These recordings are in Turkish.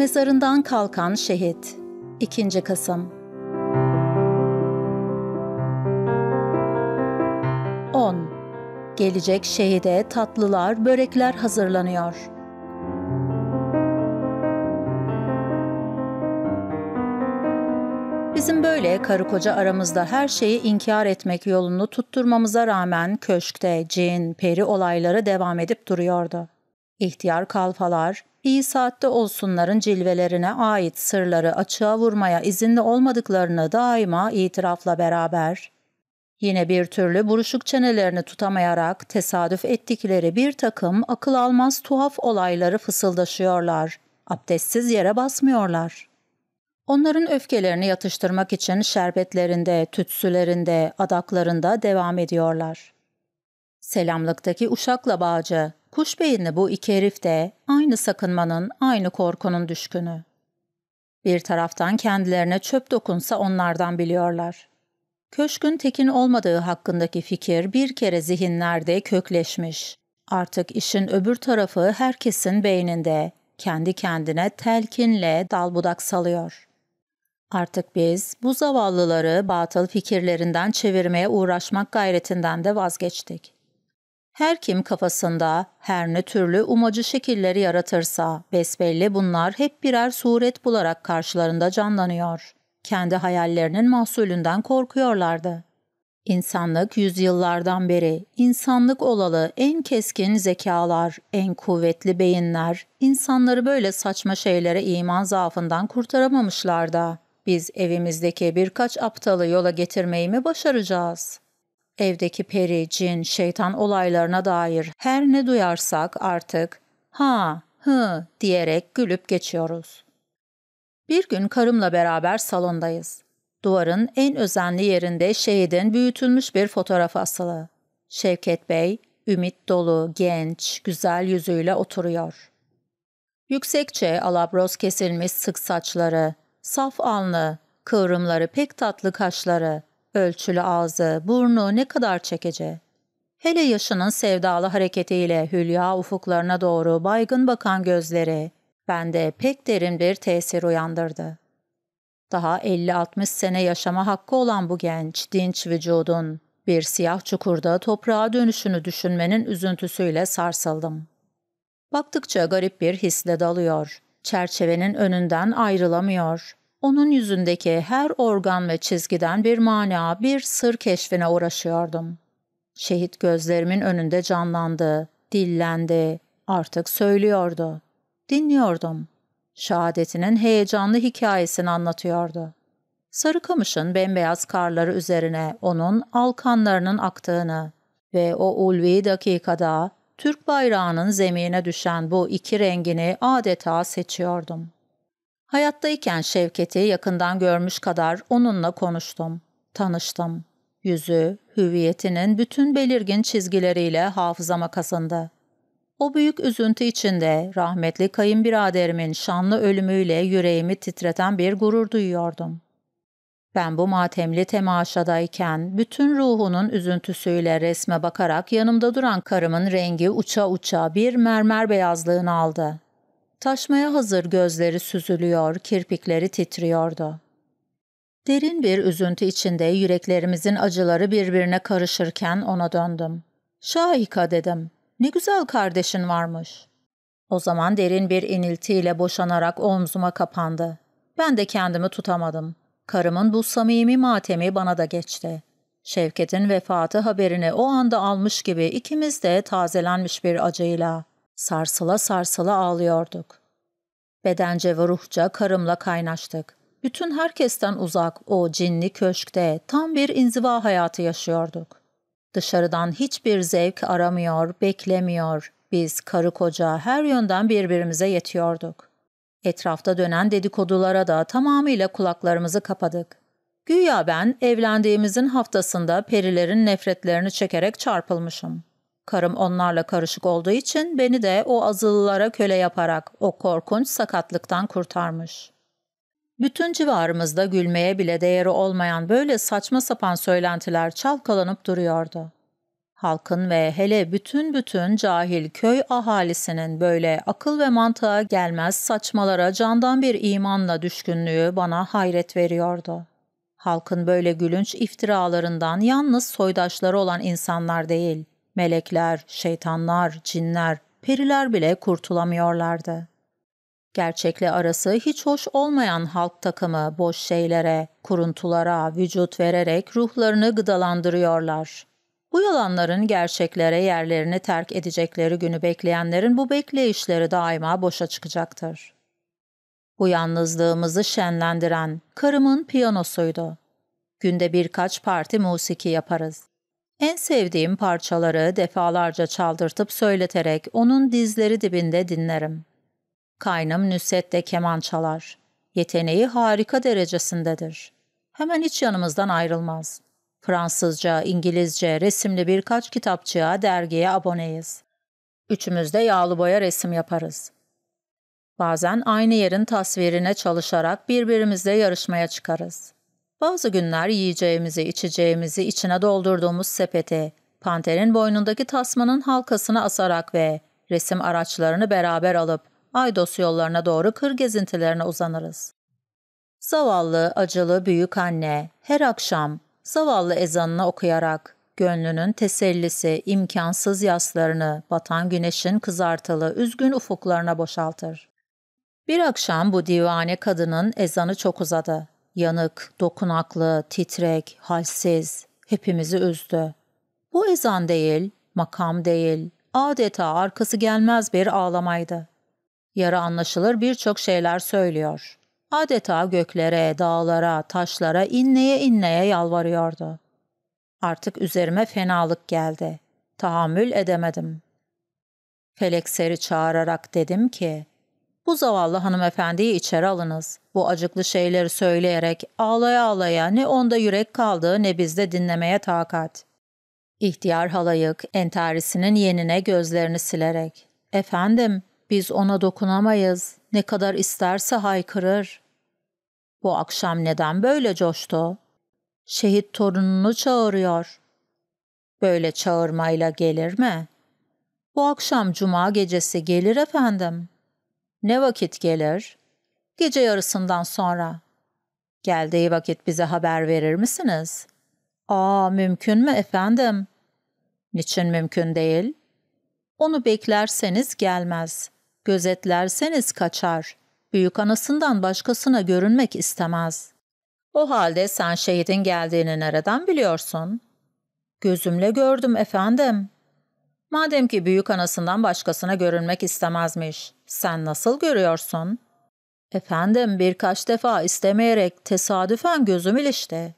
Mezarından kalkan şehit. 2. Kasım 10. Gelecek şehide tatlılar, börekler hazırlanıyor. Bizim böyle karı koca aramızda her şeyi inkar etmek yolunu tutturmamıza rağmen köşkte cin, peri olayları devam edip duruyordu. İhtiyar kalfalar, iyi saatte olsunların cilvelerine ait sırları açığa vurmaya izinli olmadıklarını daima itirafla beraber, yine bir türlü buruşuk çenelerini tutamayarak tesadüf ettikleri bir takım akıl almaz tuhaf olayları fısıldaşıyorlar, abdestsiz yere basmıyorlar.'' Onların öfkelerini yatıştırmak için şerbetlerinde, tütsülerinde, adaklarında devam ediyorlar. Selamlıktaki Uşakla Bağcı, Kuş Kuşbeyinli bu iki herif de aynı sakınmanın, aynı korkunun düşkünü. Bir taraftan kendilerine çöp dokunsa onlardan biliyorlar. Köşkün tekin olmadığı hakkındaki fikir bir kere zihinlerde kökleşmiş. Artık işin öbür tarafı herkesin beyninde, kendi kendine telkinle dalbudak salıyor. Artık biz bu zavallıları batıl fikirlerinden çevirmeye uğraşmak gayretinden de vazgeçtik. Her kim kafasında her ne türlü umacı şekilleri yaratırsa besbelli bunlar hep birer suret bularak karşılarında canlanıyor. Kendi hayallerinin mahsulünden korkuyorlardı. İnsanlık yüzyıllardan beri insanlık olalı en keskin zekalar, en kuvvetli beyinler insanları böyle saçma şeylere iman zaafından kurtaramamışlardı. Biz evimizdeki birkaç aptalı yola getirmeyi mi başaracağız?'' Evdeki peri, cin, şeytan olaylarına dair her ne duyarsak artık ha, hı diyerek gülüp geçiyoruz. Bir gün karımla beraber salondayız. Duvarın en özenli yerinde şehidin büyütülmüş bir fotoğrafı asılı. Şevket Bey, ümit dolu, genç, güzel yüzüyle oturuyor. Yüksekçe alabroz kesilmiş sık saçları, saf alnı, kıvrımları pek tatlı kaşları, Ölçülü ağzı, burnu ne kadar çekece. Hele yaşının sevdalı hareketiyle hülya ufuklarına doğru baygın bakan gözleri bende pek derin bir tesir uyandırdı. Daha 50-60 sene yaşama hakkı olan bu genç, dinç vücudun bir siyah çukurda toprağa dönüşünü düşünmenin üzüntüsüyle sarsıldım. Baktıkça garip bir hisle dalıyor, çerçevenin önünden ayrılamıyor. Onun yüzündeki her organ ve çizgiden bir mana, bir sır keşfine uğraşıyordum. Şehit gözlerimin önünde canlandı, dillendi, artık söylüyordu. Dinliyordum. Şehadetinin heyecanlı hikayesini anlatıyordu. Sarıkamış'ın bembeyaz karları üzerine onun alkanlarının aktığını ve o ulvi dakikada Türk bayrağının zemine düşen bu iki rengini adeta seçiyordum.'' Hayattayken Şevket'i yakından görmüş kadar onunla konuştum, tanıştım. Yüzü, hüviyetinin bütün belirgin çizgileriyle hafızama kazındı. O büyük üzüntü içinde rahmetli kayınbiraderimin şanlı ölümüyle yüreğimi titreten bir gurur duyuyordum. Ben bu matemli temaşadayken bütün ruhunun üzüntüsüyle resme bakarak yanımda duran karımın rengi uça uça bir mermer beyazlığını aldı. Taşmaya hazır gözleri süzülüyor, kirpikleri titriyordu. Derin bir üzüntü içinde yüreklerimizin acıları birbirine karışırken ona döndüm. Şahika dedim. Ne güzel kardeşin varmış. O zaman derin bir iniltiyle boşanarak omzuma kapandı. Ben de kendimi tutamadım. Karımın bu samimi matemi bana da geçti. Şevket'in vefatı haberini o anda almış gibi ikimiz de tazelenmiş bir acıyla sarsıla sarsıla ağlıyorduk. Bedence ve ruhça karımla kaynaştık. Bütün herkesten uzak o cinli köşkte tam bir inziva hayatı yaşıyorduk. Dışarıdan hiçbir zevk aramıyor, beklemiyor. Biz karı koca her yönden birbirimize yetiyorduk. Etrafta dönen dedikodulara da tamamıyla kulaklarımızı kapadık. Güya ben evlendiğimizin haftasında perilerin nefretlerini çekerek çarpılmışım. Karım onlarla karışık olduğu için beni de o azılılara köle yaparak o korkunç sakatlıktan kurtarmış. Bütün civarımızda gülmeye bile değeri olmayan böyle saçma sapan söylentiler çalkalanıp duruyordu. Halkın ve hele bütün bütün cahil köy ahalisinin böyle akıl ve mantığa gelmez saçmalara candan bir imanla düşkünlüğü bana hayret veriyordu. Halkın böyle gülünç iftiralarından yalnız soydaşları olan insanlar değil, Melekler, şeytanlar, cinler, periler bile kurtulamıyorlardı. Gerçekle arası hiç hoş olmayan halk takımı boş şeylere, kuruntulara vücut vererek ruhlarını gıdalandırıyorlar. Bu yalanların gerçeklere yerlerini terk edecekleri günü bekleyenlerin bu bekleyişleri daima boşa çıkacaktır. Bu yalnızlığımızı şenlendiren karımın piyanosuydu. Günde birkaç parti musiki yaparız. En sevdiğim parçaları defalarca çaldırtıp söyleterek onun dizleri dibinde dinlerim. Kaynım Nüsret de keman çalar. Yeteneği harika derecesindedir. Hemen hiç yanımızdan ayrılmaz. Fransızca, İngilizce, resimli birkaç kitapçığa, dergiye aboneyiz. Üçümüz de yağlı boya resim yaparız. Bazen aynı yerin tasvirine çalışarak birbirimizle yarışmaya çıkarız. Bazı günler yiyeceğimizi, içeceğimizi içine doldurduğumuz sepeti, panterin boynundaki tasmanın halkasını asarak ve resim araçlarını beraber alıp Aydos yollarına doğru kır gezintilerine uzanırız. Zavallı, acılı büyük anne her akşam zavallı ezanını okuyarak gönlünün tesellisi, imkansız yaslarını, batan güneşin kızartılı, üzgün ufuklarına boşaltır. Bir akşam bu divane kadının ezanı çok uzadı. Yanık, dokunaklı, titrek, halsiz hepimizi üzdü. Bu ezan değil, makam değil, adeta arkası gelmez bir ağlamaydı. Yara anlaşılır birçok şeyler söylüyor. Adeta göklere, dağlara, taşlara inleye inleye yalvarıyordu. Artık üzerime fenalık geldi. Tahammül edemedim. Felek çağırarak dedim ki, bu zavallı hanımefendiyi içeri alınız. Bu acıklı şeyleri söyleyerek ağlaya ağlaya ne onda yürek kaldı ne bizde dinlemeye takat. İhtiyar halayık entarisinin yenine gözlerini silerek. Efendim biz ona dokunamayız. Ne kadar isterse haykırır. Bu akşam neden böyle coştu? Şehit torununu çağırıyor. Böyle çağırmayla gelir mi? Bu akşam cuma gecesi gelir efendim. Ne vakit gelir? Gece yarısından sonra. Geldiği vakit bize haber verir misiniz? Aa mümkün mü efendim? Niçin mümkün değil? Onu beklerseniz gelmez. Gözetlerseniz kaçar. Büyük anasından başkasına görünmek istemez. O halde sen şehidin geldiğini nereden biliyorsun? Gözümle gördüm efendim. Madem ki büyük anasından başkasına görünmek istemezmiş. Sen nasıl görüyorsun? Efendim birkaç defa istemeyerek tesadüfen gözüm ilişti.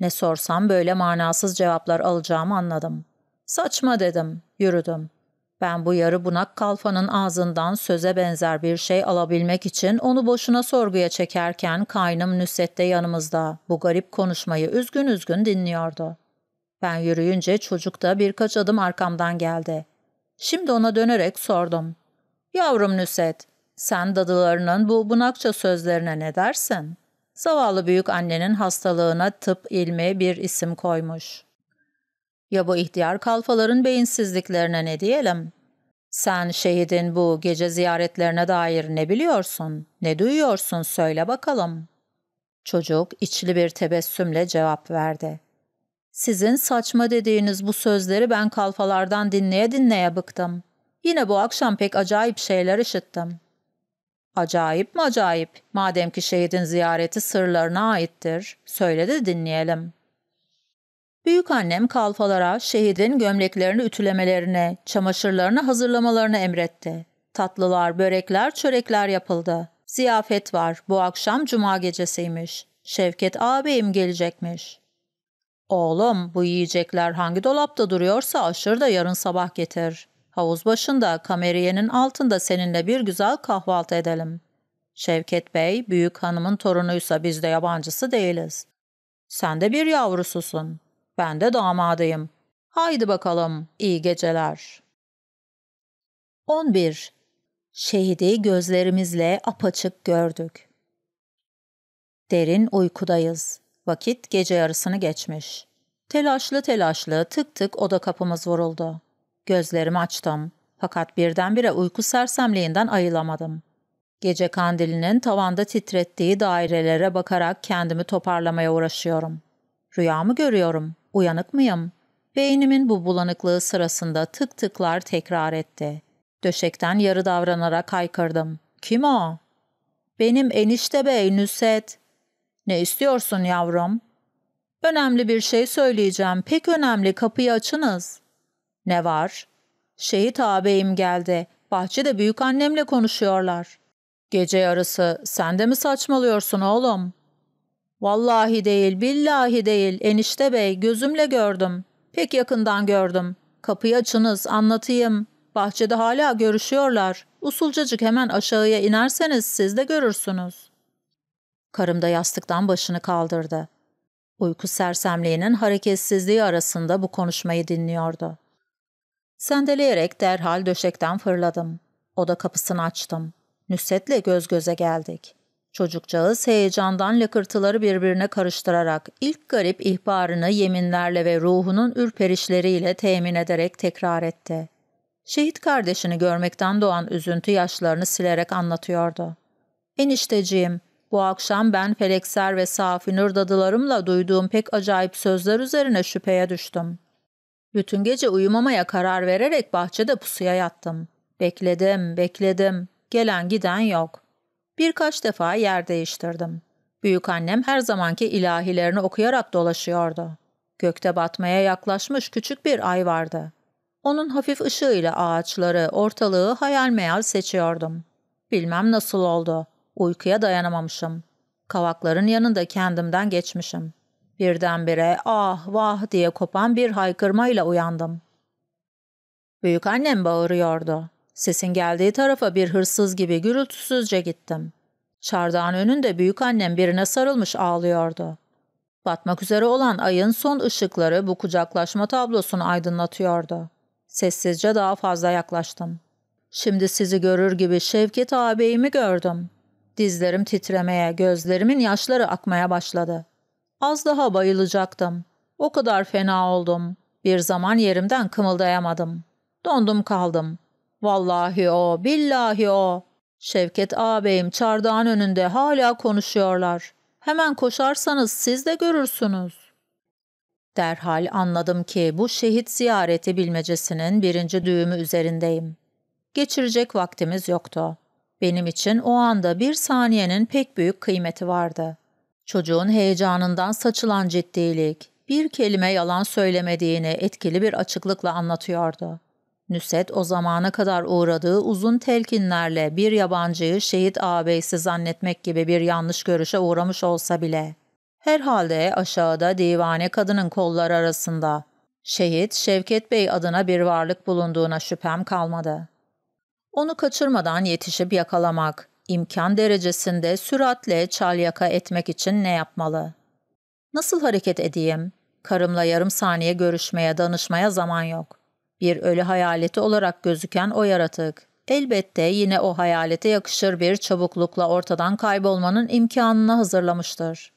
Ne sorsam böyle manasız cevaplar alacağımı anladım. Saçma dedim, yürüdüm. Ben bu yarı bunak kalfanın ağzından söze benzer bir şey alabilmek için onu boşuna sorguya çekerken kaynım Nüsret yanımızda bu garip konuşmayı üzgün üzgün dinliyordu. Ben yürüyünce çocuk da birkaç adım arkamdan geldi. Şimdi ona dönerek sordum. Yavrum Nüset, sen dadılarının bu bunakça sözlerine ne dersin? Zavallı büyük annenin hastalığına tıp ilmi bir isim koymuş. Ya bu ihtiyar kalfaların beyinsizliklerine ne diyelim? Sen şehidin bu gece ziyaretlerine dair ne biliyorsun, ne duyuyorsun söyle bakalım. Çocuk içli bir tebessümle cevap verdi. Sizin saçma dediğiniz bu sözleri ben kalfalardan dinleye dinleye bıktım. Yine bu akşam pek acayip şeyler işittim. Acayip mi acayip? Madem ki şehidin ziyareti sırlarına aittir. Söyle de dinleyelim. annem kalfalara şehidin gömleklerini ütülemelerine, çamaşırlarını hazırlamalarını emretti. Tatlılar, börekler, çörekler yapıldı. Ziyafet var. Bu akşam cuma gecesiymiş. Şevket ağabeyim gelecekmiş. Oğlum bu yiyecekler hangi dolapta duruyorsa aşır da yarın sabah getir. Havuz başında kameriyenin altında seninle bir güzel kahvaltı edelim. Şevket Bey büyük hanımın torunuysa biz de yabancısı değiliz. Sen de bir yavrususun. Ben de damadıyım. Haydi bakalım iyi geceler. 11. Şehidi gözlerimizle apaçık gördük. Derin uykudayız. Vakit gece yarısını geçmiş. Telaşlı telaşlı tık tık oda kapımız vuruldu. Gözlerimi açtım. Fakat birdenbire uyku sersemliğinden ayılamadım. Gece kandilinin tavanda titrettiği dairelere bakarak kendimi toparlamaya uğraşıyorum. Rüyamı görüyorum. Uyanık mıyım? Beynimin bu bulanıklığı sırasında tık tıklar tekrar etti. Döşekten yarı davranarak haykırdım. Kim o? Benim enişte bey Nüset. Ne istiyorsun yavrum? Önemli bir şey söyleyeceğim. Pek önemli kapıyı açınız. Ne var? Şehit ağabeyim geldi. Bahçede büyük annemle konuşuyorlar. Gece yarısı sen de mi saçmalıyorsun oğlum? Vallahi değil, billahi değil. Enişte bey gözümle gördüm. Pek yakından gördüm. Kapıyı açınız anlatayım. Bahçede hala görüşüyorlar. Usulcacık hemen aşağıya inerseniz siz de görürsünüz. Karım da yastıktan başını kaldırdı. Uyku sersemliğinin hareketsizliği arasında bu konuşmayı dinliyordu. Sendeleyerek derhal döşekten fırladım. Oda kapısını açtım. Nüsret'le göz göze geldik. Çocukcağız heyecandan lakırtıları birbirine karıştırarak ilk garip ihbarını yeminlerle ve ruhunun ürperişleriyle temin ederek tekrar etti. Şehit kardeşini görmekten doğan üzüntü yaşlarını silerek anlatıyordu. Enişteciğim, bu akşam ben Felekser ve Safinur dadılarımla duyduğum pek acayip sözler üzerine şüpheye düştüm. Bütün gece uyumamaya karar vererek bahçede pusuya yattım. Bekledim, bekledim. Gelen giden yok. Birkaç defa yer değiştirdim. Büyük annem her zamanki ilahilerini okuyarak dolaşıyordu. Gökte batmaya yaklaşmış küçük bir ay vardı. Onun hafif ışığıyla ağaçları, ortalığı hayal meyal seçiyordum. Bilmem nasıl oldu. Uykuya dayanamamışım. Kavakların yanında kendimden geçmişim. Birdenbire ah vah diye kopan bir haykırmayla uyandım. Büyük annem bağırıyordu. Sesin geldiği tarafa bir hırsız gibi gürültüsüzce gittim. Çardağın önünde büyük annem birine sarılmış ağlıyordu. Batmak üzere olan ayın son ışıkları bu kucaklaşma tablosunu aydınlatıyordu. Sessizce daha fazla yaklaştım. Şimdi sizi görür gibi Şevket ağabeyimi gördüm. Dizlerim titremeye, gözlerimin yaşları akmaya başladı. Az daha bayılacaktım. O kadar fena oldum. Bir zaman yerimden kımıldayamadım. Dondum kaldım. Vallahi o, billahi o. Şevket ağabeyim çardağın önünde hala konuşuyorlar. Hemen koşarsanız siz de görürsünüz. Derhal anladım ki bu şehit ziyareti bilmecesinin birinci düğümü üzerindeyim. Geçirecek vaktimiz yoktu. Benim için o anda bir saniyenin pek büyük kıymeti vardı.'' Çocuğun heyecanından saçılan ciddilik, bir kelime yalan söylemediğini etkili bir açıklıkla anlatıyordu. Nüset o zamana kadar uğradığı uzun telkinlerle bir yabancıyı şehit ağabeysi zannetmek gibi bir yanlış görüşe uğramış olsa bile. Herhalde aşağıda divane kadının kolları arasında şehit Şevket Bey adına bir varlık bulunduğuna şüphem kalmadı. Onu kaçırmadan yetişip yakalamak, imkan derecesinde süratle çalyaka etmek için ne yapmalı? Nasıl hareket edeyim? Karımla yarım saniye görüşmeye, danışmaya zaman yok. Bir ölü hayaleti olarak gözüken o yaratık. Elbette yine o hayalete yakışır bir çabuklukla ortadan kaybolmanın imkanını hazırlamıştır.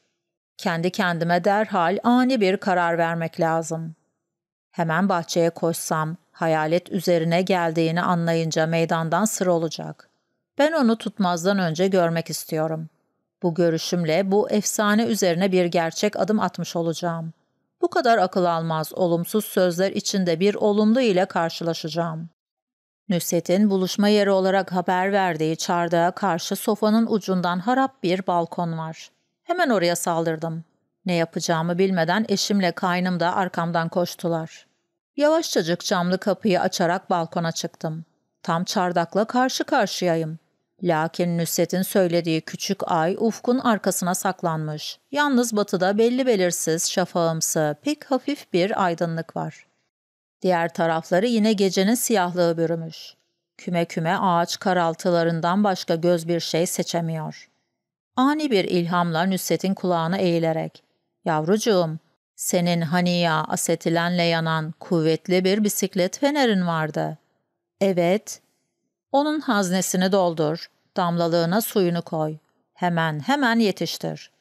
Kendi kendime derhal ani bir karar vermek lazım. Hemen bahçeye koşsam, hayalet üzerine geldiğini anlayınca meydandan sır olacak. Ben onu tutmazdan önce görmek istiyorum. Bu görüşümle bu efsane üzerine bir gerçek adım atmış olacağım. Bu kadar akıl almaz olumsuz sözler içinde bir olumlu ile karşılaşacağım. Nüset'in buluşma yeri olarak haber verdiği çardağa karşı sofanın ucundan harap bir balkon var. Hemen oraya saldırdım. Ne yapacağımı bilmeden eşimle kaynım da arkamdan koştular. Yavaşçacık camlı kapıyı açarak balkona çıktım. Tam çardakla karşı karşıyayım. Lakin Nusret'in söylediği küçük ay ufkun arkasına saklanmış. Yalnız batıda belli belirsiz, şafağımsı, pek hafif bir aydınlık var. Diğer tarafları yine gecenin siyahlığı bürümüş. Küme küme ağaç karaltılarından başka göz bir şey seçemiyor. Ani bir ilhamla Nusret'in kulağına eğilerek, ''Yavrucuğum, senin haniya asetilenle yanan kuvvetli bir bisiklet fenerin vardı.'' ''Evet.'' Onun haznesini doldur, damlalığına suyunu koy. Hemen hemen yetiştir.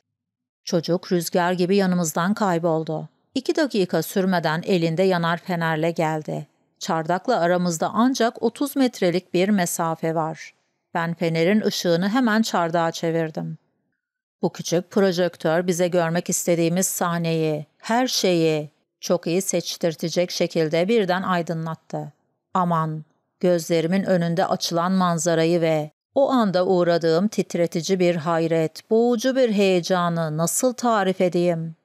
Çocuk rüzgar gibi yanımızdan kayboldu. İki dakika sürmeden elinde yanar fenerle geldi. Çardakla aramızda ancak 30 metrelik bir mesafe var. Ben fenerin ışığını hemen çardağa çevirdim. Bu küçük projektör bize görmek istediğimiz sahneyi, her şeyi çok iyi seçtirtecek şekilde birden aydınlattı. Aman gözlerimin önünde açılan manzarayı ve o anda uğradığım titretici bir hayret, boğucu bir heyecanı nasıl tarif edeyim?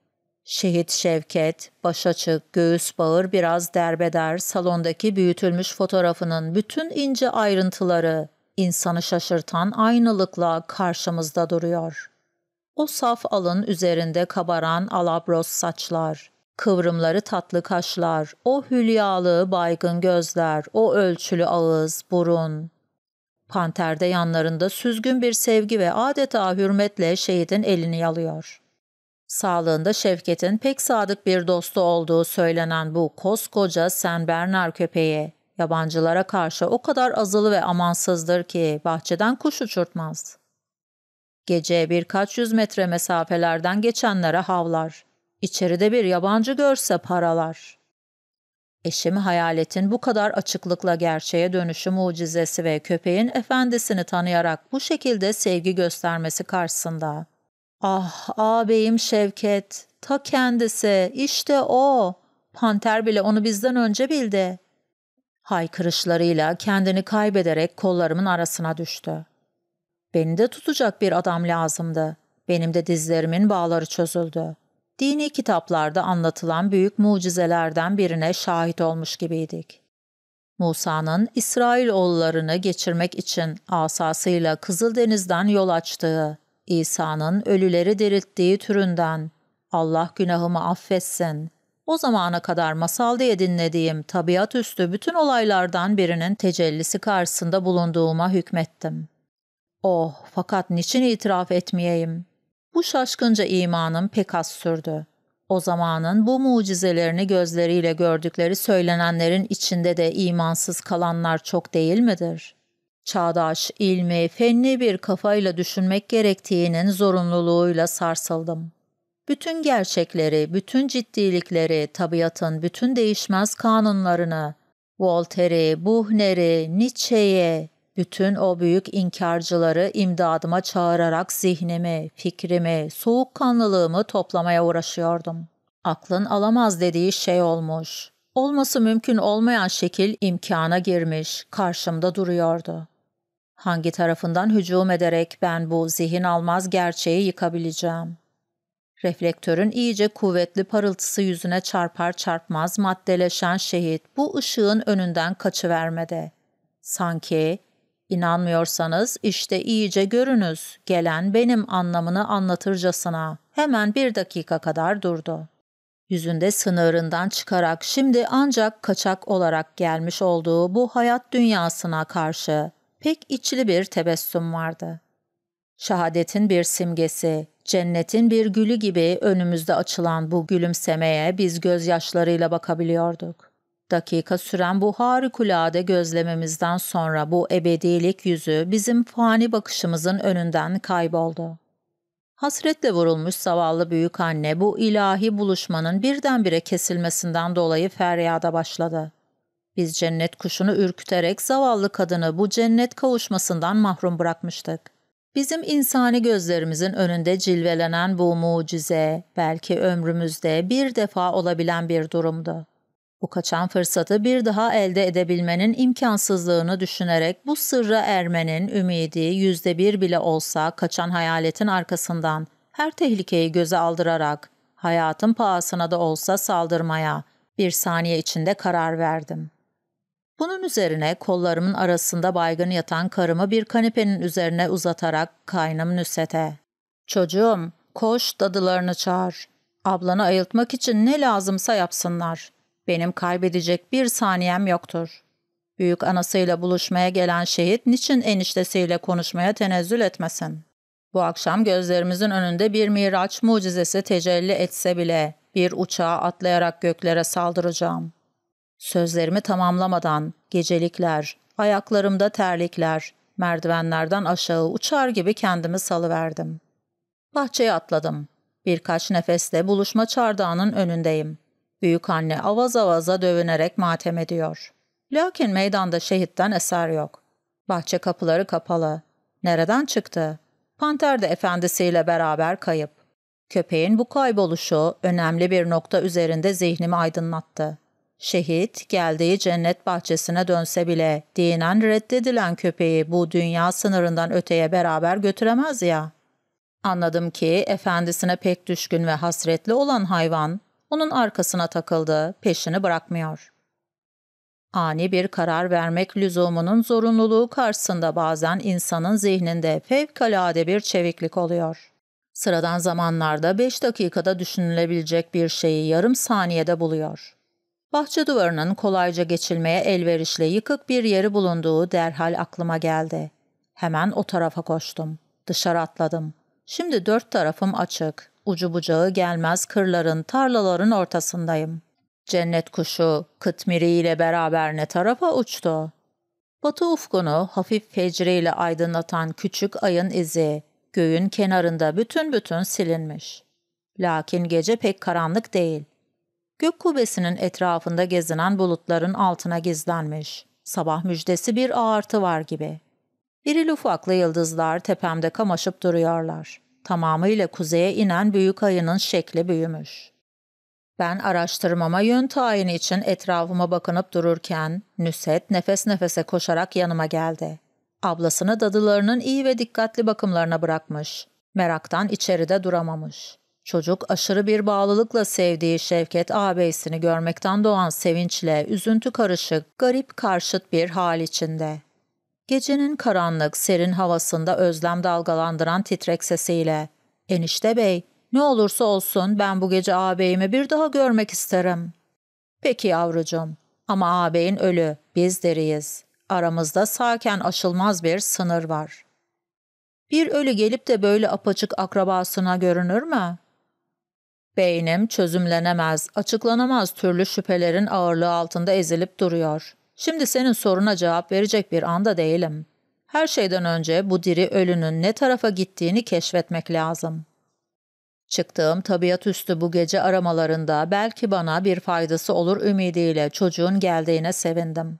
Şehit Şevket, baş açık, göğüs bağır biraz derbeder salondaki büyütülmüş fotoğrafının bütün ince ayrıntıları insanı şaşırtan aynılıkla karşımızda duruyor. O saf alın üzerinde kabaran alabros saçlar, Kıvrımları tatlı kaşlar, o hülyalı baygın gözler, o ölçülü ağız, burun. Panterde yanlarında süzgün bir sevgi ve adeta hürmetle şehidin elini yalıyor. Sağlığında Şevket'in pek sadık bir dostu olduğu söylenen bu koskoca Sen bernar köpeği, yabancılara karşı o kadar azılı ve amansızdır ki bahçeden kuş uçurtmaz. Gece birkaç yüz metre mesafelerden geçenlere havlar. İçeride bir yabancı görse paralar. Eşimi hayaletin bu kadar açıklıkla gerçeğe dönüşü mucizesi ve köpeğin efendisini tanıyarak bu şekilde sevgi göstermesi karşısında. Ah ağabeyim Şevket, ta kendisi, işte o. Panter bile onu bizden önce bildi. Haykırışlarıyla kendini kaybederek kollarımın arasına düştü. Beni de tutacak bir adam lazımdı. Benim de dizlerimin bağları çözüldü dini kitaplarda anlatılan büyük mucizelerden birine şahit olmuş gibiydik. Musa'nın İsrail oğullarını geçirmek için asasıyla Kızıldeniz'den yol açtığı, İsa'nın ölüleri dirilttiği türünden Allah günahımı affetsin. O zamana kadar masal diye dinlediğim tabiat üstü bütün olaylardan birinin tecellisi karşısında bulunduğuma hükmettim. Oh fakat niçin itiraf etmeyeyim? Bu şaşkınca imanım pek az sürdü. O zamanın bu mucizelerini gözleriyle gördükleri söylenenlerin içinde de imansız kalanlar çok değil midir? Çağdaş, ilmi, fenli bir kafayla düşünmek gerektiğinin zorunluluğuyla sarsıldım. Bütün gerçekleri, bütün ciddilikleri, tabiatın bütün değişmez kanunlarını, Voltaire'i, Buhner'i, Nietzsche'ye, bütün o büyük inkarcıları imdadıma çağırarak zihnimi, fikrimi, soğukkanlılığımı toplamaya uğraşıyordum. Aklın alamaz dediği şey olmuş. Olması mümkün olmayan şekil imkana girmiş, karşımda duruyordu. Hangi tarafından hücum ederek ben bu zihin almaz gerçeği yıkabileceğim? Reflektörün iyice kuvvetli parıltısı yüzüne çarpar çarpmaz maddeleşen şehit bu ışığın önünden kaçıvermedi. Sanki İnanmıyorsanız işte iyice görünüz, gelen benim anlamını anlatırcasına. Hemen bir dakika kadar durdu. Yüzünde sınırından çıkarak şimdi ancak kaçak olarak gelmiş olduğu bu hayat dünyasına karşı pek içli bir tebessüm vardı. Şehadetin bir simgesi, cennetin bir gülü gibi önümüzde açılan bu gülümsemeye biz gözyaşlarıyla bakabiliyorduk dakika süren bu harikulade gözlememizden sonra bu ebedilik yüzü bizim fani bakışımızın önünden kayboldu. Hasretle vurulmuş zavallı büyük anne bu ilahi buluşmanın birdenbire kesilmesinden dolayı feryada başladı. Biz cennet kuşunu ürküterek zavallı kadını bu cennet kavuşmasından mahrum bırakmıştık. Bizim insani gözlerimizin önünde cilvelenen bu mucize belki ömrümüzde bir defa olabilen bir durumdu. Bu kaçan fırsatı bir daha elde edebilmenin imkansızlığını düşünerek bu sırra ermenin ümidi yüzde bir bile olsa kaçan hayaletin arkasından her tehlikeyi göze aldırarak hayatın pahasına da olsa saldırmaya bir saniye içinde karar verdim. Bunun üzerine kollarımın arasında baygın yatan karımı bir kanepenin üzerine uzatarak kaynım Nüset'e. ''Çocuğum, koş dadılarını çağır. Ablanı ayıltmak için ne lazımsa yapsınlar.'' Benim kaybedecek bir saniyem yoktur. Büyük anasıyla buluşmaya gelen şehit niçin eniştesiyle konuşmaya tenezzül etmesin? Bu akşam gözlerimizin önünde bir miraç mucizesi tecelli etse bile bir uçağa atlayarak göklere saldıracağım. Sözlerimi tamamlamadan gecelikler, ayaklarımda terlikler, merdivenlerden aşağı uçar gibi kendimi salıverdim. Bahçeye atladım. Birkaç nefeste buluşma çardağının önündeyim. Büyük anne avaz avaza dövünerek matem ediyor. Lakin meydanda şehitten eser yok. Bahçe kapıları kapalı. Nereden çıktı? Panter de efendisiyle beraber kayıp. Köpeğin bu kayboluşu önemli bir nokta üzerinde zihnimi aydınlattı. Şehit geldiği cennet bahçesine dönse bile dinen reddedilen köpeği bu dünya sınırından öteye beraber götüremez ya. Anladım ki efendisine pek düşkün ve hasretli olan hayvan onun arkasına takıldı, peşini bırakmıyor. Ani bir karar vermek lüzumunun zorunluluğu karşısında bazen insanın zihninde fevkalade bir çeviklik oluyor. Sıradan zamanlarda 5 dakikada düşünülebilecek bir şeyi yarım saniyede buluyor. Bahçe duvarının kolayca geçilmeye elverişli yıkık bir yeri bulunduğu derhal aklıma geldi. Hemen o tarafa koştum. Dışarı atladım. Şimdi dört tarafım açık ucu bucağı gelmez kırların, tarlaların ortasındayım. Cennet kuşu kıtmiriyle beraber ne tarafa uçtu? Batı ufkunu hafif fecriyle aydınlatan küçük ayın izi, göğün kenarında bütün bütün silinmiş. Lakin gece pek karanlık değil. Gök kubbesinin etrafında gezinen bulutların altına gizlenmiş. Sabah müjdesi bir ağartı var gibi. İril ufaklı yıldızlar tepemde kamaşıp duruyorlar tamamıyla kuzeye inen büyük ayının şekli büyümüş. Ben araştırmama yön tayini için etrafıma bakınıp dururken Nüset nefes nefese koşarak yanıma geldi. Ablasını dadılarının iyi ve dikkatli bakımlarına bırakmış. Meraktan içeride duramamış. Çocuk aşırı bir bağlılıkla sevdiği Şevket ağabeyisini görmekten doğan sevinçle üzüntü karışık, garip karşıt bir hal içinde. Gecenin karanlık, serin havasında özlem dalgalandıran titrek sesiyle. Enişte bey, ne olursa olsun ben bu gece ağabeyimi bir daha görmek isterim. Peki yavrucum, ama ağabeyin ölü, biz deriyiz. Aramızda sağken aşılmaz bir sınır var. Bir ölü gelip de böyle apaçık akrabasına görünür mü? Beynim çözümlenemez, açıklanamaz türlü şüphelerin ağırlığı altında ezilip duruyor. Şimdi senin soruna cevap verecek bir anda değilim. Her şeyden önce bu diri ölünün ne tarafa gittiğini keşfetmek lazım. Çıktığım tabiat üstü bu gece aramalarında belki bana bir faydası olur ümidiyle çocuğun geldiğine sevindim.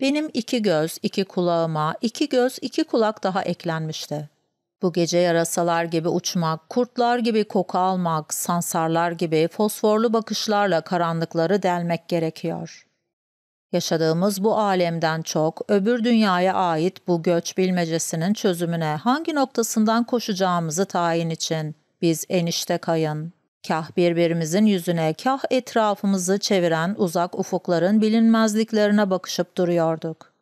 Benim iki göz, iki kulağıma, iki göz, iki kulak daha eklenmişti. Bu gece yarasalar gibi uçmak, kurtlar gibi koku almak, sansarlar gibi fosforlu bakışlarla karanlıkları delmek gerekiyor. Yaşadığımız bu alemden çok öbür dünyaya ait bu göç bilmecesinin çözümüne hangi noktasından koşacağımızı tayin için biz enişte kayın. Kah birbirimizin yüzüne, kah etrafımızı çeviren uzak ufukların bilinmezliklerine bakışıp duruyorduk.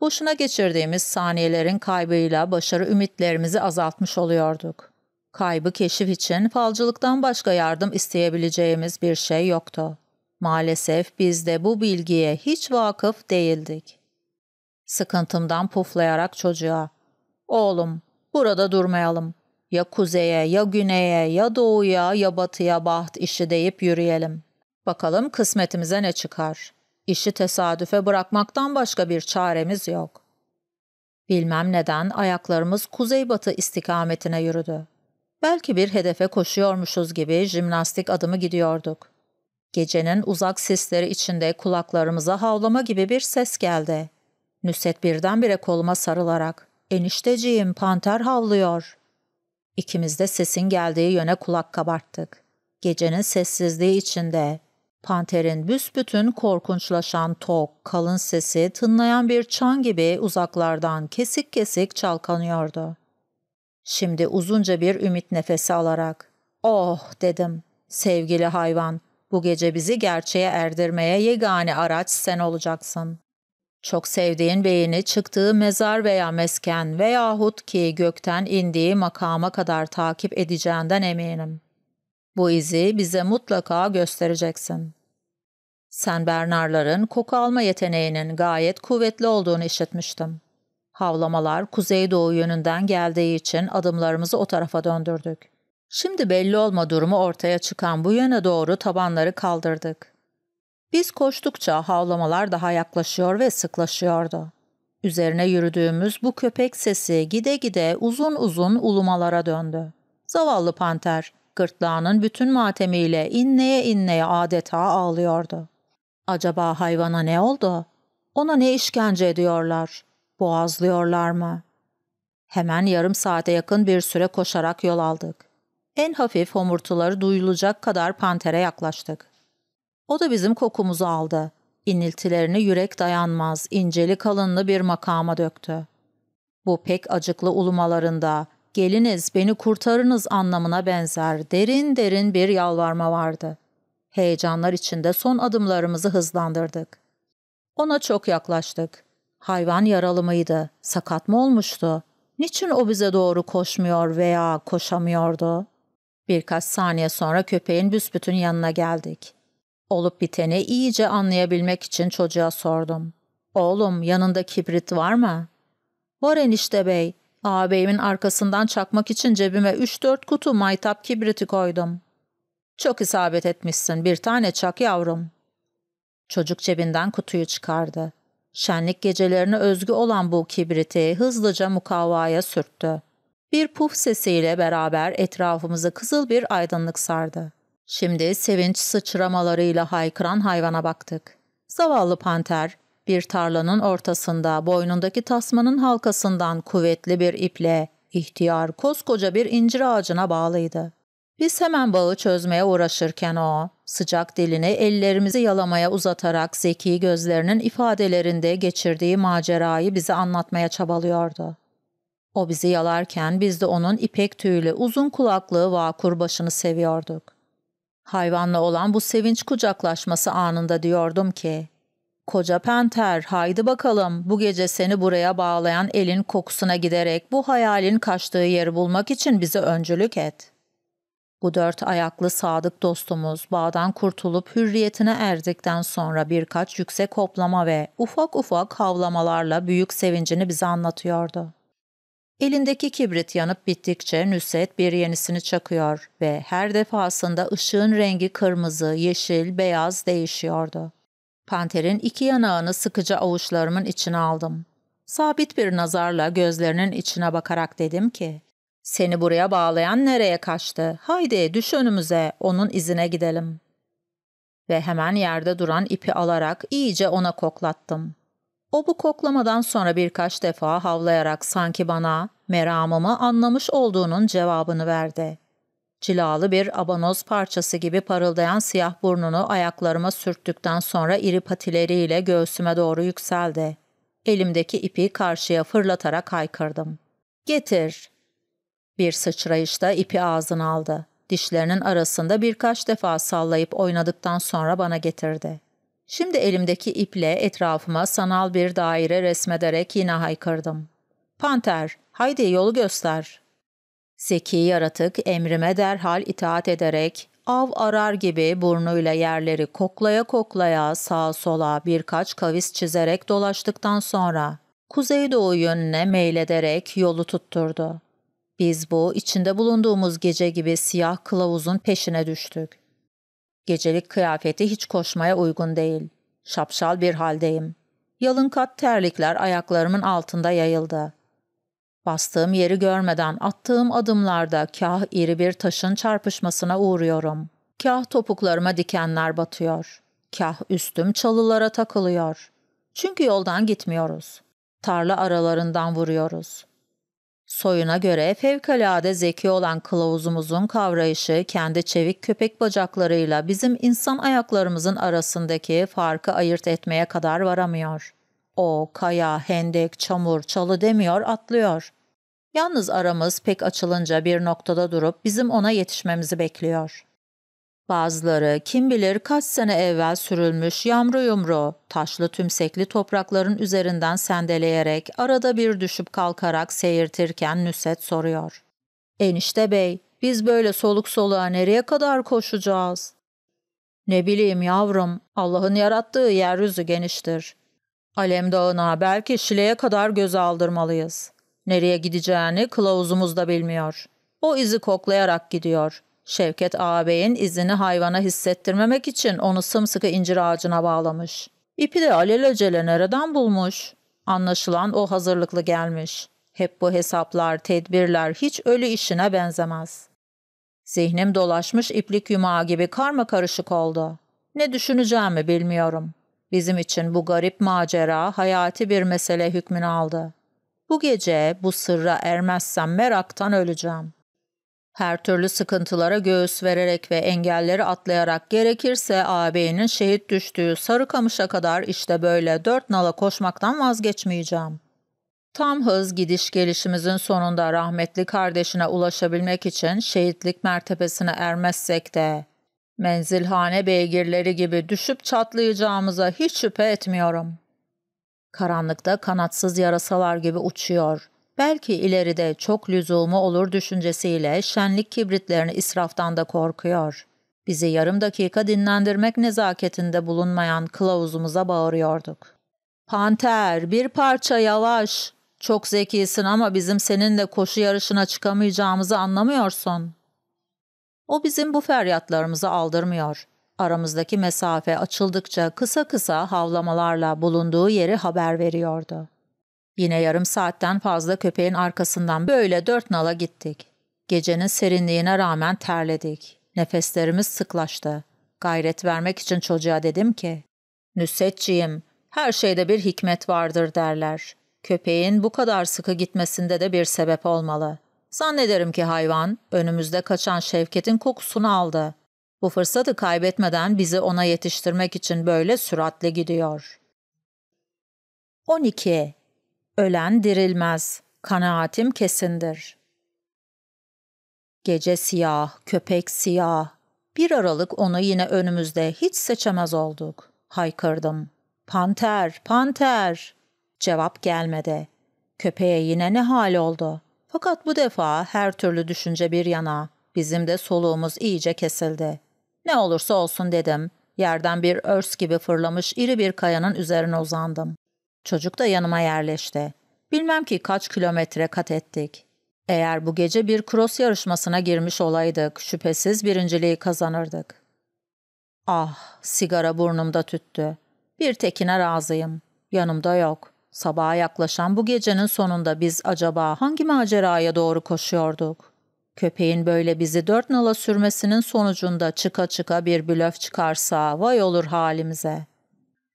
Boşuna geçirdiğimiz saniyelerin kaybıyla başarı ümitlerimizi azaltmış oluyorduk. Kaybı keşif için falcılıktan başka yardım isteyebileceğimiz bir şey yoktu. Maalesef biz de bu bilgiye hiç vakıf değildik. Sıkıntımdan puflayarak çocuğa, ''Oğlum, burada durmayalım. Ya kuzeye, ya güneye, ya doğuya, ya batıya baht işi deyip yürüyelim. Bakalım kısmetimize ne çıkar. İşi tesadüfe bırakmaktan başka bir çaremiz yok.'' Bilmem neden ayaklarımız kuzeybatı istikametine yürüdü. Belki bir hedefe koşuyormuşuz gibi jimnastik adımı gidiyorduk. Gecenin uzak sisleri içinde kulaklarımıza havlama gibi bir ses geldi. Nüset birdenbire koluma sarılarak ''Enişteciğim panter havlıyor.'' İkimiz de sesin geldiği yöne kulak kabarttık. Gecenin sessizliği içinde panterin büsbütün korkunçlaşan tok, kalın sesi tınlayan bir çan gibi uzaklardan kesik kesik çalkanıyordu. Şimdi uzunca bir ümit nefesi alarak ''Oh'' dedim. ''Sevgili hayvan, bu gece bizi gerçeğe erdirmeye yegane araç sen olacaksın. Çok sevdiğin beyini çıktığı mezar veya mesken veyahut ki gökten indiği makama kadar takip edeceğinden eminim. Bu izi bize mutlaka göstereceksin. Sen Bernarların koku alma yeteneğinin gayet kuvvetli olduğunu işitmiştim. Havlamalar kuzeydoğu yönünden geldiği için adımlarımızı o tarafa döndürdük. Şimdi belli olma durumu ortaya çıkan bu yöne doğru tabanları kaldırdık. Biz koştukça havlamalar daha yaklaşıyor ve sıklaşıyordu. Üzerine yürüdüğümüz bu köpek sesi gide gide uzun uzun ulumalara döndü. Zavallı panter gırtlağının bütün matemiyle inneye inneye adeta ağlıyordu. Acaba hayvana ne oldu? Ona ne işkence ediyorlar? Boğazlıyorlar mı? Hemen yarım saate yakın bir süre koşarak yol aldık. En hafif homurtuları duyulacak kadar pantere yaklaştık. O da bizim kokumuzu aldı. İniltilerini yürek dayanmaz, inceli kalınlı bir makama döktü. Bu pek acıklı ulumalarında, geliniz beni kurtarınız anlamına benzer derin derin bir yalvarma vardı. Heyecanlar içinde son adımlarımızı hızlandırdık. Ona çok yaklaştık. Hayvan yaralı mıydı? Sakat mı olmuştu? Niçin o bize doğru koşmuyor veya koşamıyordu?'' Birkaç saniye sonra köpeğin büsbütün yanına geldik. Olup biteni iyice anlayabilmek için çocuğa sordum. Oğlum yanında kibrit var mı? Var enişte bey. Ağabeyimin arkasından çakmak için cebime 3-4 kutu maytap kibriti koydum. Çok isabet etmişsin bir tane çak yavrum. Çocuk cebinden kutuyu çıkardı. Şenlik gecelerine özgü olan bu kibriti hızlıca mukavvaya sürttü. Bir puf sesiyle beraber etrafımızı kızıl bir aydınlık sardı. Şimdi sevinç sıçramalarıyla haykıran hayvana baktık. Zavallı panter, bir tarlanın ortasında boynundaki tasmanın halkasından kuvvetli bir iple ihtiyar koskoca bir incir ağacına bağlıydı. Biz hemen bağı çözmeye uğraşırken o, sıcak dilini ellerimizi yalamaya uzatarak zeki gözlerinin ifadelerinde geçirdiği macerayı bize anlatmaya çabalıyordu. O bizi yalarken biz de onun ipek tüylü uzun kulaklığı vakur başını seviyorduk. Hayvanla olan bu sevinç kucaklaşması anında diyordum ki, Koca Penter haydi bakalım bu gece seni buraya bağlayan elin kokusuna giderek bu hayalin kaçtığı yeri bulmak için bize öncülük et. Bu dört ayaklı sadık dostumuz bağdan kurtulup hürriyetine erdikten sonra birkaç yüksek hoplama ve ufak ufak havlamalarla büyük sevincini bize anlatıyordu. Elindeki kibrit yanıp bittikçe Nusret bir yenisini çakıyor ve her defasında ışığın rengi kırmızı, yeşil, beyaz değişiyordu. Panter'in iki yanağını sıkıca avuçlarımın içine aldım. Sabit bir nazarla gözlerinin içine bakarak dedim ki, ''Seni buraya bağlayan nereye kaçtı? Haydi düş önümüze, onun izine gidelim.'' Ve hemen yerde duran ipi alarak iyice ona koklattım. O bu koklamadan sonra birkaç defa havlayarak sanki bana meramımı anlamış olduğunun cevabını verdi. Cilalı bir abanoz parçası gibi parıldayan siyah burnunu ayaklarıma sürttükten sonra iri patileriyle göğsüme doğru yükseldi. Elimdeki ipi karşıya fırlatarak haykırdım. ''Getir!'' Bir sıçrayışta ipi ağzına aldı. Dişlerinin arasında birkaç defa sallayıp oynadıktan sonra bana getirdi. Şimdi elimdeki iple etrafıma sanal bir daire resmederek yine haykırdım. Panter, haydi yolu göster. Zeki yaratık emrime derhal itaat ederek av arar gibi burnuyla yerleri koklaya koklaya sağa sola birkaç kavis çizerek dolaştıktan sonra kuzeydoğu yönüne meylederek yolu tutturdu. Biz bu içinde bulunduğumuz gece gibi siyah kılavuzun peşine düştük. Gecelik kıyafeti hiç koşmaya uygun değil. Şapşal bir haldeyim. Yalın kat terlikler ayaklarımın altında yayıldı. Bastığım yeri görmeden attığım adımlarda kah iri bir taşın çarpışmasına uğruyorum. Kah topuklarıma dikenler batıyor. Kah üstüm çalılara takılıyor. Çünkü yoldan gitmiyoruz. Tarla aralarından vuruyoruz. Soyuna göre fevkalade zeki olan kılavuzumuzun kavrayışı kendi çevik köpek bacaklarıyla bizim insan ayaklarımızın arasındaki farkı ayırt etmeye kadar varamıyor. O kaya, hendek, çamur, çalı demiyor atlıyor. Yalnız aramız pek açılınca bir noktada durup bizim ona yetişmemizi bekliyor. Bazıları kim bilir kaç sene evvel sürülmüş yamru yumru, taşlı tümsekli toprakların üzerinden sendeleyerek arada bir düşüp kalkarak seyirtirken Nüset soruyor. Enişte bey, biz böyle soluk soluğa nereye kadar koşacağız? Ne bileyim yavrum, Allah'ın yarattığı yeryüzü geniştir. Alem Dağı'na belki Şile'ye kadar göz aldırmalıyız. Nereye gideceğini kılavuzumuz da bilmiyor. O izi koklayarak gidiyor. Şevket ağabeyin izini hayvana hissettirmemek için onu sımsıkı incir ağacına bağlamış. İpi de alelacele nereden bulmuş? Anlaşılan o hazırlıklı gelmiş. Hep bu hesaplar, tedbirler hiç ölü işine benzemez. Zihnim dolaşmış iplik yumağı gibi karma karışık oldu. Ne düşüneceğimi bilmiyorum. Bizim için bu garip macera hayati bir mesele hükmünü aldı. Bu gece bu sırra ermezsem meraktan öleceğim. Her türlü sıkıntılara göğüs vererek ve engelleri atlayarak gerekirse ağabeyinin şehit düştüğü Sarıkamış'a kadar işte böyle dört nala koşmaktan vazgeçmeyeceğim. Tam hız gidiş gelişimizin sonunda rahmetli kardeşine ulaşabilmek için şehitlik mertebesine ermezsek de menzilhane beygirleri gibi düşüp çatlayacağımıza hiç şüphe etmiyorum. Karanlıkta kanatsız yarasalar gibi uçuyor.'' belki ileride çok lüzumu olur düşüncesiyle şenlik kibritlerini israftan da korkuyor. Bizi yarım dakika dinlendirmek nezaketinde bulunmayan kılavuzumuza bağırıyorduk. Panter, bir parça yavaş. Çok zekisin ama bizim seninle koşu yarışına çıkamayacağımızı anlamıyorsun. O bizim bu feryatlarımızı aldırmıyor. Aramızdaki mesafe açıldıkça kısa kısa havlamalarla bulunduğu yeri haber veriyordu. Yine yarım saatten fazla köpeğin arkasından böyle dört nala gittik. Gecenin serinliğine rağmen terledik. Nefeslerimiz sıklaştı. Gayret vermek için çocuğa dedim ki, Nüsetçiyim, her şeyde bir hikmet vardır derler. Köpeğin bu kadar sıkı gitmesinde de bir sebep olmalı. Zannederim ki hayvan önümüzde kaçan Şevket'in kokusunu aldı. Bu fırsatı kaybetmeden bizi ona yetiştirmek için böyle süratle gidiyor. 12. Ölen dirilmez, kanaatim kesindir. Gece siyah, köpek siyah. Bir aralık onu yine önümüzde hiç seçemez olduk. Haykırdım. Panter, panter. Cevap gelmedi. Köpeğe yine ne hal oldu? Fakat bu defa her türlü düşünce bir yana bizim de soluğumuz iyice kesildi. Ne olursa olsun dedim. Yerden bir örs gibi fırlamış iri bir kayanın üzerine uzandım. Çocuk da yanıma yerleşti. Bilmem ki kaç kilometre kat ettik. Eğer bu gece bir cross yarışmasına girmiş olaydık, şüphesiz birinciliği kazanırdık. Ah, sigara burnumda tüttü. Bir tekine razıyım. Yanımda yok. Sabaha yaklaşan bu gecenin sonunda biz acaba hangi maceraya doğru koşuyorduk? Köpeğin böyle bizi dört nala sürmesinin sonucunda çıka çıka bir blöf çıkarsa vay olur halimize.''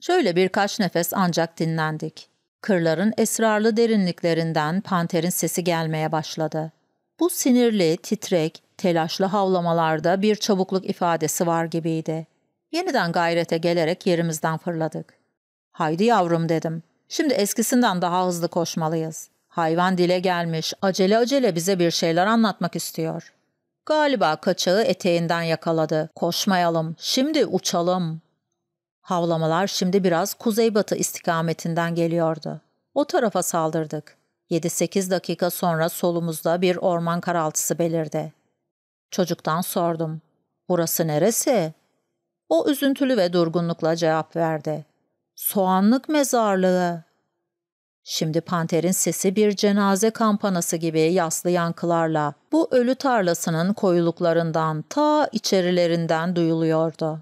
Şöyle birkaç nefes ancak dinlendik. Kırların esrarlı derinliklerinden panterin sesi gelmeye başladı. Bu sinirli, titrek, telaşlı havlamalarda bir çabukluk ifadesi var gibiydi. Yeniden gayrete gelerek yerimizden fırladık. Haydi yavrum dedim. Şimdi eskisinden daha hızlı koşmalıyız. Hayvan dile gelmiş, acele acele bize bir şeyler anlatmak istiyor. Galiba kaçağı eteğinden yakaladı. Koşmayalım, şimdi uçalım. Havlamalar şimdi biraz kuzeybatı istikametinden geliyordu. O tarafa saldırdık. 7-8 dakika sonra solumuzda bir orman karaltısı belirdi. Çocuktan sordum. Burası neresi? O üzüntülü ve durgunlukla cevap verdi. Soğanlık mezarlığı. Şimdi panterin sesi bir cenaze kampanası gibi yaslı yankılarla bu ölü tarlasının koyuluklarından ta içerilerinden duyuluyordu.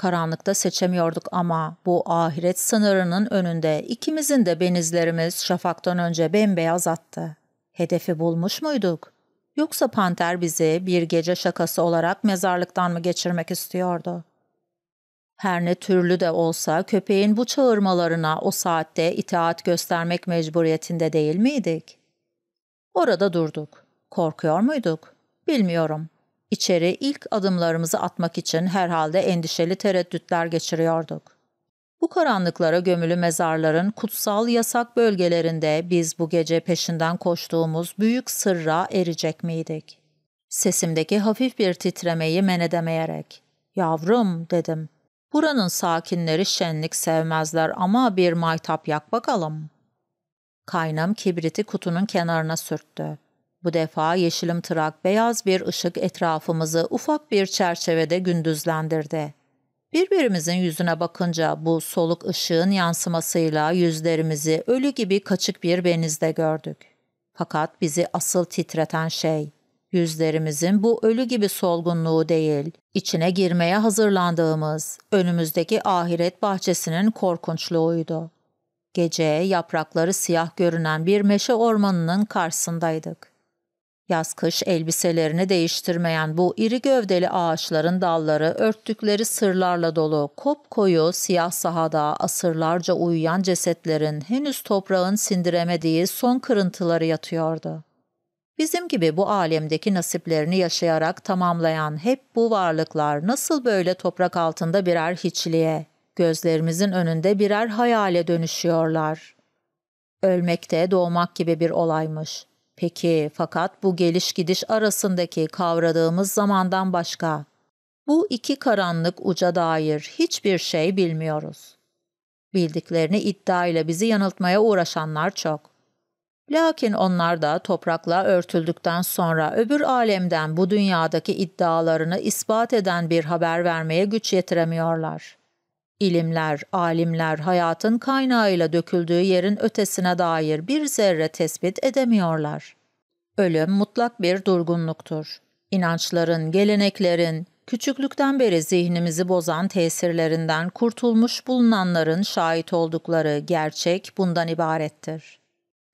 Karanlıkta seçemiyorduk ama bu ahiret sınırının önünde ikimizin de benizlerimiz şafaktan önce bembeyaz attı. Hedefi bulmuş muyduk? Yoksa panter bizi bir gece şakası olarak mezarlıktan mı geçirmek istiyordu? Her ne türlü de olsa köpeğin bu çağırmalarına o saatte itaat göstermek mecburiyetinde değil miydik? Orada durduk. Korkuyor muyduk? Bilmiyorum. İçeri ilk adımlarımızı atmak için herhalde endişeli tereddütler geçiriyorduk. Bu karanlıklara gömülü mezarların kutsal yasak bölgelerinde biz bu gece peşinden koştuğumuz büyük sırra erecek miydik? Sesimdeki hafif bir titremeyi men edemeyerek, ''Yavrum'' dedim. ''Buranın sakinleri şenlik sevmezler ama bir maytap yak bakalım.'' Kaynam kibriti kutunun kenarına sürttü. Bu defa yeşilim tırak beyaz bir ışık etrafımızı ufak bir çerçevede gündüzlendirdi. Birbirimizin yüzüne bakınca bu soluk ışığın yansımasıyla yüzlerimizi ölü gibi kaçık bir benizde gördük. Fakat bizi asıl titreten şey, yüzlerimizin bu ölü gibi solgunluğu değil, içine girmeye hazırlandığımız önümüzdeki ahiret bahçesinin korkunçluğuydu. Gece yaprakları siyah görünen bir meşe ormanının karşısındaydık. Yaz kış elbiselerini değiştirmeyen bu iri gövdeli ağaçların dalları örttükleri sırlarla dolu kopkoyu siyah sahada asırlarca uyuyan cesetlerin henüz toprağın sindiremediği son kırıntıları yatıyordu. Bizim gibi bu alemdeki nasiplerini yaşayarak tamamlayan hep bu varlıklar nasıl böyle toprak altında birer hiçliğe, gözlerimizin önünde birer hayale dönüşüyorlar. Ölmekte, doğmak gibi bir olaymış. Peki fakat bu geliş gidiş arasındaki kavradığımız zamandan başka bu iki karanlık uca dair hiçbir şey bilmiyoruz. Bildiklerini iddia ile bizi yanıltmaya uğraşanlar çok. Lakin onlar da toprakla örtüldükten sonra öbür alemden bu dünyadaki iddialarını ispat eden bir haber vermeye güç yetiremiyorlar. İlimler, alimler hayatın kaynağıyla döküldüğü yerin ötesine dair bir zerre tespit edemiyorlar. Ölüm mutlak bir durgunluktur. İnançların, geleneklerin, küçüklükten beri zihnimizi bozan tesirlerinden kurtulmuş bulunanların şahit oldukları gerçek bundan ibarettir.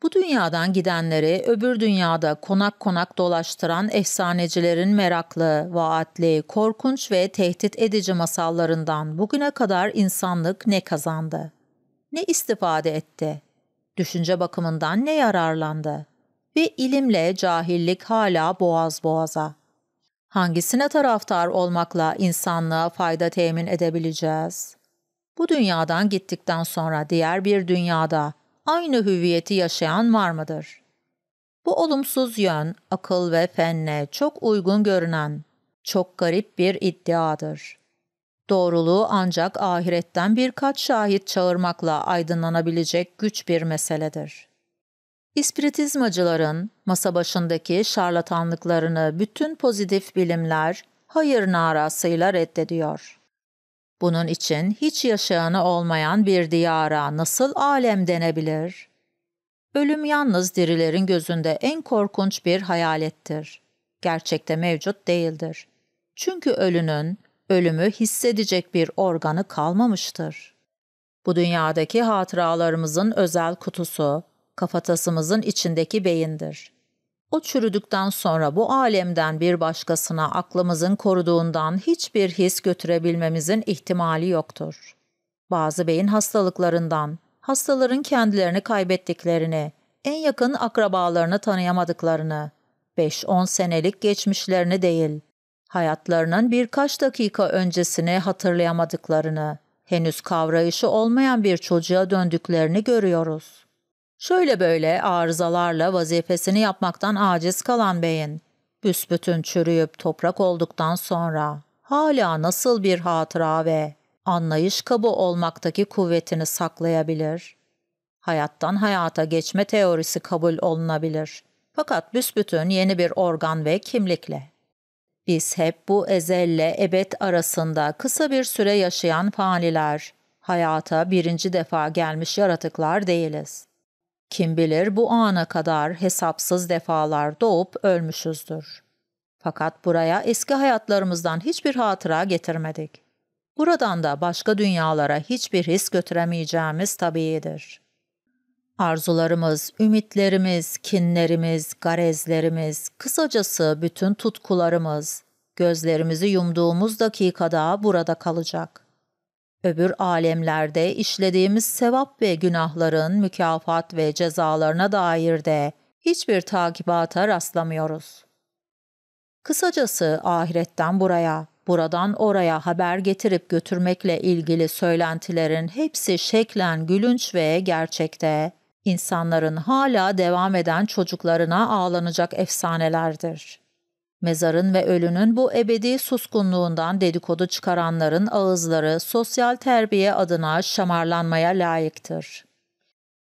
Bu dünyadan gidenleri öbür dünyada konak konak dolaştıran efsanecilerin meraklı, vaatli, korkunç ve tehdit edici masallarından bugüne kadar insanlık ne kazandı? Ne istifade etti? Düşünce bakımından ne yararlandı? Ve ilimle cahillik hala boğaz boğaza. Hangisine taraftar olmakla insanlığa fayda temin edebileceğiz? Bu dünyadan gittikten sonra diğer bir dünyada aynı hüviyeti yaşayan var mıdır? Bu olumsuz yön akıl ve fenne çok uygun görünen, çok garip bir iddiadır. Doğruluğu ancak ahiretten birkaç şahit çağırmakla aydınlanabilecek güç bir meseledir. İspiritizmacıların masa başındaki şarlatanlıklarını bütün pozitif bilimler hayır narasıyla reddediyor.'' Bunun için hiç yaşayanı olmayan bir diyara nasıl alem denebilir? Ölüm yalnız dirilerin gözünde en korkunç bir hayalettir. Gerçekte mevcut değildir. Çünkü ölünün ölümü hissedecek bir organı kalmamıştır. Bu dünyadaki hatıralarımızın özel kutusu, kafatasımızın içindeki beyindir. O çürüdükten sonra bu alemden bir başkasına aklımızın koruduğundan hiçbir his götürebilmemizin ihtimali yoktur. Bazı beyin hastalıklarından, hastaların kendilerini kaybettiklerini, en yakın akrabalarını tanıyamadıklarını, 5-10 senelik geçmişlerini değil, hayatlarının birkaç dakika öncesini hatırlayamadıklarını, henüz kavrayışı olmayan bir çocuğa döndüklerini görüyoruz. Şöyle böyle arızalarla vazifesini yapmaktan aciz kalan beyin, büsbütün çürüyüp toprak olduktan sonra hala nasıl bir hatıra ve anlayış kabı olmaktaki kuvvetini saklayabilir? Hayattan hayata geçme teorisi kabul olunabilir. Fakat büsbütün yeni bir organ ve kimlikle. Biz hep bu ezelle ebed arasında kısa bir süre yaşayan faniler, hayata birinci defa gelmiş yaratıklar değiliz. Kim bilir bu ana kadar hesapsız defalar doğup ölmüşüzdür. Fakat buraya eski hayatlarımızdan hiçbir hatıra getirmedik. Buradan da başka dünyalara hiçbir his götüremeyeceğimiz tabiidir. Arzularımız, ümitlerimiz, kinlerimiz, garezlerimiz, kısacası bütün tutkularımız, gözlerimizi yumduğumuz dakikada burada kalacak.'' Öbür alemlerde işlediğimiz sevap ve günahların mükafat ve cezalarına dair de hiçbir takibata rastlamıyoruz. Kısacası ahiretten buraya, buradan oraya haber getirip götürmekle ilgili söylentilerin hepsi şeklen gülünç ve gerçekte insanların hala devam eden çocuklarına ağlanacak efsanelerdir.'' Mezarın ve ölünün bu ebedi suskunluğundan dedikodu çıkaranların ağızları sosyal terbiye adına şamarlanmaya layıktır.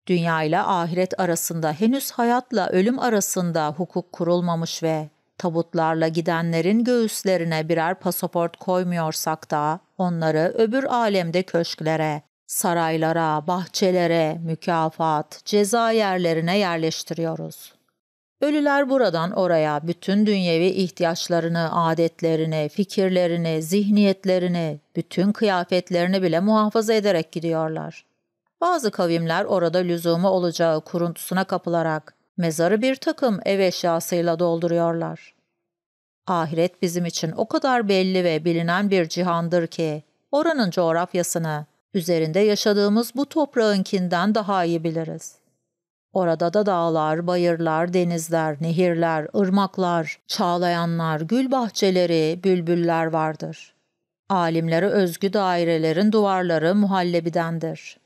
Dünya ile ahiret arasında henüz hayatla ölüm arasında hukuk kurulmamış ve tabutlarla gidenlerin göğüslerine birer pasaport koymuyorsak da onları öbür alemde köşklere, saraylara, bahçelere, mükafat, ceza yerlerine yerleştiriyoruz.'' Ölüler buradan oraya bütün dünyevi ihtiyaçlarını, adetlerini, fikirlerini, zihniyetlerini, bütün kıyafetlerini bile muhafaza ederek gidiyorlar. Bazı kavimler orada lüzumu olacağı kuruntusuna kapılarak mezarı bir takım ev eşyasıyla dolduruyorlar. Ahiret bizim için o kadar belli ve bilinen bir cihandır ki oranın coğrafyasını üzerinde yaşadığımız bu toprağınkinden daha iyi biliriz. Orada da dağlar, bayırlar, denizler, nehirler, ırmaklar, çağlayanlar, gül bahçeleri, bülbüller vardır. Alimlere özgü dairelerin duvarları muhallebidendir.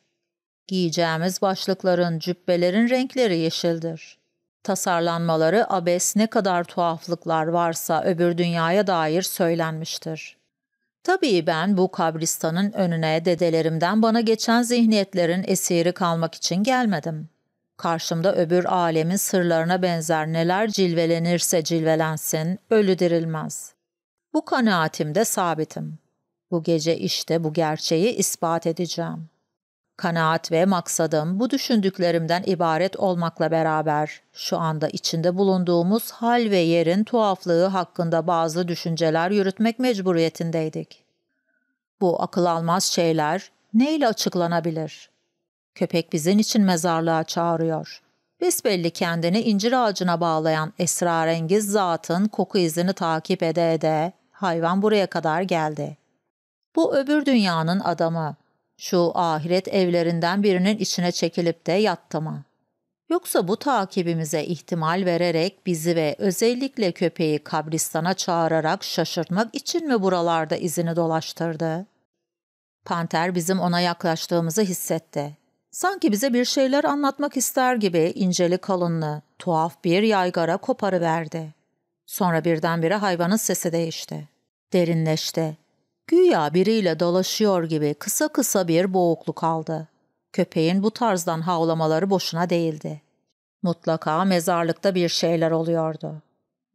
Giyeceğimiz başlıkların, cübbelerin renkleri yeşildir. Tasarlanmaları abes ne kadar tuhaflıklar varsa öbür dünyaya dair söylenmiştir.'' Tabii ben bu kabristanın önüne dedelerimden bana geçen zihniyetlerin esiri kalmak için gelmedim. Karşımda öbür alemin sırlarına benzer neler cilvelenirse cilvelensin, ölü dirilmez. Bu kanaatimde sabitim. Bu gece işte bu gerçeği ispat edeceğim. Kanaat ve maksadım bu düşündüklerimden ibaret olmakla beraber şu anda içinde bulunduğumuz hal ve yerin tuhaflığı hakkında bazı düşünceler yürütmek mecburiyetindeydik. Bu akıl almaz şeyler neyle açıklanabilir? Köpek bizim için mezarlığa çağırıyor. Besbelli kendini incir ağacına bağlayan esrarengiz zatın koku izini takip ede ede hayvan buraya kadar geldi. Bu öbür dünyanın adamı. Şu ahiret evlerinden birinin içine çekilip de yattı mı? Yoksa bu takibimize ihtimal vererek bizi ve özellikle köpeği kabristana çağırarak şaşırtmak için mi buralarda izini dolaştırdı? Panter bizim ona yaklaştığımızı hissetti. Sanki bize bir şeyler anlatmak ister gibi inceli kalınlı, tuhaf bir yaygara koparıverdi. Sonra birdenbire hayvanın sesi değişti. Derinleşti. Güya biriyle dolaşıyor gibi kısa kısa bir boğukluk aldı. Köpeğin bu tarzdan havlamaları boşuna değildi. Mutlaka mezarlıkta bir şeyler oluyordu.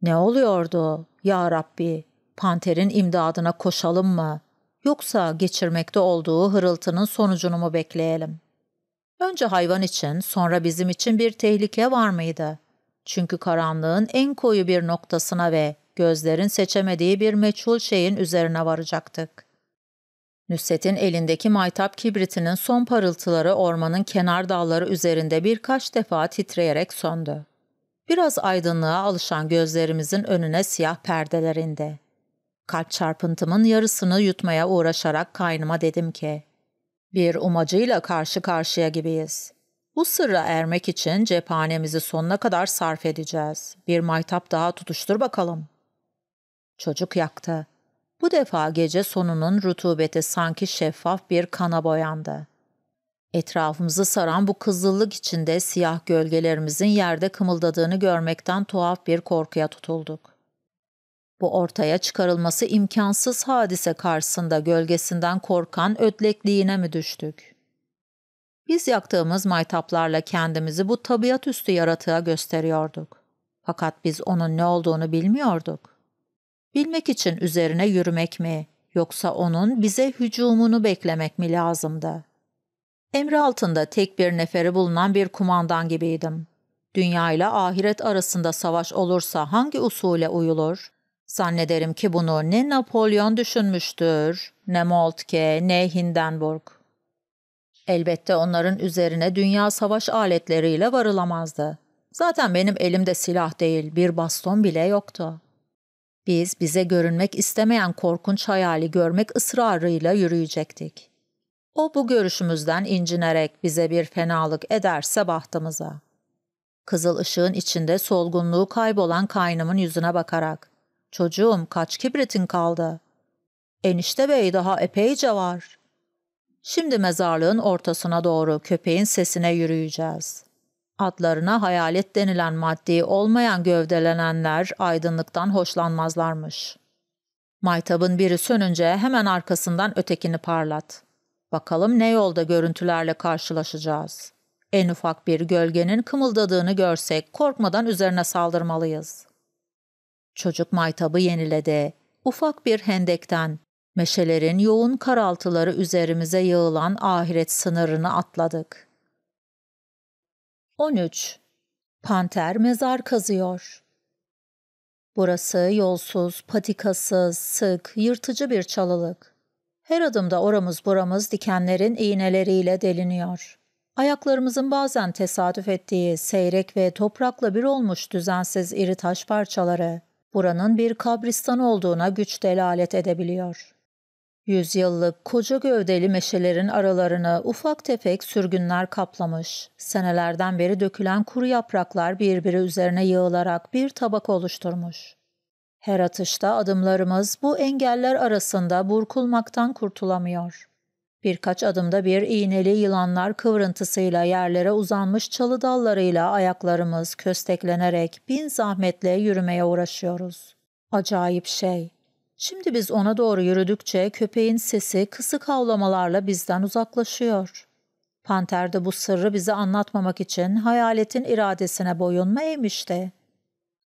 Ne oluyordu? Ya Rabbi, panterin imdadına koşalım mı? Yoksa geçirmekte olduğu hırıltının sonucunu mu bekleyelim?'' Önce hayvan için, sonra bizim için bir tehlike var mıydı? Çünkü karanlığın en koyu bir noktasına ve gözlerin seçemediği bir meçhul şeyin üzerine varacaktık. Nüset'in elindeki maytap kibritinin son parıltıları ormanın kenar dalları üzerinde birkaç defa titreyerek söndü. Biraz aydınlığa alışan gözlerimizin önüne siyah perdelerinde, indi. Kalp çarpıntımın yarısını yutmaya uğraşarak kaynıma dedim ki, bir umacıyla karşı karşıya gibiyiz. Bu sırra ermek için cephanemizi sonuna kadar sarf edeceğiz. Bir maytap daha tutuştur bakalım. Çocuk yaktı. Bu defa gece sonunun rutubeti sanki şeffaf bir kana boyandı. Etrafımızı saran bu kızıllık içinde siyah gölgelerimizin yerde kımıldadığını görmekten tuhaf bir korkuya tutulduk. Bu ortaya çıkarılması imkansız hadise karşısında gölgesinden korkan ötlekliğine mi düştük? Biz yaktığımız maytaplarla kendimizi bu tabiat üstü yaratığa gösteriyorduk. Fakat biz onun ne olduğunu bilmiyorduk. Bilmek için üzerine yürümek mi, yoksa onun bize hücumunu beklemek mi lazımdı? Emri altında tek bir neferi bulunan bir kumandan gibiydim. Dünya ile ahiret arasında savaş olursa hangi usule uyulur? Zannederim ki bunu ne Napolyon düşünmüştür, ne Moltke, ne Hindenburg. Elbette onların üzerine dünya savaş aletleriyle varılamazdı. Zaten benim elimde silah değil, bir baston bile yoktu. Biz bize görünmek istemeyen korkunç hayali görmek ısrarıyla yürüyecektik. O bu görüşümüzden incinerek bize bir fenalık ederse bahtımıza. Kızıl ışığın içinde solgunluğu kaybolan kaynımın yüzüne bakarak Çocuğum kaç kibritin kaldı? Enişte bey daha epeyce var. Şimdi mezarlığın ortasına doğru köpeğin sesine yürüyeceğiz. Adlarına hayalet denilen maddi olmayan gövdelenenler aydınlıktan hoşlanmazlarmış. Maytabın biri sönünce hemen arkasından ötekini parlat. Bakalım ne yolda görüntülerle karşılaşacağız. En ufak bir gölgenin kımıldadığını görsek korkmadan üzerine saldırmalıyız.'' Çocuk maytabı yeniledi. Ufak bir hendekten, meşelerin yoğun karaltıları üzerimize yığılan ahiret sınırını atladık. 13. Panter mezar kazıyor. Burası yolsuz, patikasız, sık, yırtıcı bir çalılık. Her adımda oramız buramız dikenlerin iğneleriyle deliniyor. Ayaklarımızın bazen tesadüf ettiği seyrek ve toprakla bir olmuş düzensiz iri taş parçaları, buranın bir kabristan olduğuna güç delalet edebiliyor. Yüzyıllık koca gövdeli meşelerin aralarını ufak tefek sürgünler kaplamış, senelerden beri dökülen kuru yapraklar birbiri üzerine yığılarak bir tabak oluşturmuş. Her atışta adımlarımız bu engeller arasında burkulmaktan kurtulamıyor.'' Birkaç adımda bir iğneli yılanlar kıvrıntısıyla yerlere uzanmış çalı dallarıyla ayaklarımız kösteklenerek bin zahmetle yürümeye uğraşıyoruz. Acayip şey. Şimdi biz ona doğru yürüdükçe köpeğin sesi kısık havlamalarla bizden uzaklaşıyor. Panter de bu sırrı bize anlatmamak için hayaletin iradesine boyunma eğmişti.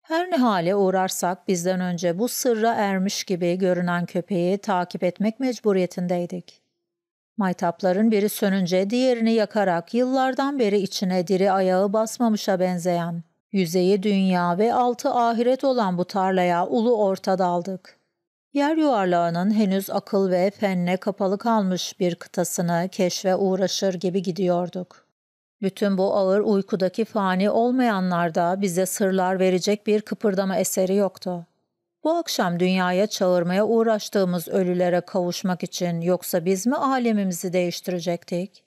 Her ne hale uğrarsak bizden önce bu sırra ermiş gibi görünen köpeği takip etmek mecburiyetindeydik. Maytapların biri sönünce diğerini yakarak yıllardan beri içine diri ayağı basmamışa benzeyen, yüzeyi dünya ve altı ahiret olan bu tarlaya ulu orta daldık. Yer yuvarlağının henüz akıl ve fenne kapalı kalmış bir kıtasını keşfe uğraşır gibi gidiyorduk. Bütün bu ağır uykudaki fani olmayanlarda bize sırlar verecek bir kıpırdama eseri yoktu. Bu akşam dünyaya çağırmaya uğraştığımız ölülere kavuşmak için yoksa biz mi alemimizi değiştirecektik?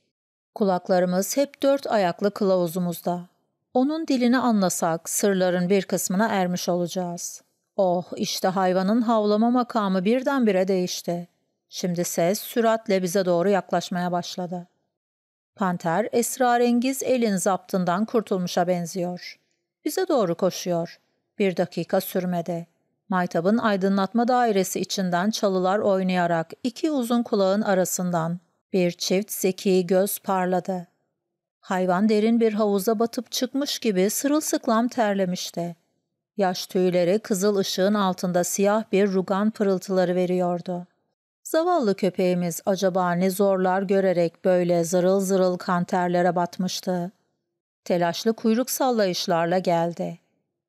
Kulaklarımız hep dört ayaklı kılavuzumuzda. Onun dilini anlasak sırların bir kısmına ermiş olacağız. Oh işte hayvanın havlama makamı birdenbire değişti. Şimdi ses süratle bize doğru yaklaşmaya başladı. Panter esrarengiz elin zaptından kurtulmuşa benziyor. Bize doğru koşuyor. Bir dakika sürmedi. Maytabın aydınlatma dairesi içinden çalılar oynayarak iki uzun kulağın arasından bir çift zeki göz parladı. Hayvan derin bir havuza batıp çıkmış gibi sırılsıklam terlemişti. Yaş tüyleri kızıl ışığın altında siyah bir rugan pırıltıları veriyordu. Zavallı köpeğimiz acaba ne zorlar görerek böyle zırıl zırıl kanterlere batmıştı. Telaşlı kuyruk sallayışlarla geldi.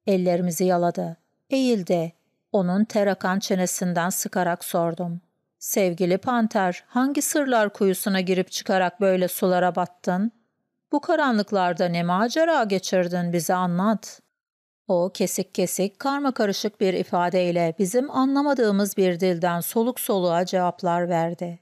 Ellerimizi yaladı. Eğildi. Onun ter akan çenesinden sıkarak sordum. Sevgili panter, hangi sırlar kuyusuna girip çıkarak böyle sulara battın? Bu karanlıklarda ne macera geçirdin bize anlat. O kesik kesik, karma karışık bir ifadeyle bizim anlamadığımız bir dilden soluk soluğa cevaplar verdi.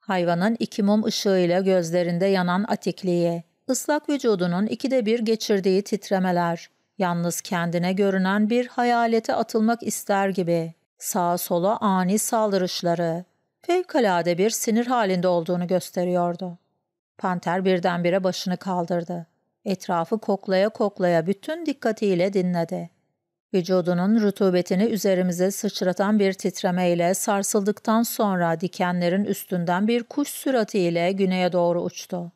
Hayvanın iki mum ışığıyla gözlerinde yanan atikliği, ıslak vücudunun ikide bir geçirdiği titremeler, Yalnız kendine görünen bir hayalete atılmak ister gibi. Sağa sola ani saldırışları, fevkalade bir sinir halinde olduğunu gösteriyordu. Panter birdenbire başını kaldırdı. Etrafı koklaya koklaya bütün dikkatiyle dinledi. Vücudunun rutubetini üzerimize sıçratan bir titremeyle sarsıldıktan sonra dikenlerin üstünden bir kuş süratiyle güneye doğru uçtu.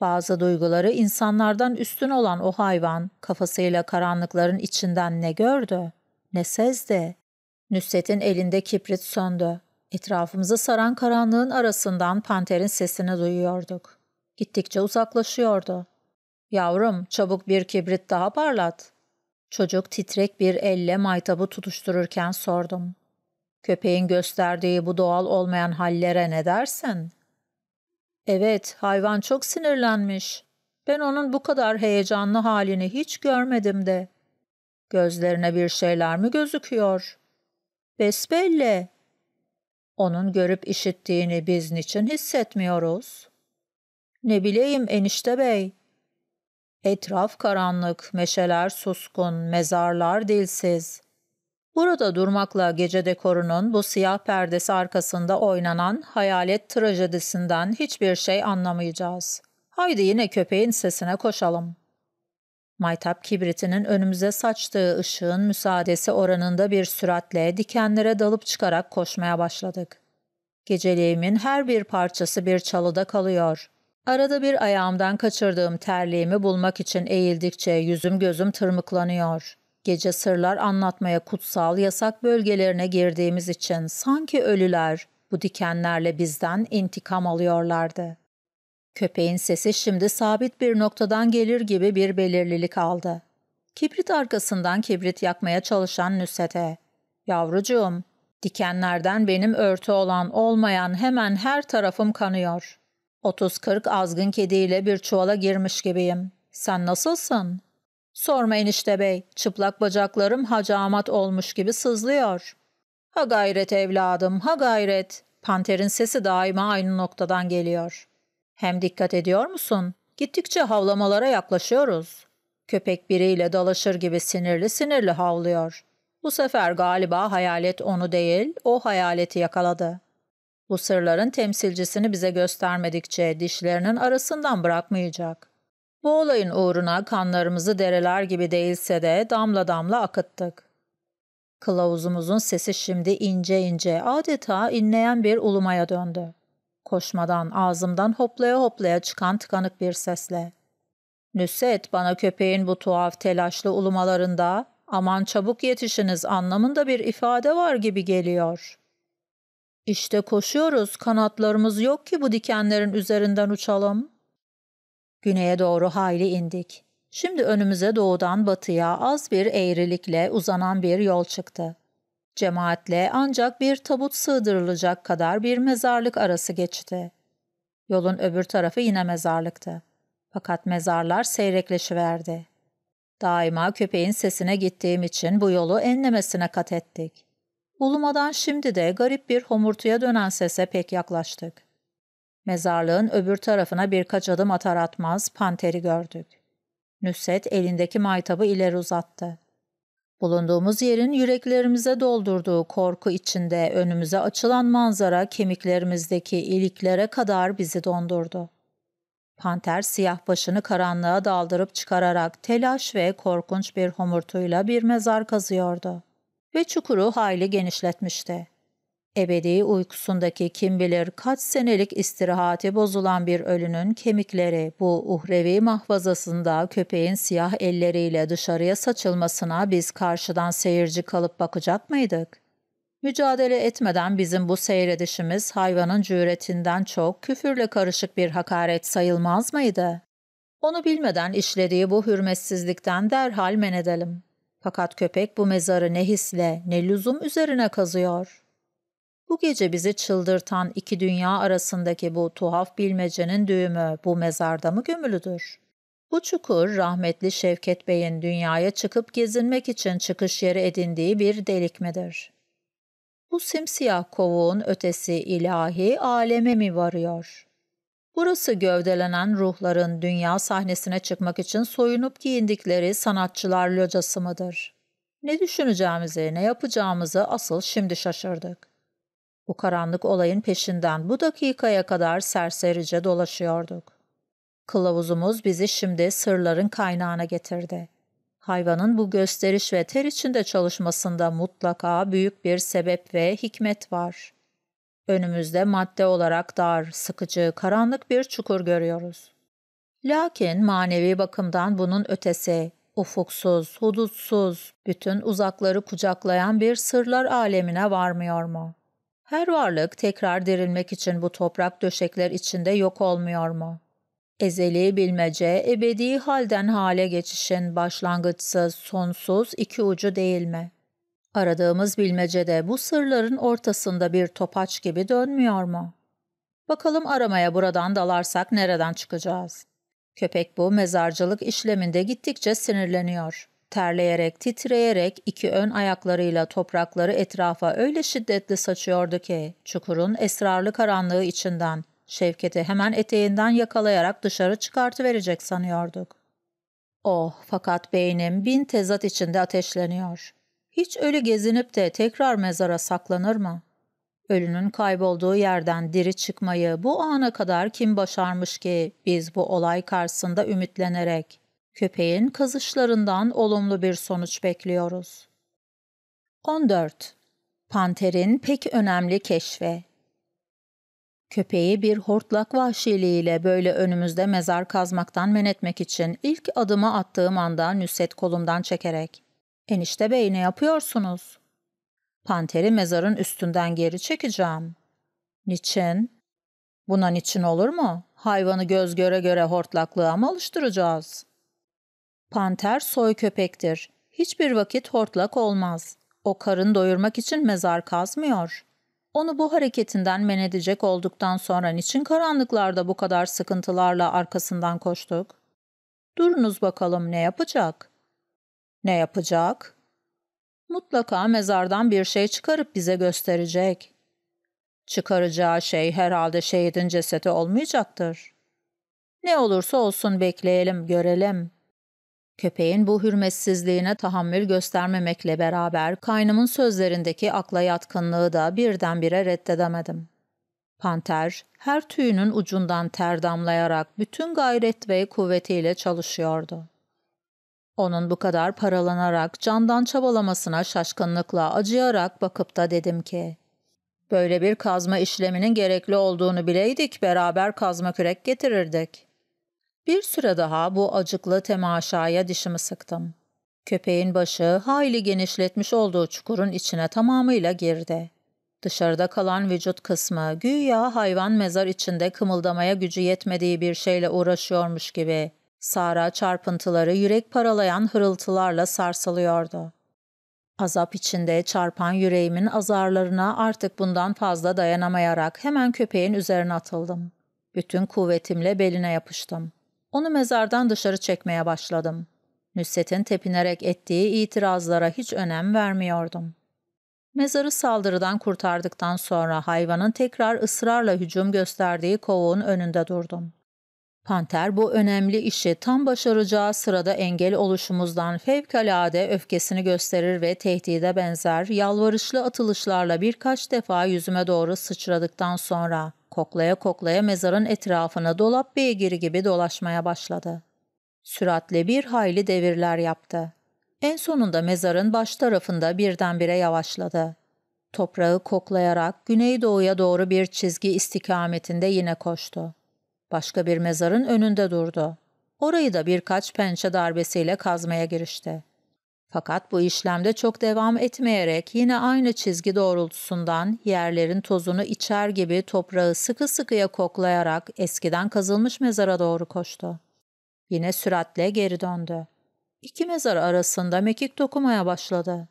Bazı duyguları insanlardan üstün olan o hayvan kafasıyla karanlıkların içinden ne gördü, ne sezdi. Nüsret'in elinde kibrit söndü. Etrafımızı saran karanlığın arasından panterin sesini duyuyorduk. Gittikçe uzaklaşıyordu. ''Yavrum çabuk bir kibrit daha parlat.'' Çocuk titrek bir elle maytabı tutuştururken sordum. Köpeğin gösterdiği bu doğal olmayan hallere ne dersin? Evet, hayvan çok sinirlenmiş. Ben onun bu kadar heyecanlı halini hiç görmedim de. Gözlerine bir şeyler mi gözüküyor? Besbelli. Onun görüp işittiğini biz niçin hissetmiyoruz? Ne bileyim enişte bey. Etraf karanlık, meşeler suskun, mezarlar dilsiz. Burada durmakla gece dekorunun bu siyah perdesi arkasında oynanan hayalet trajedisinden hiçbir şey anlamayacağız. Haydi yine köpeğin sesine koşalım. Maytap kibritinin önümüze saçtığı ışığın müsaadesi oranında bir süratle dikenlere dalıp çıkarak koşmaya başladık. Geceliğimin her bir parçası bir çalıda kalıyor. Arada bir ayağımdan kaçırdığım terliğimi bulmak için eğildikçe yüzüm gözüm tırmıklanıyor.'' Gece sırlar anlatmaya kutsal yasak bölgelerine girdiğimiz için sanki ölüler bu dikenlerle bizden intikam alıyorlardı. Köpeğin sesi şimdi sabit bir noktadan gelir gibi bir belirlilik aldı. Kibrit arkasından kibrit yakmaya çalışan Nüset'e. Yavrucuğum, dikenlerden benim örtü olan olmayan hemen her tarafım kanıyor. 30-40 azgın kediyle bir çuvala girmiş gibiyim. Sen nasılsın? Sorma enişte bey, çıplak bacaklarım hacamat olmuş gibi sızlıyor. Ha gayret evladım, ha gayret. Panter'in sesi daima aynı noktadan geliyor. Hem dikkat ediyor musun? Gittikçe havlamalara yaklaşıyoruz. Köpek biriyle dalaşır gibi sinirli sinirli havlıyor. Bu sefer galiba hayalet onu değil, o hayaleti yakaladı. Bu sırların temsilcisini bize göstermedikçe dişlerinin arasından bırakmayacak.'' Bu olayın uğruna kanlarımızı dereler gibi değilse de damla damla akıttık. Kılavuzumuzun sesi şimdi ince ince adeta inleyen bir ulumaya döndü. Koşmadan ağzımdan hoplaya hoplaya çıkan tıkanık bir sesle. Nüset bana köpeğin bu tuhaf telaşlı ulumalarında aman çabuk yetişiniz anlamında bir ifade var gibi geliyor. İşte koşuyoruz kanatlarımız yok ki bu dikenlerin üzerinden uçalım.'' Güneye doğru hayli indik. Şimdi önümüze doğudan batıya az bir eğrilikle uzanan bir yol çıktı. Cemaatle ancak bir tabut sığdırılacak kadar bir mezarlık arası geçti. Yolun öbür tarafı yine mezarlıktı. Fakat mezarlar seyrekleşiverdi. Daima köpeğin sesine gittiğim için bu yolu enlemesine kat ettik. Ulumadan şimdi de garip bir homurtuya dönen sese pek yaklaştık. Mezarlığın öbür tarafına birkaç adım atar atmaz panteri gördük. Nüset elindeki maytabı ileri uzattı. Bulunduğumuz yerin yüreklerimize doldurduğu korku içinde önümüze açılan manzara kemiklerimizdeki iliklere kadar bizi dondurdu. Panter siyah başını karanlığa daldırıp çıkararak telaş ve korkunç bir homurtuyla bir mezar kazıyordu ve çukuru hayli genişletmişti. Ebedi uykusundaki kim bilir kaç senelik istirahati bozulan bir ölünün kemikleri bu uhrevi mahvazasında köpeğin siyah elleriyle dışarıya saçılmasına biz karşıdan seyirci kalıp bakacak mıydık? Mücadele etmeden bizim bu seyredişimiz hayvanın cüretinden çok küfürle karışık bir hakaret sayılmaz mıydı? Onu bilmeden işlediği bu hürmetsizlikten derhal men edelim. Fakat köpek bu mezarı ne hisle ne lüzum üzerine kazıyor.'' Bu gece bizi çıldırtan iki dünya arasındaki bu tuhaf bilmecenin düğümü bu mezarda mı gömülüdür? Bu çukur rahmetli Şevket Bey'in dünyaya çıkıp gezinmek için çıkış yeri edindiği bir delik midir? Bu simsiyah kovuğun ötesi ilahi aleme mi varıyor? Burası gövdelenen ruhların dünya sahnesine çıkmak için soyunup giyindikleri sanatçılar locası mıdır? Ne düşüneceğimizi, ne yapacağımızı asıl şimdi şaşırdık. Bu karanlık olayın peşinden bu dakikaya kadar serserice dolaşıyorduk. Kılavuzumuz bizi şimdi sırların kaynağına getirdi. Hayvanın bu gösteriş ve ter içinde çalışmasında mutlaka büyük bir sebep ve hikmet var. Önümüzde madde olarak dar, sıkıcı, karanlık bir çukur görüyoruz. Lakin manevi bakımdan bunun ötesi, ufuksuz, hudutsuz, bütün uzakları kucaklayan bir sırlar alemine varmıyor mu? Her varlık tekrar dirilmek için bu toprak döşekler içinde yok olmuyor mu? Ezeli bilmece, ebedi halden hale geçişin başlangıçsız, sonsuz iki ucu değil mi? Aradığımız bilmece de bu sırların ortasında bir topaç gibi dönmüyor mu? Bakalım aramaya buradan dalarsak nereden çıkacağız? Köpek bu mezarcılık işleminde gittikçe sinirleniyor. Terleyerek, titreyerek iki ön ayaklarıyla toprakları etrafa öyle şiddetli saçıyordu ki çukurun esrarlı karanlığı içinden Şevket'i hemen eteğinden yakalayarak dışarı çıkartıverecek sanıyorduk. Oh fakat beynim bin tezat içinde ateşleniyor. Hiç ölü gezinip de tekrar mezara saklanır mı? Ölünün kaybolduğu yerden diri çıkmayı bu ana kadar kim başarmış ki biz bu olay karşısında ümitlenerek, Köpeğin kazışlarından olumlu bir sonuç bekliyoruz. 14. Panter'in pek önemli keşfi. Köpeği bir hortlak vahşiliğiyle böyle önümüzde mezar kazmaktan men etmek için ilk adımı attığım anda Nüset kolumdan çekerek ''Enişte bey ne yapıyorsunuz?'' Panteri mezarın üstünden geri çekeceğim. Niçin? Buna niçin olur mu? Hayvanı göz göre göre hortlaklığa mı alıştıracağız? Panter soy köpektir. Hiçbir vakit hortlak olmaz. O karın doyurmak için mezar kazmıyor. Onu bu hareketinden men edecek olduktan sonra niçin karanlıklarda bu kadar sıkıntılarla arkasından koştuk? Durunuz bakalım ne yapacak? Ne yapacak? Mutlaka mezardan bir şey çıkarıp bize gösterecek. Çıkaracağı şey herhalde şehidin cesedi olmayacaktır. Ne olursa olsun bekleyelim, görelim. Köpeğin bu hürmetsizliğine tahammül göstermemekle beraber kaynımın sözlerindeki akla yatkınlığı da birdenbire reddedemedim. Panter, her tüyünün ucundan ter damlayarak bütün gayret ve kuvvetiyle çalışıyordu. Onun bu kadar paralanarak, candan çabalamasına şaşkınlıkla acıyarak bakıp da dedim ki, ''Böyle bir kazma işleminin gerekli olduğunu bileydik, beraber kazma kürek getirirdik.'' Bir süre daha bu acıklı temaşaya dişimi sıktım. Köpeğin başı hayli genişletmiş olduğu çukurun içine tamamıyla girdi. Dışarıda kalan vücut kısmı güya hayvan mezar içinde kımıldamaya gücü yetmediği bir şeyle uğraşıyormuş gibi Sara çarpıntıları yürek paralayan hırıltılarla sarsılıyordu. Azap içinde çarpan yüreğimin azarlarına artık bundan fazla dayanamayarak hemen köpeğin üzerine atıldım. Bütün kuvvetimle beline yapıştım. Onu mezardan dışarı çekmeye başladım. Nüsret'in tepinerek ettiği itirazlara hiç önem vermiyordum. Mezarı saldırıdan kurtardıktan sonra hayvanın tekrar ısrarla hücum gösterdiği kovuğun önünde durdum. Panter bu önemli işi tam başaracağı sırada engel oluşumuzdan fevkalade öfkesini gösterir ve tehdide benzer yalvarışlı atılışlarla birkaç defa yüzüme doğru sıçradıktan sonra Koklaya koklaya mezarın etrafına dolap beygiri gibi dolaşmaya başladı. Süratle bir hayli devirler yaptı. En sonunda mezarın baş tarafında birdenbire yavaşladı. Toprağı koklayarak güneydoğuya doğru bir çizgi istikametinde yine koştu. Başka bir mezarın önünde durdu. Orayı da birkaç pençe darbesiyle kazmaya girişti. Fakat bu işlemde çok devam etmeyerek yine aynı çizgi doğrultusundan yerlerin tozunu içer gibi toprağı sıkı sıkıya koklayarak eskiden kazılmış mezara doğru koştu. Yine süratle geri döndü. İki mezar arasında mekik dokumaya başladı.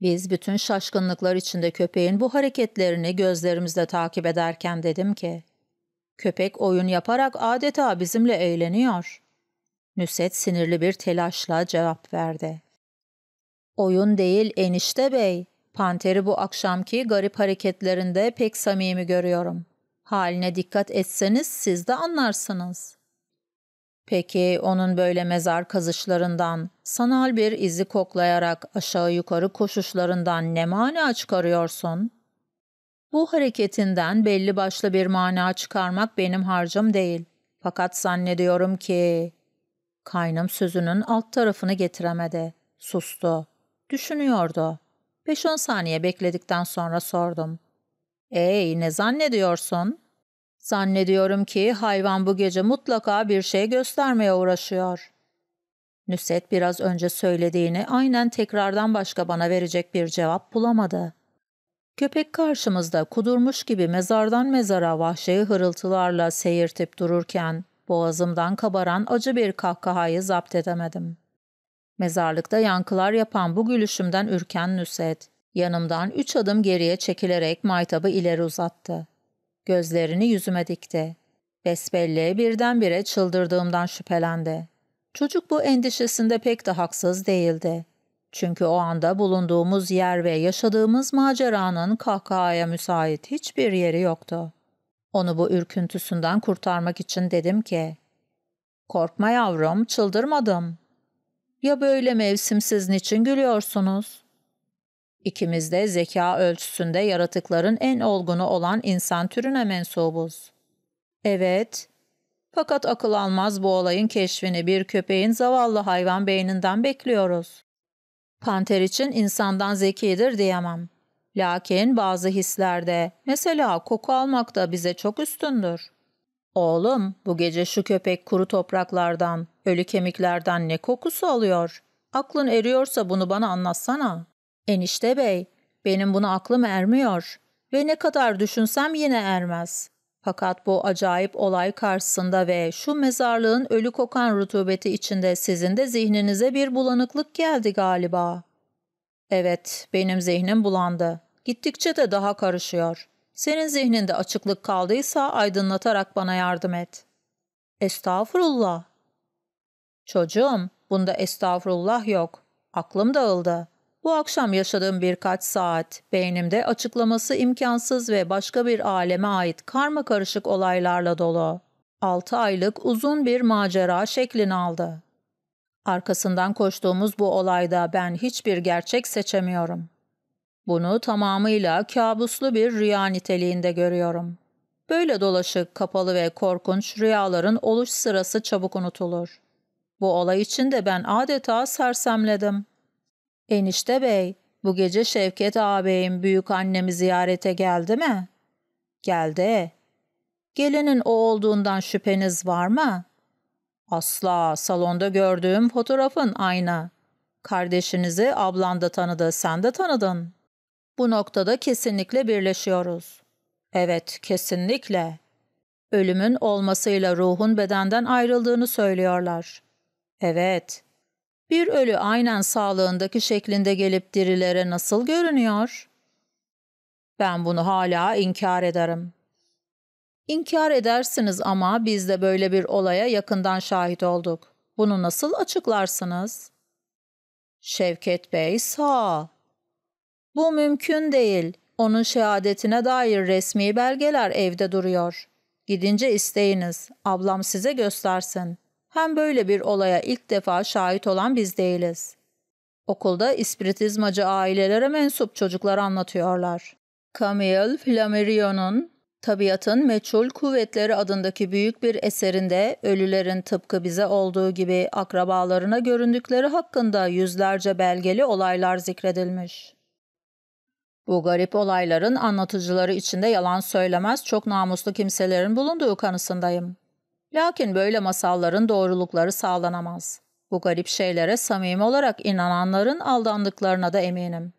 Biz bütün şaşkınlıklar içinde köpeğin bu hareketlerini gözlerimizle takip ederken dedim ki, köpek oyun yaparak adeta bizimle eğleniyor. Nüset sinirli bir telaşla cevap verdi. Oyun değil enişte bey. Panteri bu akşamki garip hareketlerinde pek samimi görüyorum. Haline dikkat etseniz siz de anlarsınız. Peki onun böyle mezar kazışlarından, sanal bir izi koklayarak aşağı yukarı koşuşlarından ne mana çıkarıyorsun? Bu hareketinden belli başlı bir mana çıkarmak benim harcım değil. Fakat zannediyorum ki... Kaynım sözünün alt tarafını getiremedi. Sustu. Düşünüyordu. 5-10 saniye bekledikten sonra sordum. Ey ne zannediyorsun? Zannediyorum ki hayvan bu gece mutlaka bir şey göstermeye uğraşıyor. Nüset biraz önce söylediğini aynen tekrardan başka bana verecek bir cevap bulamadı. Köpek karşımızda kudurmuş gibi mezardan mezara vahşi hırıltılarla seyirtip dururken boğazımdan kabaran acı bir kahkahayı zapt edemedim.'' Mezarlıkta yankılar yapan bu gülüşümden ürken Nusret, yanımdan üç adım geriye çekilerek maytabı ileri uzattı. Gözlerini yüzüme dikti. Besbelli birdenbire çıldırdığımdan şüphelendi. Çocuk bu endişesinde pek de haksız değildi. Çünkü o anda bulunduğumuz yer ve yaşadığımız maceranın kahkahaya müsait hiçbir yeri yoktu. Onu bu ürküntüsünden kurtarmak için dedim ki, ''Korkma yavrum, çıldırmadım.'' Ya böyle mevsimsiz niçin gülüyorsunuz? İkimiz de zeka ölçüsünde yaratıkların en olgunu olan insan türüne mensubuz. Evet. Fakat akıl almaz bu olayın keşfini bir köpeğin zavallı hayvan beyninden bekliyoruz. Panter için insandan zekidir diyemem. Lakin bazı hislerde, mesela koku almak da bize çok üstündür. Oğlum, bu gece şu köpek kuru topraklardan, Ölü kemiklerden ne kokusu alıyor? Aklın eriyorsa bunu bana anlatsana. Enişte bey, benim buna aklım ermiyor ve ne kadar düşünsem yine ermez. Fakat bu acayip olay karşısında ve şu mezarlığın ölü kokan rutubeti içinde sizin de zihninize bir bulanıklık geldi galiba. Evet, benim zihnim bulandı. Gittikçe de daha karışıyor. Senin zihninde açıklık kaldıysa aydınlatarak bana yardım et. Estağfurullah. Çocuğum, bunda estağfurullah yok. Aklım dağıldı. Bu akşam yaşadığım birkaç saat, beynimde açıklaması imkansız ve başka bir aleme ait karma karışık olaylarla dolu. 6 aylık uzun bir macera şeklini aldı. Arkasından koştuğumuz bu olayda ben hiçbir gerçek seçemiyorum. Bunu tamamıyla kabuslu bir rüya niteliğinde görüyorum. Böyle dolaşık, kapalı ve korkunç rüyaların oluş sırası çabuk unutulur. Bu olay için de ben adeta sersemledim. Enişte bey, bu gece Şevket ağabeyim büyük annemi ziyarete geldi mi? Geldi. Gelinin o olduğundan şüpheniz var mı? Asla salonda gördüğüm fotoğrafın aynı. Kardeşinizi ablan da tanıdı, sen de tanıdın. Bu noktada kesinlikle birleşiyoruz. Evet, kesinlikle. Ölümün olmasıyla ruhun bedenden ayrıldığını söylüyorlar. Evet. Bir ölü aynen sağlığındaki şeklinde gelip dirilere nasıl görünüyor? Ben bunu hala inkar ederim. İnkar edersiniz ama biz de böyle bir olaya yakından şahit olduk. Bunu nasıl açıklarsınız? Şevket Bey sağ. Bu mümkün değil. Onun şehadetine dair resmi belgeler evde duruyor. Gidince isteyiniz. Ablam size göstersin.'' Hem böyle bir olaya ilk defa şahit olan biz değiliz. Okulda ispiritizmacı ailelere mensup çocuklar anlatıyorlar. Camille Flammarion'un Tabiatın Meçhul Kuvvetleri adındaki büyük bir eserinde ölülerin tıpkı bize olduğu gibi akrabalarına göründükleri hakkında yüzlerce belgeli olaylar zikredilmiş. Bu garip olayların anlatıcıları içinde yalan söylemez çok namuslu kimselerin bulunduğu kanısındayım. Lakin böyle masalların doğrulukları sağlanamaz. Bu garip şeylere samimi olarak inananların aldandıklarına da eminim.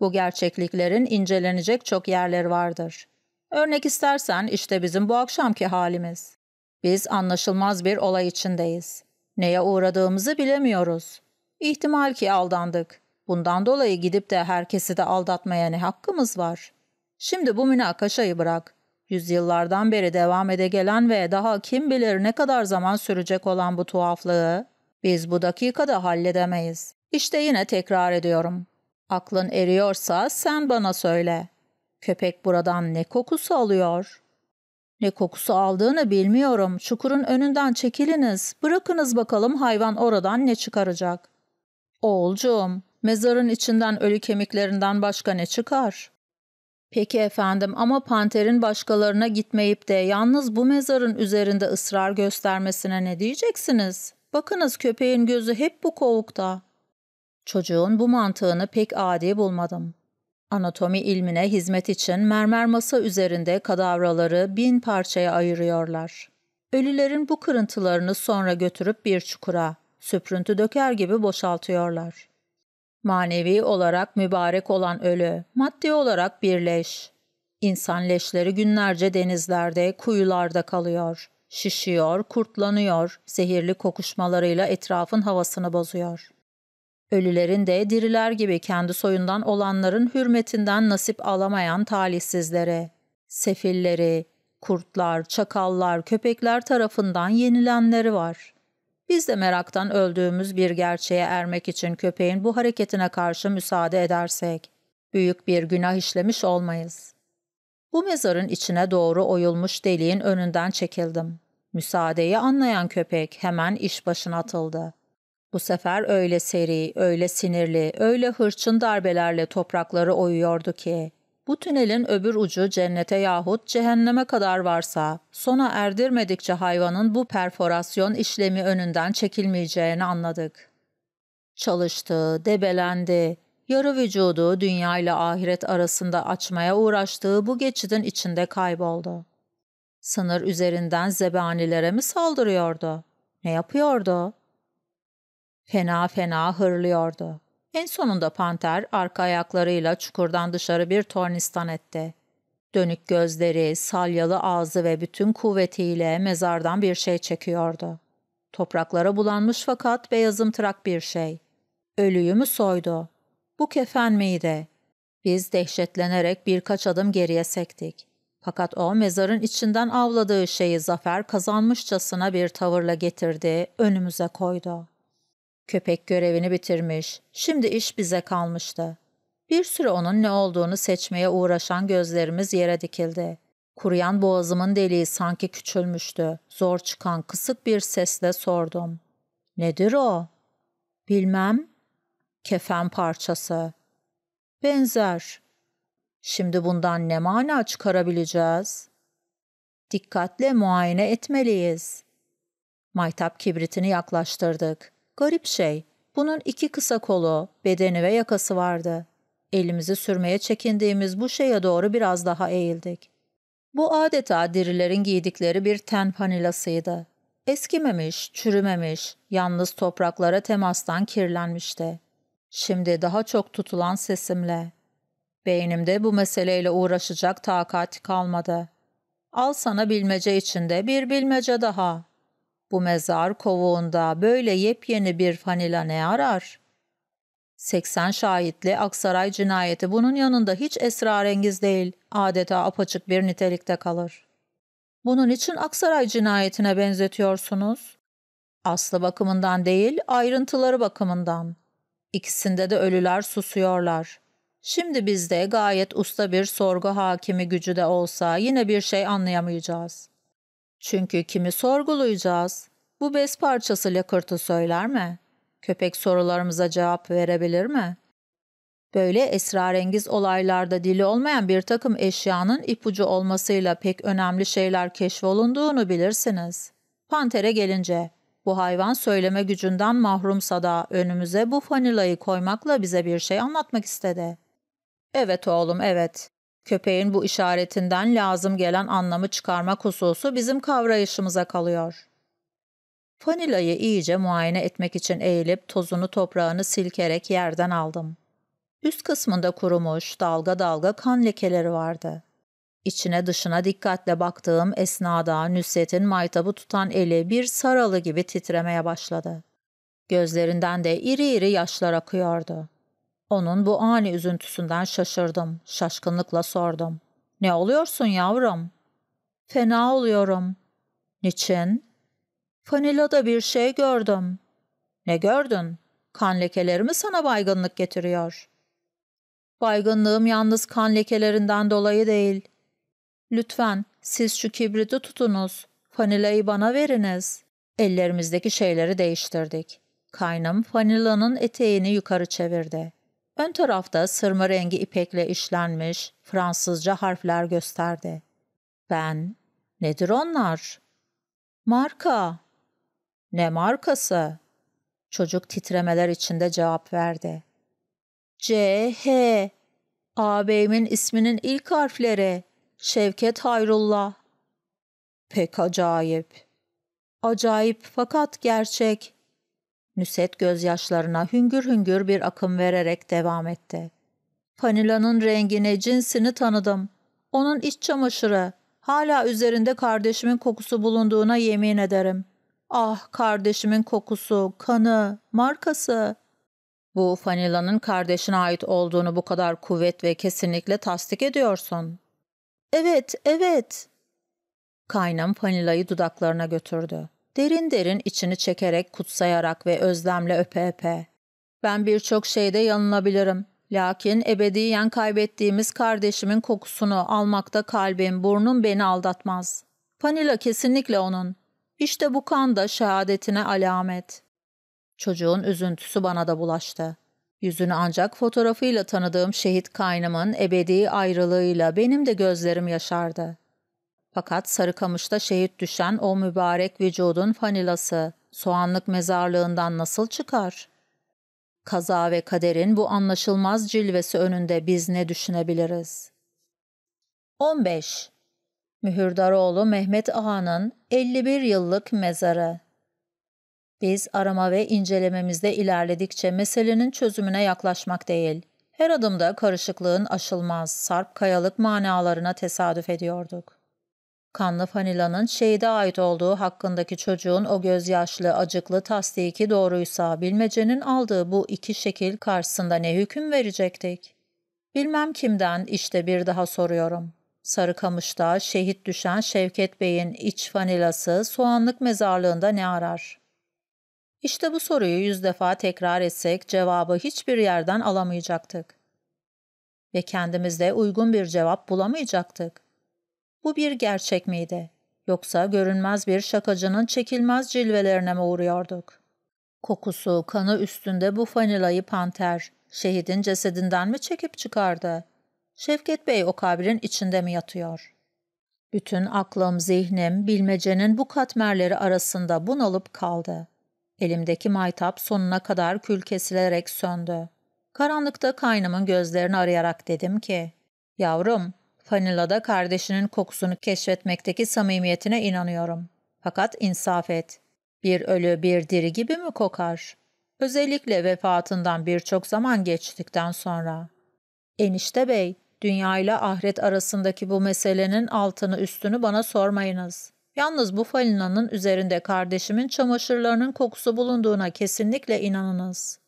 Bu gerçekliklerin incelenecek çok yerleri vardır. Örnek istersen işte bizim bu akşamki halimiz. Biz anlaşılmaz bir olay içindeyiz. Neye uğradığımızı bilemiyoruz. İhtimal ki aldandık. Bundan dolayı gidip de herkesi de aldatmaya ne hakkımız var? Şimdi bu münakaşayı bırak. Yüzyıllardan beri devam ede gelen ve daha kim bilir ne kadar zaman sürecek olan bu tuhaflığı biz bu dakikada halledemeyiz. İşte yine tekrar ediyorum. Aklın eriyorsa sen bana söyle. Köpek buradan ne kokusu alıyor? Ne kokusu aldığını bilmiyorum. Çukurun önünden çekiliniz. Bırakınız bakalım hayvan oradan ne çıkaracak. Oğulcuğum, mezarın içinden ölü kemiklerinden başka ne çıkar? Peki efendim ama Panter'in başkalarına gitmeyip de yalnız bu mezarın üzerinde ısrar göstermesine ne diyeceksiniz? Bakınız köpeğin gözü hep bu kovukta. Çocuğun bu mantığını pek adi bulmadım. Anatomi ilmine hizmet için mermer masa üzerinde kadavraları bin parçaya ayırıyorlar. Ölülerin bu kırıntılarını sonra götürüp bir çukura, süprüntü döker gibi boşaltıyorlar. Manevi olarak mübarek olan ölü, maddi olarak birleş. leş. İnsan leşleri günlerce denizlerde, kuyularda kalıyor. Şişiyor, kurtlanıyor, zehirli kokuşmalarıyla etrafın havasını bozuyor. Ölülerin de diriler gibi kendi soyundan olanların hürmetinden nasip alamayan talihsizleri, sefilleri, kurtlar, çakallar, köpekler tarafından yenilenleri var. Biz de meraktan öldüğümüz bir gerçeğe ermek için köpeğin bu hareketine karşı müsaade edersek büyük bir günah işlemiş olmayız. Bu mezarın içine doğru oyulmuş deliğin önünden çekildim. Müsaadeyi anlayan köpek hemen iş başına atıldı. Bu sefer öyle seri, öyle sinirli, öyle hırçın darbelerle toprakları oyuyordu ki bu tünelin öbür ucu cennete yahut cehenneme kadar varsa, sona erdirmedikçe hayvanın bu perforasyon işlemi önünden çekilmeyeceğini anladık. Çalıştı, debelendi, yarı vücudu dünya ile ahiret arasında açmaya uğraştığı bu geçidin içinde kayboldu. Sınır üzerinden zebanilere mi saldırıyordu? Ne yapıyordu? Fena fena hırlıyordu. En sonunda panter arka ayaklarıyla çukurdan dışarı bir tornistan etti. Dönük gözleri, salyalı ağzı ve bütün kuvvetiyle mezardan bir şey çekiyordu. Topraklara bulanmış fakat beyazımtırak bir şey. Ölüyü mü soydu? Bu kefen miydi? Biz dehşetlenerek birkaç adım geriye sektik. Fakat o mezarın içinden avladığı şeyi zafer kazanmışçasına bir tavırla getirdi, önümüze koydu.'' Köpek görevini bitirmiş. Şimdi iş bize kalmıştı. Bir süre onun ne olduğunu seçmeye uğraşan gözlerimiz yere dikildi. Kuruyan boğazımın deliği sanki küçülmüştü. Zor çıkan kısık bir sesle sordum. Nedir o? Bilmem. Kefen parçası. Benzer. Şimdi bundan ne mana çıkarabileceğiz? Dikkatle muayene etmeliyiz. Maytap kibritini yaklaştırdık. Garip şey, bunun iki kısa kolu, bedeni ve yakası vardı. Elimizi sürmeye çekindiğimiz bu şeye doğru biraz daha eğildik. Bu adeta dirilerin giydikleri bir ten panilasıydı. Eskimemiş, çürümemiş, yalnız topraklara temastan kirlenmişti. Şimdi daha çok tutulan sesimle. Beynimde bu meseleyle uğraşacak takat kalmadı. Al sana bilmece içinde bir bilmece daha.'' Bu mezar kovuğunda böyle yepyeni bir fanila ne arar? 80 şahitli Aksaray cinayeti bunun yanında hiç esrarengiz değil, adeta apaçık bir nitelikte kalır. Bunun için Aksaray cinayetine benzetiyorsunuz. Aslı bakımından değil, ayrıntıları bakımından. İkisinde de ölüler susuyorlar. Şimdi bizde gayet usta bir sorgu hakimi gücü de olsa yine bir şey anlayamayacağız. Çünkü kimi sorgulayacağız? Bu bez parçası lakırtı söyler mi? Köpek sorularımıza cevap verebilir mi? Böyle esrarengiz olaylarda dili olmayan bir takım eşyanın ipucu olmasıyla pek önemli şeyler keşfolunduğunu bilirsiniz. Pantere gelince, bu hayvan söyleme gücünden mahrumsa da önümüze bu fanilayı koymakla bize bir şey anlatmak istedi. Evet oğlum evet, Köpeğin bu işaretinden lazım gelen anlamı çıkarmak hususu bizim kavrayışımıza kalıyor. Fanilayı iyice muayene etmek için eğilip tozunu toprağını silkerek yerden aldım. Üst kısmında kurumuş, dalga dalga kan lekeleri vardı. İçine dışına dikkatle baktığım esnada Nüsret'in maytabı tutan eli bir saralı gibi titremeye başladı. Gözlerinden de iri iri yaşlar akıyordu. Onun bu ani üzüntüsünden şaşırdım. Şaşkınlıkla sordum. Ne oluyorsun yavrum? Fena oluyorum. Niçin? Fanila'da bir şey gördüm. Ne gördün? Kan lekeleri mi sana baygınlık getiriyor? Baygınlığım yalnız kan lekelerinden dolayı değil. Lütfen siz şu kibriti tutunuz. Fanila'yı bana veriniz. Ellerimizdeki şeyleri değiştirdik. Kaynım Fanila'nın eteğini yukarı çevirdi. Ön tarafta sırma rengi ipekle işlenmiş Fransızca harfler gösterdi. Ben, nedir onlar? Marka. Ne markası? Çocuk titremeler içinde cevap verdi. C, H. Ağabeyimin isminin ilk harfleri. Şevket Hayrullah. Pek acayip. Acayip fakat gerçek. Nüset gözyaşlarına hüngür hüngür bir akım vererek devam etti. Panila'nın rengini, cinsini tanıdım. Onun iç çamaşırı. Hala üzerinde kardeşimin kokusu bulunduğuna yemin ederim. Ah kardeşimin kokusu, kanı, markası. Bu Fanila'nın kardeşine ait olduğunu bu kadar kuvvet ve kesinlikle tasdik ediyorsun. Evet, evet. Kaynam Fanila'yı dudaklarına götürdü. Derin derin içini çekerek, kutsayarak ve özlemle öpe öpe. Ben birçok şeyde yanılabilirim. Lakin ebediyen kaybettiğimiz kardeşimin kokusunu almakta kalbim, burnum beni aldatmaz. Panila kesinlikle onun. İşte bu kan da şehadetine alamet. Çocuğun üzüntüsü bana da bulaştı. Yüzünü ancak fotoğrafıyla tanıdığım şehit kaynımın ebedi ayrılığıyla benim de gözlerim yaşardı. Fakat Sarıkamış'ta şehit düşen o mübarek vücudun fanilası soğanlık mezarlığından nasıl çıkar? Kaza ve kaderin bu anlaşılmaz cilvesi önünde biz ne düşünebiliriz? 15. Mühürdaroğlu Mehmet Ağa'nın 51 yıllık mezarı Biz arama ve incelememizde ilerledikçe meselenin çözümüne yaklaşmak değil, her adımda karışıklığın aşılmaz, sarp kayalık manalarına tesadüf ediyorduk. Kanlı Fanila'nın şehide ait olduğu hakkındaki çocuğun o gözyaşlı, acıklı tasdiki doğruysa bilmecenin aldığı bu iki şekil karşısında ne hüküm verecektik? Bilmem kimden işte bir daha soruyorum. Sarıkamış'ta şehit düşen Şevket Bey'in iç fanilası soğanlık mezarlığında ne arar? İşte bu soruyu yüz defa tekrar etsek cevabı hiçbir yerden alamayacaktık. Ve kendimizde uygun bir cevap bulamayacaktık. Bu bir gerçek miydi? Yoksa görünmez bir şakacının çekilmez cilvelerine mi uğruyorduk? Kokusu, kanı üstünde bu fanilayı panter, şehidin cesedinden mi çekip çıkardı? Şevket Bey o kabrin içinde mi yatıyor? Bütün aklım, zihnim, bilmecenin bu katmerleri arasında bunalıp kaldı. Elimdeki maytap sonuna kadar kül kesilerek söndü. Karanlıkta kaynımın gözlerini arayarak dedim ki, ''Yavrum, Fanila'da kardeşinin kokusunu keşfetmekteki samimiyetine inanıyorum. Fakat insaf et. Bir ölü bir diri gibi mi kokar? Özellikle vefatından birçok zaman geçtikten sonra. Enişte bey, dünya ile ahiret arasındaki bu meselenin altını üstünü bana sormayınız. Yalnız bu fanilanın üzerinde kardeşimin çamaşırlarının kokusu bulunduğuna kesinlikle inanınız.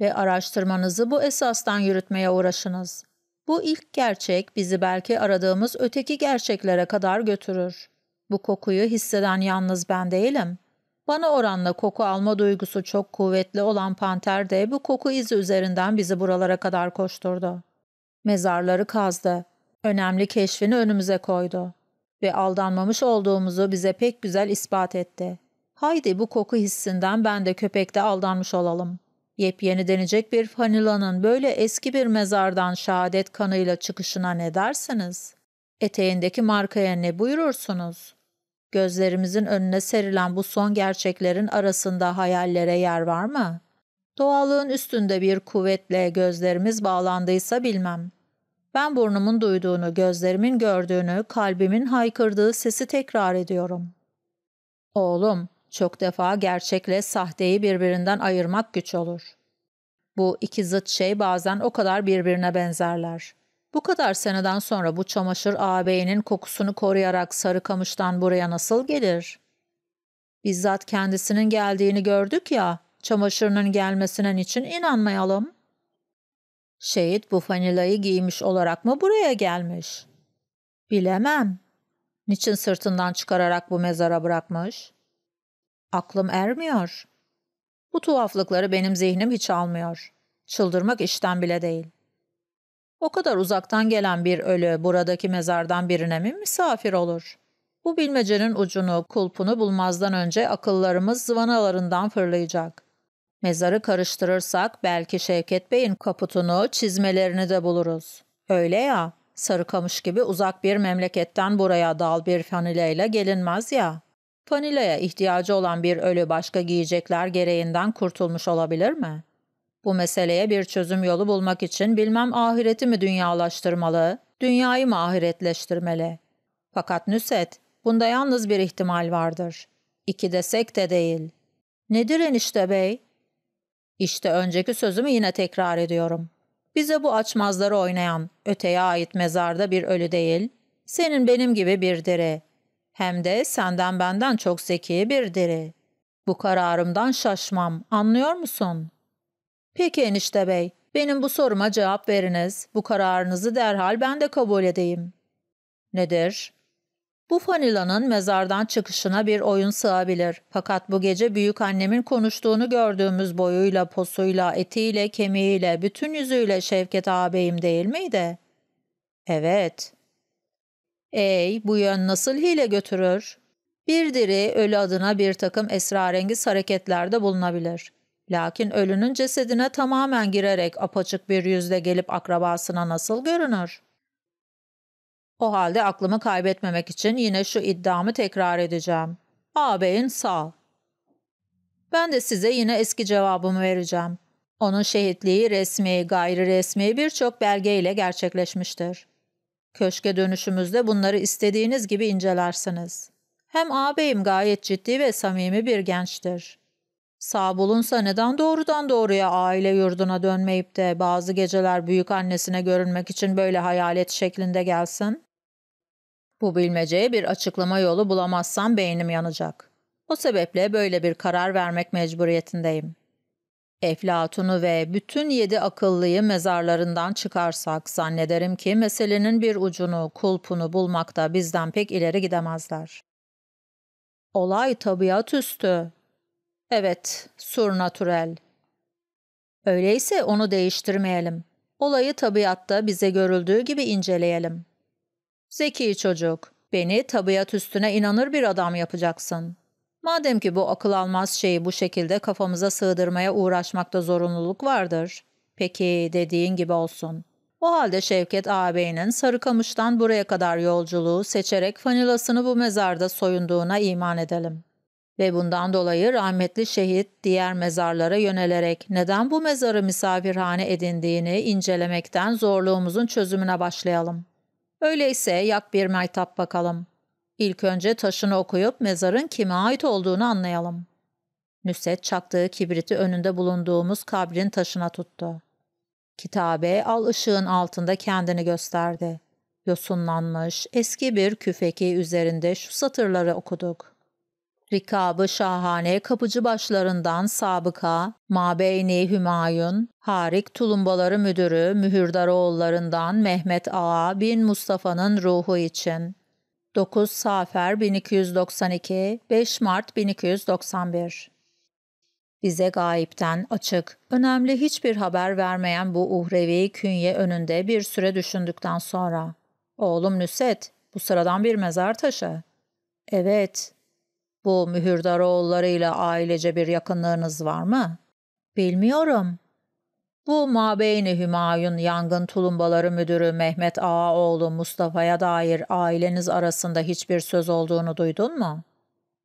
Ve araştırmanızı bu esastan yürütmeye uğraşınız. Bu ilk gerçek bizi belki aradığımız öteki gerçeklere kadar götürür. Bu kokuyu hisseden yalnız ben değilim. Bana oranla koku alma duygusu çok kuvvetli olan panter de bu koku izi üzerinden bizi buralara kadar koşturdu. Mezarları kazdı. Önemli keşfini önümüze koydu. Ve aldanmamış olduğumuzu bize pek güzel ispat etti. Haydi bu koku hissinden ben de köpekte aldanmış olalım.'' Yepyeni denecek bir fanilanın böyle eski bir mezardan şehadet kanıyla çıkışına ne dersiniz? Eteğindeki markaya ne buyurursunuz? Gözlerimizin önüne serilen bu son gerçeklerin arasında hayallere yer var mı? Doğallığın üstünde bir kuvvetle gözlerimiz bağlandıysa bilmem. Ben burnumun duyduğunu, gözlerimin gördüğünü, kalbimin haykırdığı sesi tekrar ediyorum. Oğlum, çok defa gerçekle sahteyi birbirinden ayırmak güç olur. Bu iki zıt şey bazen o kadar birbirine benzerler. Bu kadar seneden sonra bu çamaşır ağabeyinin kokusunu koruyarak Sarıkamış'tan buraya nasıl gelir? Bizzat kendisinin geldiğini gördük ya, çamaşırının gelmesinin için inanmayalım? Şehit bu fanilayı giymiş olarak mı buraya gelmiş? Bilemem. Niçin sırtından çıkararak bu mezara bırakmış? Aklım ermiyor. Bu tuhaflıkları benim zihnim hiç almıyor. Çıldırmak işten bile değil. O kadar uzaktan gelen bir ölü buradaki mezardan birine mi misafir olur? Bu bilmecenin ucunu, kulpunu bulmazdan önce akıllarımız zıvanalarından fırlayacak. Mezarı karıştırırsak belki Şevket Bey'in kaputunu, çizmelerini de buluruz. Öyle ya, Sarıkamış gibi uzak bir memleketten buraya dal bir fanileyle gelinmez ya.'' Panila'ya ihtiyacı olan bir ölü başka giyecekler gereğinden kurtulmuş olabilir mi? Bu meseleye bir çözüm yolu bulmak için bilmem ahireti mi dünyalaştırmalı, dünyayı mı ahiretleştirmeli? Fakat Nüset, bunda yalnız bir ihtimal vardır. İki desek de değil. Nedir enişte bey? İşte önceki sözümü yine tekrar ediyorum. Bize bu açmazları oynayan, öteye ait mezarda bir ölü değil, senin benim gibi bir diri, hem de senden benden çok zeki bir diri. Bu kararımdan şaşmam, anlıyor musun? Peki enişte bey, benim bu soruma cevap veriniz. Bu kararınızı derhal ben de kabul edeyim. Nedir? Bu Fanila'nın mezardan çıkışına bir oyun sığabilir. Fakat bu gece büyük annemin konuştuğunu gördüğümüz boyuyla, posuyla, etiyle, kemiğiyle, bütün yüzüyle Şevket ağabeyim değil miydi? Evet. Ey bu yön nasıl hile götürür? Bir diri ölü adına bir takım esrarengiz hareketlerde bulunabilir. Lakin ölünün cesedine tamamen girerek apaçık bir yüzle gelip akrabasına nasıl görünür? O halde aklımı kaybetmemek için yine şu iddiamı tekrar edeceğim. Ağabeyin sağ. Ben de size yine eski cevabımı vereceğim. Onun şehitliği resmi, gayri resmi birçok belgeyle gerçekleşmiştir. Köşke dönüşümüzde bunları istediğiniz gibi incelersiniz. Hem ağabeyim gayet ciddi ve samimi bir gençtir. Sağ bulunsa neden doğrudan doğruya aile yurduna dönmeyip de bazı geceler büyük annesine görünmek için böyle hayalet şeklinde gelsin? Bu bilmeceye bir açıklama yolu bulamazsam beynim yanacak. O sebeple böyle bir karar vermek mecburiyetindeyim. Eflatun'u ve bütün yedi akıllıyı mezarlarından çıkarsak zannederim ki meselenin bir ucunu, kulpunu bulmakta bizden pek ileri gidemezler. Olay tabiat üstü. Evet, surnatürel. Öyleyse onu değiştirmeyelim. Olayı tabiatta bize görüldüğü gibi inceleyelim. Zeki çocuk, beni tabiat üstüne inanır bir adam yapacaksın. Madem ki bu akıl almaz şeyi bu şekilde kafamıza sığdırmaya uğraşmakta zorunluluk vardır. Peki dediğin gibi olsun. O halde Şevket ağabeyinin Sarıkamış'tan buraya kadar yolculuğu seçerek fanilasını bu mezarda soyunduğuna iman edelim. Ve bundan dolayı rahmetli şehit diğer mezarlara yönelerek neden bu mezarı misafirhane edindiğini incelemekten zorluğumuzun çözümüne başlayalım. Öyleyse yak bir maytap bakalım. İlk önce taşını okuyup mezarın kime ait olduğunu anlayalım. Nüset çaktığı kibriti önünde bulunduğumuz kabrin taşına tuttu. Kitabe al ışığın altında kendini gösterdi. Yosunlanmış eski bir küfeki üzerinde şu satırları okuduk. Rikabı şahane kapıcı başlarından sabıka, Mabeyni Hümayun, Harik tulumbaları müdürü Mühürdaroğullarından Mehmet Ağa bin Mustafa'nın ruhu için 9 Safer 1292 5 Mart 1291 Bize gayipten açık, önemli hiçbir haber vermeyen bu uhrevi künye önünde bir süre düşündükten sonra. Oğlum Nüset, bu sıradan bir mezar taşı. Evet. Bu mühürdar oğullarıyla ailece bir yakınlığınız var mı? Bilmiyorum. Bu Mabeyni Hümayun Yangın Tulumbaları Müdürü Mehmet Ağaoğlu Mustafa'ya dair aileniz arasında hiçbir söz olduğunu duydun mu?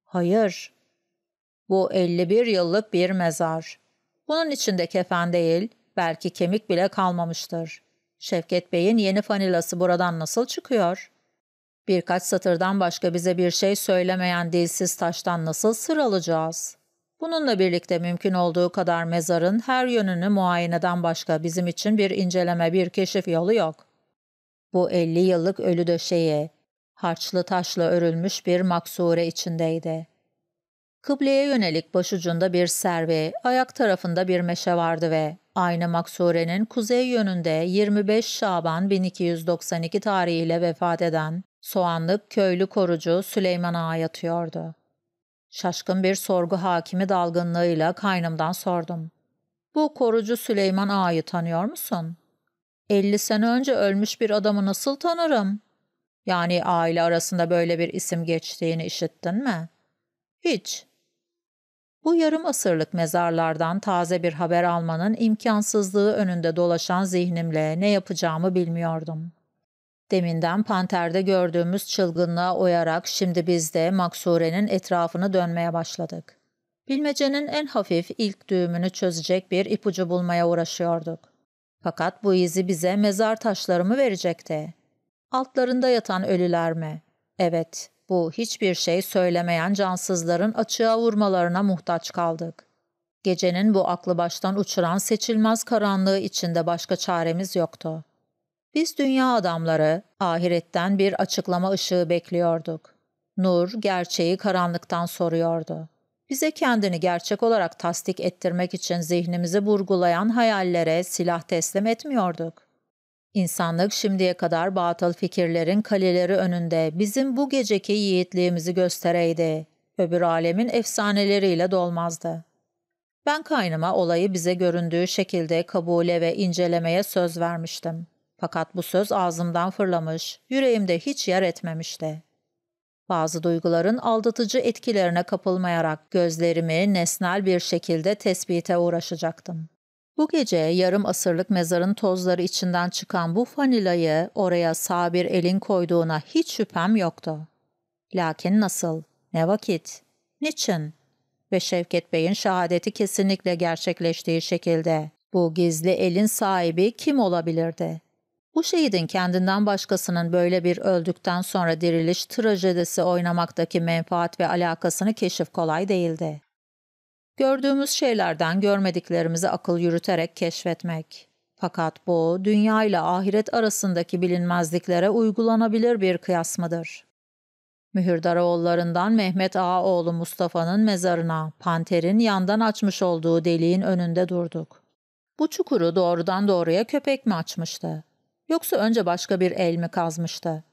Hayır. Bu 51 yıllık bir mezar. Bunun içinde kefen değil, belki kemik bile kalmamıştır. Şevket Bey'in yeni fanilası buradan nasıl çıkıyor? Birkaç satırdan başka bize bir şey söylemeyen dilsiz taştan nasıl sır alacağız?'' Bununla birlikte mümkün olduğu kadar mezarın her yönünü muayeneden başka bizim için bir inceleme, bir keşif yolu yok. Bu 50 yıllık ölü döşeği, harçlı taşla örülmüş bir maksure içindeydi. Kıbleye yönelik başucunda bir servi, ayak tarafında bir meşe vardı ve aynı maksurenin kuzey yönünde 25 Şaban 1292 tarihiyle vefat eden Soğanlık köylü korucu Süleyman Ağa yatıyordu. Şaşkın bir sorgu hakimi dalgınlığıyla kaynımdan sordum. Bu korucu Süleyman Ağa'yı tanıyor musun? 50 sene önce ölmüş bir adamı nasıl tanırım? Yani aile arasında böyle bir isim geçtiğini işittin mi? Hiç. Bu yarım asırlık mezarlardan taze bir haber almanın imkansızlığı önünde dolaşan zihnimle ne yapacağımı bilmiyordum.'' Deminden Panter'de gördüğümüz çılgınlığa oyarak şimdi biz de Maksure'nin etrafını dönmeye başladık. Bilmecenin en hafif ilk düğümünü çözecek bir ipucu bulmaya uğraşıyorduk. Fakat bu izi bize mezar taşları mı verecekti? Altlarında yatan ölüler mi? Evet, bu hiçbir şey söylemeyen cansızların açığa vurmalarına muhtaç kaldık. Gecenin bu aklı baştan uçuran seçilmez karanlığı içinde başka çaremiz yoktu.'' Biz dünya adamları ahiretten bir açıklama ışığı bekliyorduk. Nur gerçeği karanlıktan soruyordu. Bize kendini gerçek olarak tasdik ettirmek için zihnimizi burgulayan hayallere silah teslim etmiyorduk. İnsanlık şimdiye kadar batıl fikirlerin kaleleri önünde bizim bu geceki yiğitliğimizi göstereydi. Öbür alemin efsaneleriyle dolmazdı. Ben kaynama olayı bize göründüğü şekilde kabule ve incelemeye söz vermiştim. Fakat bu söz ağzımdan fırlamış, yüreğimde hiç yer etmemişti. Bazı duyguların aldatıcı etkilerine kapılmayarak gözlerimi nesnel bir şekilde tespite uğraşacaktım. Bu gece yarım asırlık mezarın tozları içinden çıkan bu fanilayı oraya sağ bir elin koyduğuna hiç şüphem yoktu. Lakin nasıl, ne vakit, niçin ve Şevket Bey'in şehadeti kesinlikle gerçekleştiği şekilde bu gizli elin sahibi kim olabilirdi? Bu şehidin kendinden başkasının böyle bir öldükten sonra diriliş trajedisi oynamaktaki menfaat ve alakasını keşif kolay değildi. Gördüğümüz şeylerden görmediklerimizi akıl yürüterek keşfetmek. Fakat bu, dünya ile ahiret arasındaki bilinmezliklere uygulanabilir bir kıyas mıdır? Mühürdaroğullarından Mehmet Ağaoğlu Mustafa'nın mezarına, panterin yandan açmış olduğu deliğin önünde durduk. Bu çukuru doğrudan doğruya köpek mi açmıştı? Yoksa önce başka bir el mi kazmıştı?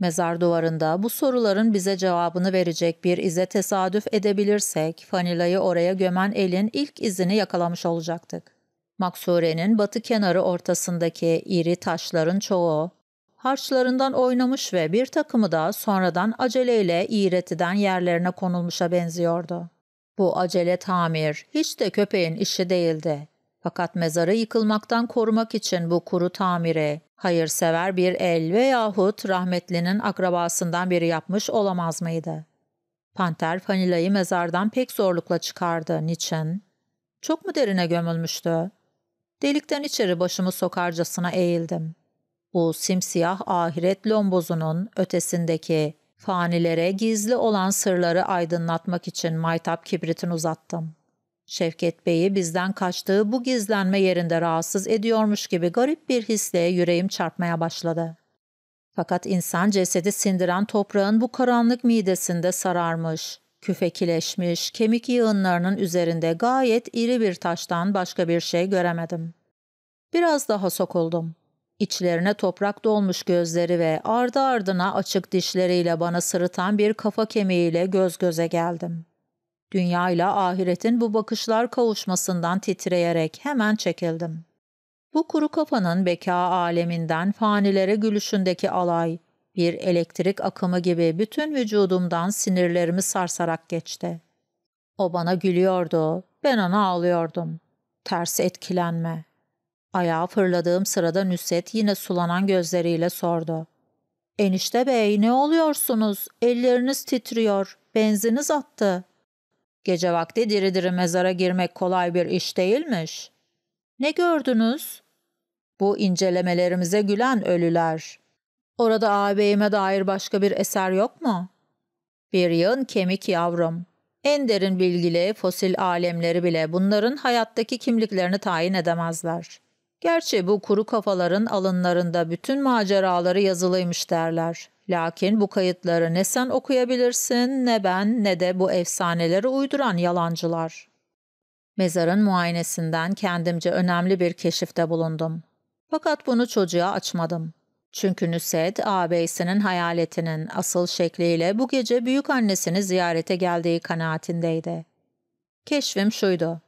Mezar duvarında bu soruların bize cevabını verecek bir ize tesadüf edebilirsek, Fanila'yı oraya gömen elin ilk izini yakalamış olacaktık. Maksure'nin batı kenarı ortasındaki iri taşların çoğu, harçlarından oynamış ve bir takımı da sonradan aceleyle iğretiden yerlerine konulmuşa benziyordu. Bu acele tamir hiç de köpeğin işi değildi. Fakat mezarı yıkılmaktan korumak için bu kuru tamire hayırsever bir el veyahut rahmetlinin akrabasından biri yapmış olamaz mıydı? Panter Fanila'yı mezardan pek zorlukla çıkardı. Niçin? Çok mu derine gömülmüştü? Delikten içeri başımı sokarcasına eğildim. Bu simsiyah ahiret lombozunun ötesindeki fanilere gizli olan sırları aydınlatmak için maytap kibritini uzattım. Şevket Bey'i bizden kaçtığı bu gizlenme yerinde rahatsız ediyormuş gibi garip bir hisle yüreğim çarpmaya başladı. Fakat insan cesedi sindiren toprağın bu karanlık midesinde sararmış, küfekileşmiş, kemik yığınlarının üzerinde gayet iri bir taştan başka bir şey göremedim. Biraz daha sokuldum. İçlerine toprak dolmuş gözleri ve ardı ardına açık dişleriyle bana sırıtan bir kafa kemiğiyle göz göze geldim. Dünyayla ahiretin bu bakışlar kavuşmasından titreyerek hemen çekildim. Bu kuru kafanın beka aleminden fanilere gülüşündeki alay, bir elektrik akımı gibi bütün vücudumdan sinirlerimi sarsarak geçti. O bana gülüyordu, ben ona ağlıyordum. Ters etkilenme. Ayağa fırladığım sırada Nüset yine sulanan gözleriyle sordu. Enişte bey ne oluyorsunuz? Elleriniz titriyor, benziniz attı.'' Gece vakti diri diri mezara girmek kolay bir iş değilmiş. Ne gördünüz? Bu incelemelerimize gülen ölüler. Orada ağabeyime dair başka bir eser yok mu? Bir yığın kemik yavrum. En derin bilgili fosil alemleri bile bunların hayattaki kimliklerini tayin edemezler. Gerçi bu kuru kafaların alınlarında bütün maceraları yazılıymış derler. Lakin bu kayıtları ne sen okuyabilirsin ne ben ne de bu efsaneleri uyduran yalancılar. Mezarın muayenesinden kendimce önemli bir keşifte bulundum. Fakat bunu çocuğa açmadım. Çünkü Nusret ağabeyisinin hayaletinin asıl şekliyle bu gece büyük annesini ziyarete geldiği kanaatindeydi. Keşfim şuydu.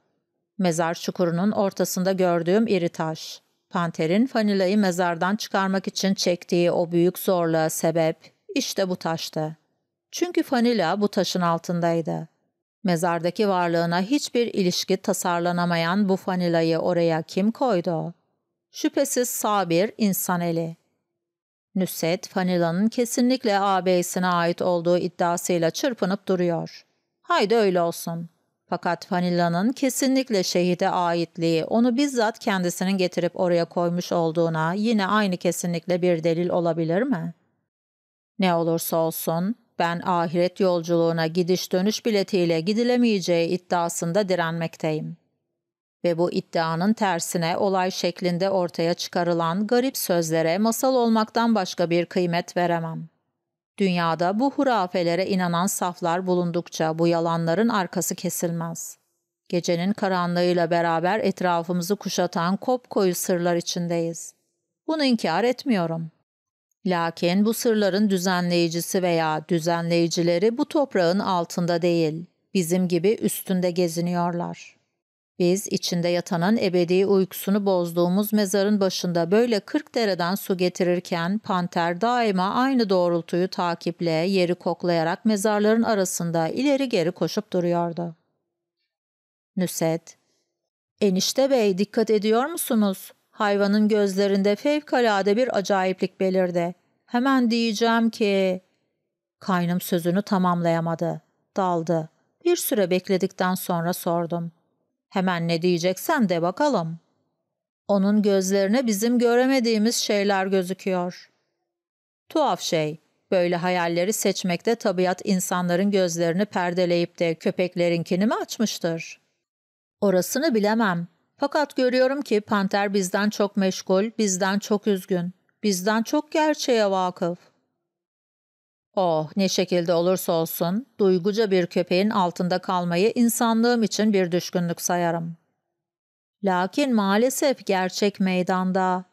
Mezar çukurunun ortasında gördüğüm iri taş. Panter'in Fanila'yı mezardan çıkarmak için çektiği o büyük zorla sebep işte bu taştı. Çünkü Fanila bu taşın altındaydı. Mezardaki varlığına hiçbir ilişki tasarlanamayan bu Fanila'yı oraya kim koydu? Şüphesiz sağ bir insan eli. Nüset, Fanila'nın kesinlikle ağabeyisine ait olduğu iddiasıyla çırpınıp duruyor. Haydi öyle olsun. Fakat Vanilla'nın kesinlikle şehide aitliği, onu bizzat kendisinin getirip oraya koymuş olduğuna yine aynı kesinlikle bir delil olabilir mi? Ne olursa olsun, ben ahiret yolculuğuna gidiş dönüş biletiyle gidilemeyeceği iddiasında direnmekteyim. Ve bu iddianın tersine olay şeklinde ortaya çıkarılan garip sözlere masal olmaktan başka bir kıymet veremem.'' Dünyada bu hurafelere inanan saflar bulundukça bu yalanların arkası kesilmez. Gecenin karanlığıyla beraber etrafımızı kuşatan kopkoyu sırlar içindeyiz. Bunu inkar etmiyorum. Lakin bu sırların düzenleyicisi veya düzenleyicileri bu toprağın altında değil, bizim gibi üstünde geziniyorlar.'' Biz içinde yatanın ebedi uykusunu bozduğumuz mezarın başında böyle 40 dereden su getirirken panter daima aynı doğrultuyu takiple yeri koklayarak mezarların arasında ileri geri koşup duruyordu. Nüset, Enişte bey dikkat ediyor musunuz? Hayvanın gözlerinde fevkalade bir acayiplik belirdi. Hemen diyeceğim ki... Kaynım sözünü tamamlayamadı. Daldı. Bir süre bekledikten sonra sordum. Hemen ne diyeceksen de bakalım. Onun gözlerine bizim göremediğimiz şeyler gözüküyor. Tuhaf şey, böyle hayalleri seçmekte tabiat insanların gözlerini perdeleyip de köpeklerinkini mi açmıştır? Orasını bilemem. Fakat görüyorum ki panter bizden çok meşgul, bizden çok üzgün, bizden çok gerçeğe vakıf. Oh ne şekilde olursa olsun duyguca bir köpeğin altında kalmayı insanlığım için bir düşkünlük sayarım. Lakin maalesef gerçek meydanda.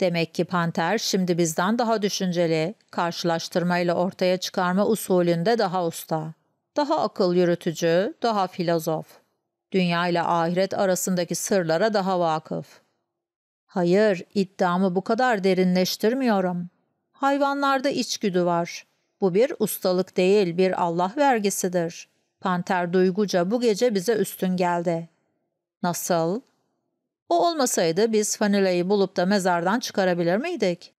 Demek ki panter şimdi bizden daha düşünceli, karşılaştırmayla ortaya çıkarma usulünde daha usta, daha akıl yürütücü, daha filozof. Dünya ile ahiret arasındaki sırlara daha vakıf. Hayır, iddiamı bu kadar derinleştirmiyorum.'' Hayvanlarda içgüdü var. Bu bir ustalık değil, bir Allah vergisidir. Panter duyguca bu gece bize üstün geldi. Nasıl? O olmasaydı biz Fanile'yi bulup da mezardan çıkarabilir miydik?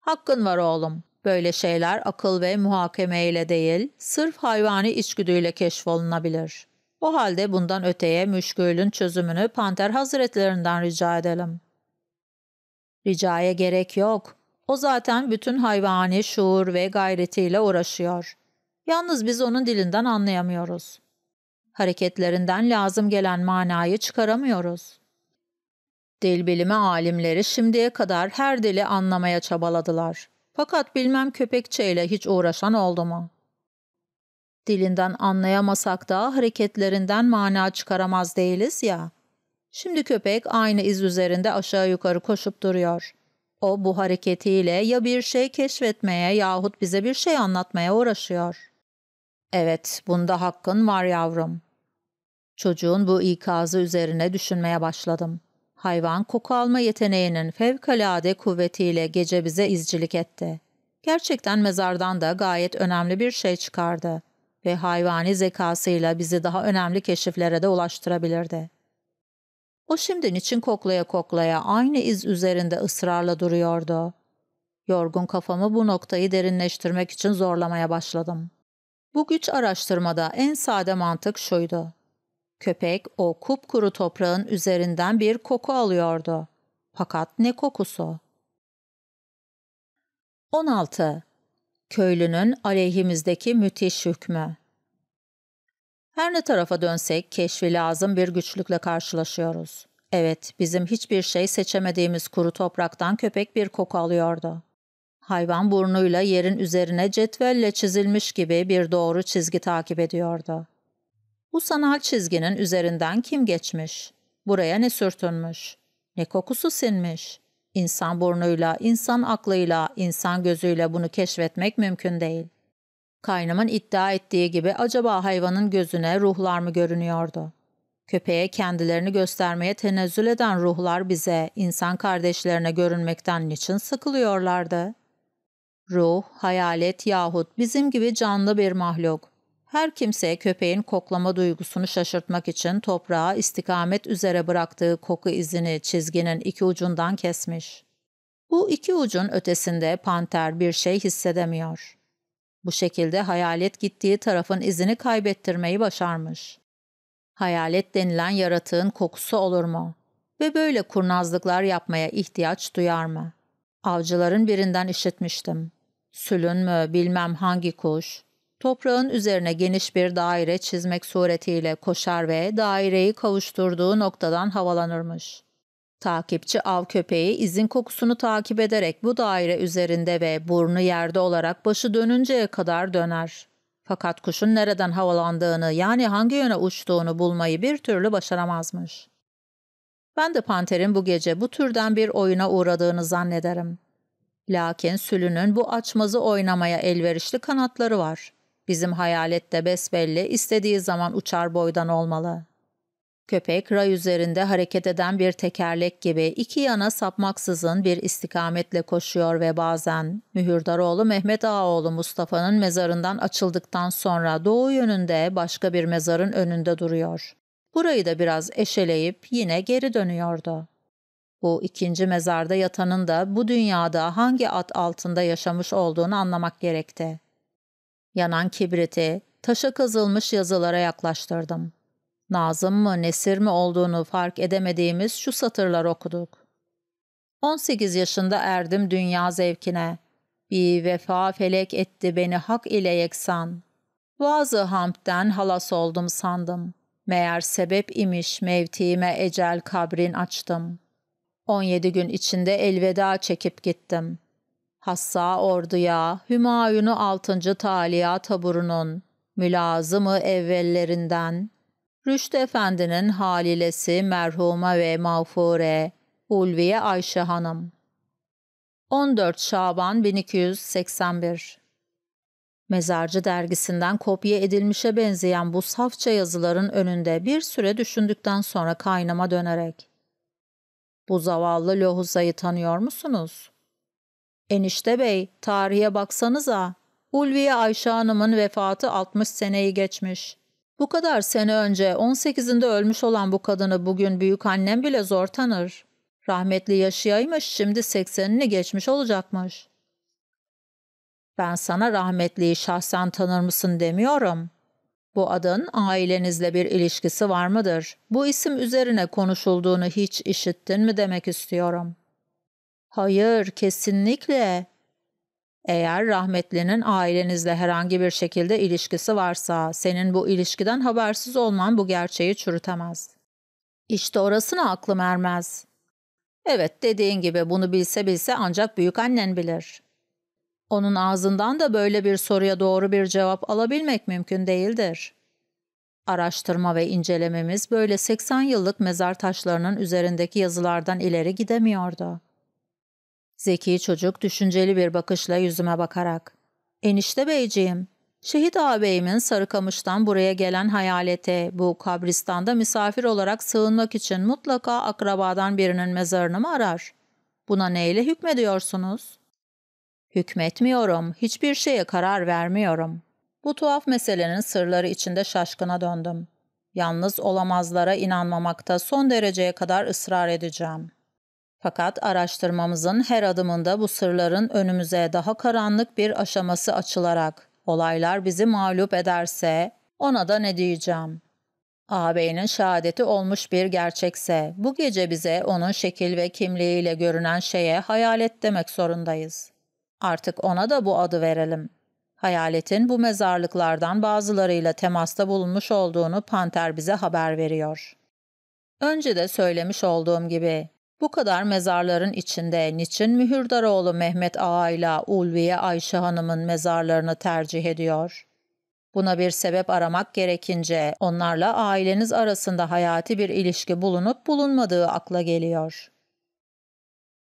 Hakkın var oğlum. Böyle şeyler akıl ve muhakeme ile değil, sırf hayvani içgüdüyle keşfolunabilir. O halde bundan öteye müşkülün çözümünü Panter Hazretlerinden rica edelim. Ricaya gerek yok. O zaten bütün hayvani şuur ve gayretiyle uğraşıyor. Yalnız biz onun dilinden anlayamıyoruz. Hareketlerinden lazım gelen manayı çıkaramıyoruz. Dil bilimi alimleri şimdiye kadar her dili anlamaya çabaladılar. Fakat bilmem köpekçeyle hiç uğraşan oldu mu? Dilinden anlayamasak da hareketlerinden mana çıkaramaz değiliz ya. Şimdi köpek aynı iz üzerinde aşağı yukarı koşup duruyor.'' O bu hareketiyle ya bir şey keşfetmeye yahut bize bir şey anlatmaya uğraşıyor. Evet, bunda hakkın var yavrum. Çocuğun bu ikazı üzerine düşünmeye başladım. Hayvan koku alma yeteneğinin fevkalade kuvvetiyle gece bize izcilik etti. Gerçekten mezardan da gayet önemli bir şey çıkardı ve hayvani zekasıyla bizi daha önemli keşiflere de ulaştırabilirdi. O şimdinin için koklaya koklaya aynı iz üzerinde ısrarla duruyordu. Yorgun kafamı bu noktayı derinleştirmek için zorlamaya başladım. Bu güç araştırmada en sade mantık şuydu. Köpek o kupkuru toprağın üzerinden bir koku alıyordu. Fakat ne kokusu? 16. Köylünün aleyhimizdeki müthiş hükmü her ne tarafa dönsek keşfi lazım bir güçlükle karşılaşıyoruz. Evet, bizim hiçbir şey seçemediğimiz kuru topraktan köpek bir koku alıyordu. Hayvan burnuyla yerin üzerine cetvelle çizilmiş gibi bir doğru çizgi takip ediyordu. Bu sanal çizginin üzerinden kim geçmiş? Buraya ne sürtünmüş? Ne kokusu sinmiş? İnsan burnuyla, insan aklıyla, insan gözüyle bunu keşfetmek mümkün değil. Kaynımın iddia ettiği gibi acaba hayvanın gözüne ruhlar mı görünüyordu? Köpeğe kendilerini göstermeye tenezzül eden ruhlar bize, insan kardeşlerine görünmekten niçin sıkılıyorlardı? Ruh, hayalet yahut bizim gibi canlı bir mahluk. Her kimse köpeğin koklama duygusunu şaşırtmak için toprağa istikamet üzere bıraktığı koku izini çizginin iki ucundan kesmiş. Bu iki ucun ötesinde panter bir şey hissedemiyor. Bu şekilde hayalet gittiği tarafın izini kaybettirmeyi başarmış. Hayalet denilen yaratığın kokusu olur mu? Ve böyle kurnazlıklar yapmaya ihtiyaç duyar mı? Avcıların birinden işitmiştim. Sülün mü bilmem hangi kuş, toprağın üzerine geniş bir daire çizmek suretiyle koşar ve daireyi kavuşturduğu noktadan havalanırmış. Takipçi av köpeği izin kokusunu takip ederek bu daire üzerinde ve burnu yerde olarak başı dönünceye kadar döner. Fakat kuşun nereden havalandığını yani hangi yöne uçtuğunu bulmayı bir türlü başaramazmış. Ben de panterin bu gece bu türden bir oyuna uğradığını zannederim. Lakin sülünün bu açmazı oynamaya elverişli kanatları var. Bizim hayalette de besbelli istediği zaman uçar boydan olmalı.'' Köpek ray üzerinde hareket eden bir tekerlek gibi iki yana sapmaksızın bir istikametle koşuyor ve bazen Mühürdaroğlu Mehmet Ağaoğlu Mustafa'nın mezarından açıldıktan sonra doğu yönünde başka bir mezarın önünde duruyor. Burayı da biraz eşeleyip yine geri dönüyordu. Bu ikinci mezarda yatanın da bu dünyada hangi at altında yaşamış olduğunu anlamak gerekti. Yanan kibriti taşa kazılmış yazılara yaklaştırdım. Nazım mı Nesir mi olduğunu fark edemediğimiz şu satırlar okuduk. 18 yaşında erdim dünya zevkine. Bir vefa felek etti beni hak ile yeksan. Vazı hamden halas oldum sandım. Meğer sebep imiş mevtime ecel kabrin açtım. 17 gün içinde elveda çekip gittim. Hassa orduya, Hümayun'u 6. taliya taburunun, mülazımı evvellerinden, Rüştü Efendi'nin halilesi merhuma ve mağfure Ulviye Ayşe Hanım 14 Şaban 1281 Mezarcı dergisinden kopya edilmişe benzeyen bu safça yazıların önünde bir süre düşündükten sonra kaynama dönerek. Bu zavallı Lohuza'yı tanıyor musunuz? Enişte bey, tarihe baksanıza. Ulviye Ayşe Hanım'ın vefatı 60 seneyi geçmiş. Bu kadar sene önce 18'inde ölmüş olan bu kadını bugün büyük annem bile zor tanır. Rahmetli yaşayaymış şimdi 80'ini geçmiş olacakmış. Ben sana rahmetliyi şahsen tanır mısın demiyorum. Bu adın ailenizle bir ilişkisi var mıdır? Bu isim üzerine konuşulduğunu hiç işittin mi demek istiyorum. Hayır, kesinlikle. Eğer rahmetlinin ailenizle herhangi bir şekilde ilişkisi varsa senin bu ilişkiden habersiz olman bu gerçeği çürütemez. İşte orasını aklım ermez. Evet dediğin gibi bunu bilse bilse ancak büyük annen bilir. Onun ağzından da böyle bir soruya doğru bir cevap alabilmek mümkün değildir. Araştırma ve incelememiz böyle 80 yıllık mezar taşlarının üzerindeki yazılardan ileri gidemiyordu. Zeki çocuk düşünceli bir bakışla yüzüme bakarak. Enişte beyciğim, şehit ağabeyimin Sarıkamış'tan buraya gelen hayalete bu kabristanda misafir olarak sığınmak için mutlaka akrabadan birinin mezarını mı arar? Buna neyle hükmediyorsunuz? Hükmetmiyorum, hiçbir şeye karar vermiyorum. Bu tuhaf meselenin sırları içinde şaşkına döndüm. Yalnız olamazlara inanmamakta son dereceye kadar ısrar edeceğim.'' Fakat araştırmamızın her adımında bu sırların önümüze daha karanlık bir aşaması açılarak olaylar bizi mağlup ederse ona da ne diyeceğim? Ağabeyinin şehadeti olmuş bir gerçekse bu gece bize onun şekil ve kimliğiyle görünen şeye hayalet demek zorundayız. Artık ona da bu adı verelim. Hayaletin bu mezarlıklardan bazılarıyla temasta bulunmuş olduğunu Panter bize haber veriyor. Önce de söylemiş olduğum gibi bu kadar mezarların içinde niçin Mühürdaroğlu Mehmet Ağa ile Ulviye Ayşe Hanım'ın mezarlarını tercih ediyor? Buna bir sebep aramak gerekince onlarla aileniz arasında hayati bir ilişki bulunup bulunmadığı akla geliyor.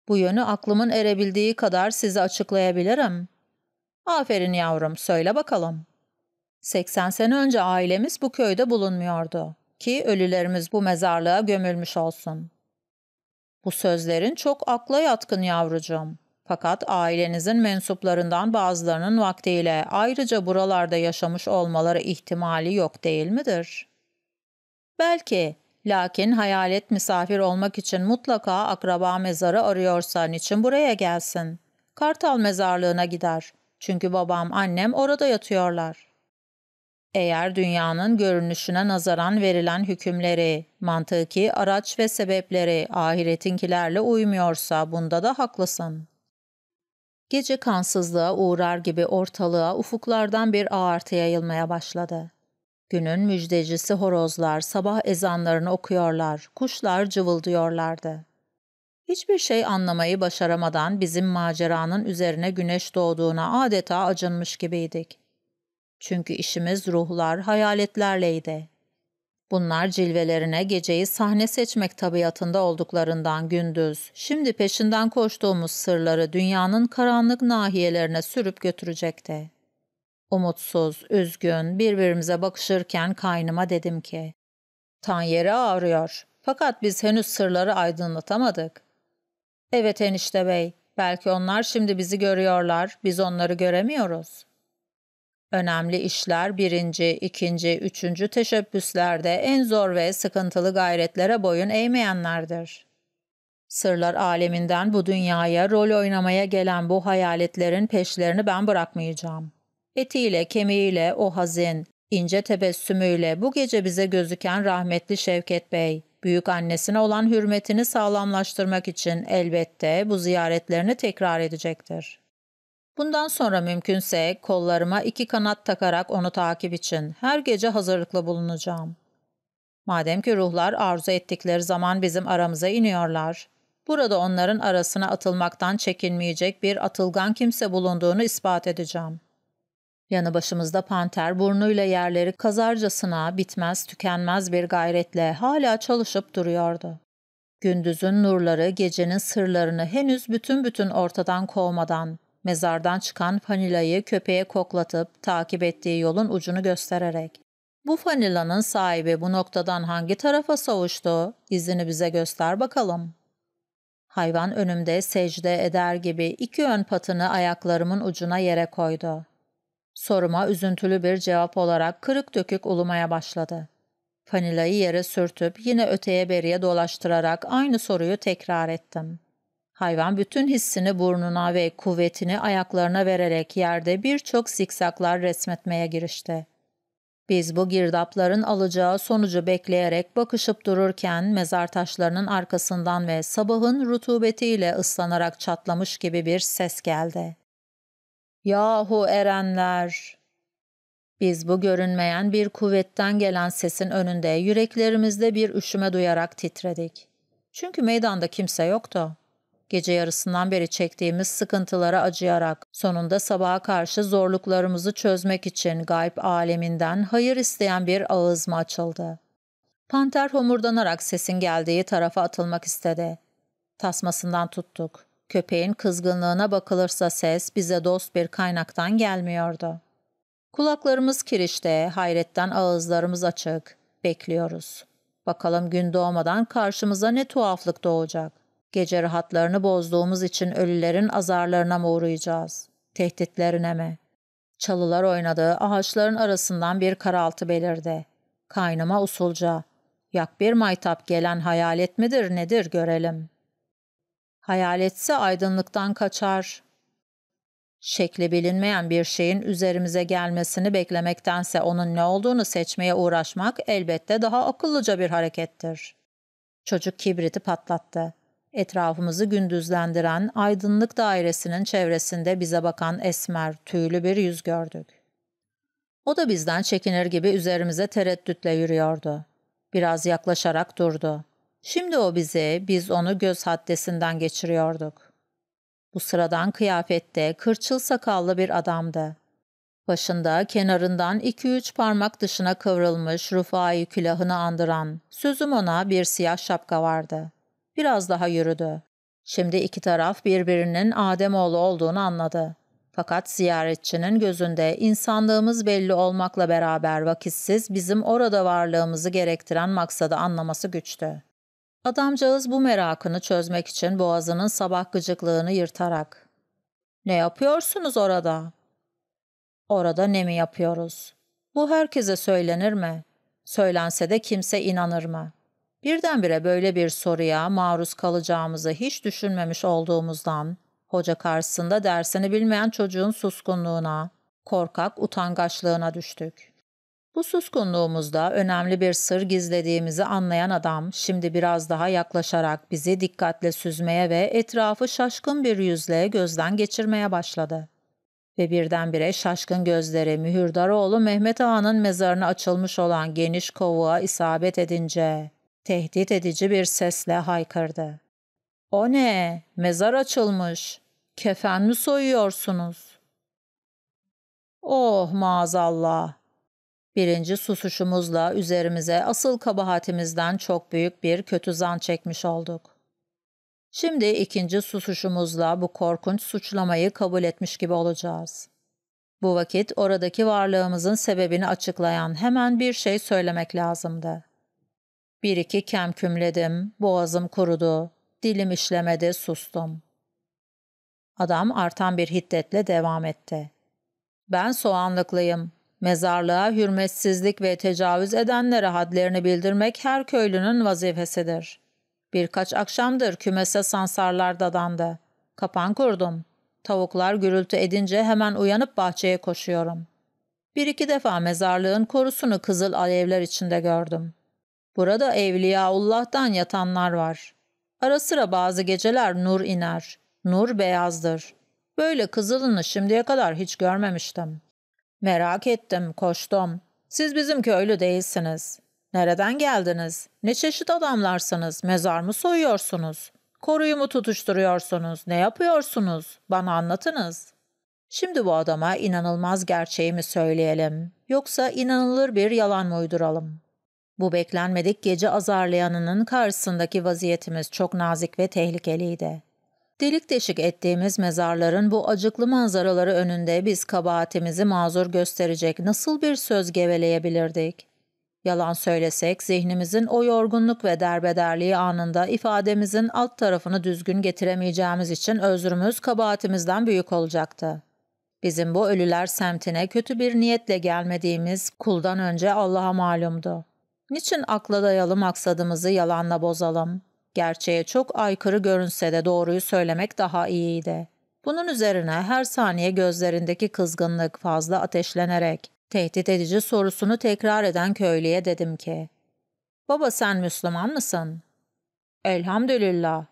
Bu yönü aklımın erebildiği kadar size açıklayabilirim. Aferin yavrum, söyle bakalım. 80 sene önce ailemiz bu köyde bulunmuyordu ki ölülerimiz bu mezarlığa gömülmüş olsun. Bu sözlerin çok akla yatkın yavrucuğum. Fakat ailenizin mensuplarından bazılarının vaktiyle ayrıca buralarda yaşamış olmaları ihtimali yok değil midir? Belki, lakin hayalet misafir olmak için mutlaka akraba mezarı arıyorsa niçin buraya gelsin? Kartal mezarlığına gider. Çünkü babam, annem orada yatıyorlar.'' Eğer dünyanın görünüşüne nazaran verilen hükümleri, mantıki araç ve sebepleri ahiretinkilerle uymuyorsa bunda da haklısın. Gece kansızlığa uğrar gibi ortalığa ufuklardan bir ağartı yayılmaya başladı. Günün müjdecisi horozlar sabah ezanlarını okuyorlar, kuşlar cıvıldıyorlardı. Hiçbir şey anlamayı başaramadan bizim maceranın üzerine güneş doğduğuna adeta acınmış gibiydik. Çünkü işimiz ruhlar, hayaletlerleydi. Bunlar cilvelerine geceyi sahne seçmek tabiatında olduklarından gündüz, şimdi peşinden koştuğumuz sırları dünyanın karanlık nahiyelerine sürüp götürecekti. Umutsuz, üzgün, birbirimize bakışırken kaynıma dedim ki, ''Tan yeri ağrıyor fakat biz henüz sırları aydınlatamadık.'' ''Evet enişte bey, belki onlar şimdi bizi görüyorlar, biz onları göremiyoruz.'' Önemli işler birinci, ikinci, üçüncü teşebbüslerde en zor ve sıkıntılı gayretlere boyun eğmeyenlerdir. Sırlar aleminden bu dünyaya rol oynamaya gelen bu hayaletlerin peşlerini ben bırakmayacağım. Etiyle, kemiğiyle, o hazin, ince tebessümüyle bu gece bize gözüken rahmetli Şevket Bey, büyük annesine olan hürmetini sağlamlaştırmak için elbette bu ziyaretlerini tekrar edecektir. Bundan sonra mümkünse kollarıma iki kanat takarak onu takip için her gece hazırlıklı bulunacağım. Madem ki ruhlar arzu ettikleri zaman bizim aramıza iniyorlar, burada onların arasına atılmaktan çekinmeyecek bir atılgan kimse bulunduğunu ispat edeceğim. Yanı başımızda panter burnuyla yerleri kazarcasına bitmez tükenmez bir gayretle hala çalışıp duruyordu. Gündüzün nurları gecenin sırlarını henüz bütün bütün ortadan kovmadan mezardan çıkan fanilayı köpeğe koklatıp takip ettiği yolun ucunu göstererek. Bu fanilanın sahibi bu noktadan hangi tarafa savuştu? İzini bize göster bakalım. Hayvan önümde secde eder gibi iki ön patını ayaklarımın ucuna yere koydu. Soruma üzüntülü bir cevap olarak kırık dökük ulumaya başladı. Fanilayı yere sürtüp yine öteye beriye dolaştırarak aynı soruyu tekrar ettim. Hayvan bütün hissini burnuna ve kuvvetini ayaklarına vererek yerde birçok zikzaklar resmetmeye girişti. Biz bu girdapların alacağı sonucu bekleyerek bakışıp dururken mezar taşlarının arkasından ve sabahın rutubetiyle ıslanarak çatlamış gibi bir ses geldi. Yahu erenler! Biz bu görünmeyen bir kuvvetten gelen sesin önünde yüreklerimizde bir üşüme duyarak titredik. Çünkü meydanda kimse yoktu. Gece yarısından beri çektiğimiz sıkıntılara acıyarak sonunda sabaha karşı zorluklarımızı çözmek için gayb aleminden hayır isteyen bir ağız mı açıldı? Panter homurdanarak sesin geldiği tarafa atılmak istedi. Tasmasından tuttuk. Köpeğin kızgınlığına bakılırsa ses bize dost bir kaynaktan gelmiyordu. Kulaklarımız kirişte, hayretten ağızlarımız açık. Bekliyoruz. Bakalım gün doğmadan karşımıza ne tuhaflık doğacak. Gece rahatlarını bozduğumuz için ölülerin azarlarına mı uğrayacağız? Tehditlerine mi? Çalılar oynadığı ağaçların arasından bir karaltı belirdi. Kaynama usulca. Yak bir maytap gelen hayalet midir nedir görelim. Hayaletse aydınlıktan kaçar. Şekli bilinmeyen bir şeyin üzerimize gelmesini beklemektense onun ne olduğunu seçmeye uğraşmak elbette daha akıllıca bir harekettir. Çocuk kibriti patlattı. Etrafımızı gündüzlendiren aydınlık dairesinin çevresinde bize bakan esmer, tüylü bir yüz gördük. O da bizden çekinir gibi üzerimize tereddütle yürüyordu. Biraz yaklaşarak durdu. Şimdi o bizi, biz onu göz haddesinden geçiriyorduk. Bu sıradan kıyafette kırçıl sakallı bir adamdı. Başında kenarından iki üç parmak dışına kıvrılmış rufai külahını andıran, sözüm ona bir siyah şapka vardı.'' Biraz daha yürüdü. Şimdi iki taraf birbirinin Ademoğlu olduğunu anladı. Fakat ziyaretçinin gözünde insanlığımız belli olmakla beraber vakitsiz bizim orada varlığımızı gerektiren maksadı anlaması güçtü. Adamcağız bu merakını çözmek için boğazının sabah gıcıklığını yırtarak ''Ne yapıyorsunuz orada?'' ''Orada ne mi yapıyoruz? Bu herkese söylenir mi? Söylense de kimse inanır mı?'' Birdenbire böyle bir soruya maruz kalacağımızı hiç düşünmemiş olduğumuzdan, hoca karşısında dersini bilmeyen çocuğun suskunluğuna, korkak utangaçlığına düştük. Bu suskunluğumuzda önemli bir sır gizlediğimizi anlayan adam şimdi biraz daha yaklaşarak bizi dikkatle süzmeye ve etrafı şaşkın bir yüzle gözden geçirmeye başladı. Ve birdenbire şaşkın gözleri Mühürdaroğlu Mehmet Ağa'nın mezarına açılmış olan geniş kovuğa isabet edince tehdit edici bir sesle haykırdı. O ne? Mezar açılmış. Kefen mi soyuyorsunuz? Oh maazallah. Birinci susuşumuzla üzerimize asıl kabahatimizden çok büyük bir kötü zan çekmiş olduk. Şimdi ikinci susuşumuzla bu korkunç suçlamayı kabul etmiş gibi olacağız. Bu vakit oradaki varlığımızın sebebini açıklayan hemen bir şey söylemek lazımdı. Bir iki kem kümledim, boğazım kurudu, dilim işlemedi, sustum. Adam artan bir hiddetle devam etti. Ben soğanlıklıyım. Mezarlığa hürmetsizlik ve tecavüz edenlere hadlerini bildirmek her köylünün vazifesidir. Birkaç akşamdır kümese sansarlar dadandı. Kapan kurdum. Tavuklar gürültü edince hemen uyanıp bahçeye koşuyorum. Bir iki defa mezarlığın korusunu kızıl alevler içinde gördüm. Burada Evliyaullah'tan yatanlar var. Ara sıra bazı geceler nur iner. Nur beyazdır. Böyle kızılını şimdiye kadar hiç görmemiştim. Merak ettim, koştum. Siz bizim köylü değilsiniz. Nereden geldiniz? Ne çeşit adamlarsınız? Mezar mı soyuyorsunuz? Koruyu mu tutuşturuyorsunuz? Ne yapıyorsunuz? Bana anlatınız. Şimdi bu adama inanılmaz gerçeği mi söyleyelim? Yoksa inanılır bir yalan mı uyduralım? Bu beklenmedik gece azarlayanının karşısındaki vaziyetimiz çok nazik ve tehlikeliydi. Delik deşik ettiğimiz mezarların bu acıklı manzaraları önünde biz kabahatimizi mazur gösterecek nasıl bir söz geveleyebilirdik? Yalan söylesek zihnimizin o yorgunluk ve derbederliği anında ifademizin alt tarafını düzgün getiremeyeceğimiz için özrümüz kabahatimizden büyük olacaktı. Bizim bu ölüler semtine kötü bir niyetle gelmediğimiz kuldan önce Allah'a malumdu. Niçin akla dayalı maksadımızı yalanla bozalım? Gerçeğe çok aykırı görünse de doğruyu söylemek daha iyiydi. Bunun üzerine her saniye gözlerindeki kızgınlık fazla ateşlenerek tehdit edici sorusunu tekrar eden köylüye dedim ki ''Baba sen Müslüman mısın?'' ''Elhamdülillah.''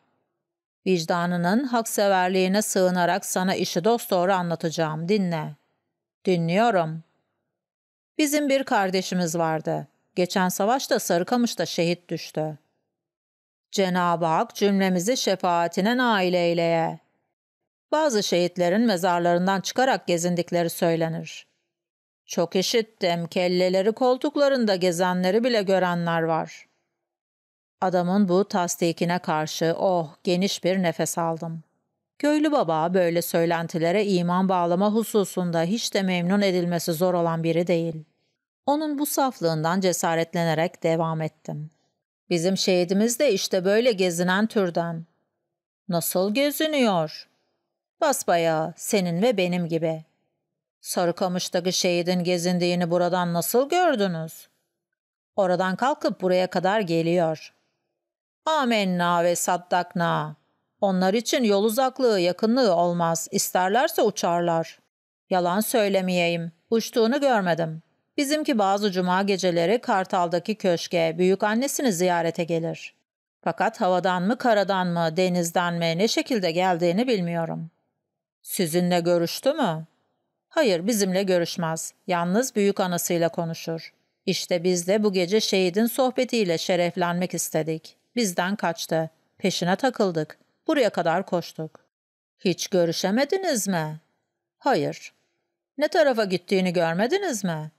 Vicdanının hakseverliğine sığınarak sana işi dosdoğru anlatacağım, dinle. Dinliyorum. Bizim bir kardeşimiz vardı geçen savaşta Sarıkamış'ta şehit düştü. Cenab-ı Hak cümlemizi şefaatine nail eyleye. Bazı şehitlerin mezarlarından çıkarak gezindikleri söylenir. Çok işittim, kelleleri koltuklarında gezenleri bile görenler var. Adamın bu tasdikine karşı oh geniş bir nefes aldım. Köylü baba böyle söylentilere iman bağlama hususunda hiç de memnun edilmesi zor olan biri değil.'' Onun bu saflığından cesaretlenerek devam ettim. Bizim şehidimiz de işte böyle gezinen türden. Nasıl geziniyor? Basbayağı senin ve benim gibi. Sarıkamış'taki şehidin gezindiğini buradan nasıl gördünüz? Oradan kalkıp buraya kadar geliyor. Amenna ve saddakna. Onlar için yol uzaklığı, yakınlığı olmaz. İsterlerse uçarlar. Yalan söylemeyeyim. Uçtuğunu görmedim. Bizimki bazı cuma geceleri Kartal'daki köşke büyük annesini ziyarete gelir. Fakat havadan mı karadan mı denizden mi ne şekilde geldiğini bilmiyorum. Sizinle görüştü mü? Hayır bizimle görüşmez. Yalnız büyük anasıyla konuşur. İşte biz de bu gece şehidin sohbetiyle şereflenmek istedik. Bizden kaçtı. Peşine takıldık. Buraya kadar koştuk. Hiç görüşemediniz mi? Hayır. Ne tarafa gittiğini görmediniz mi?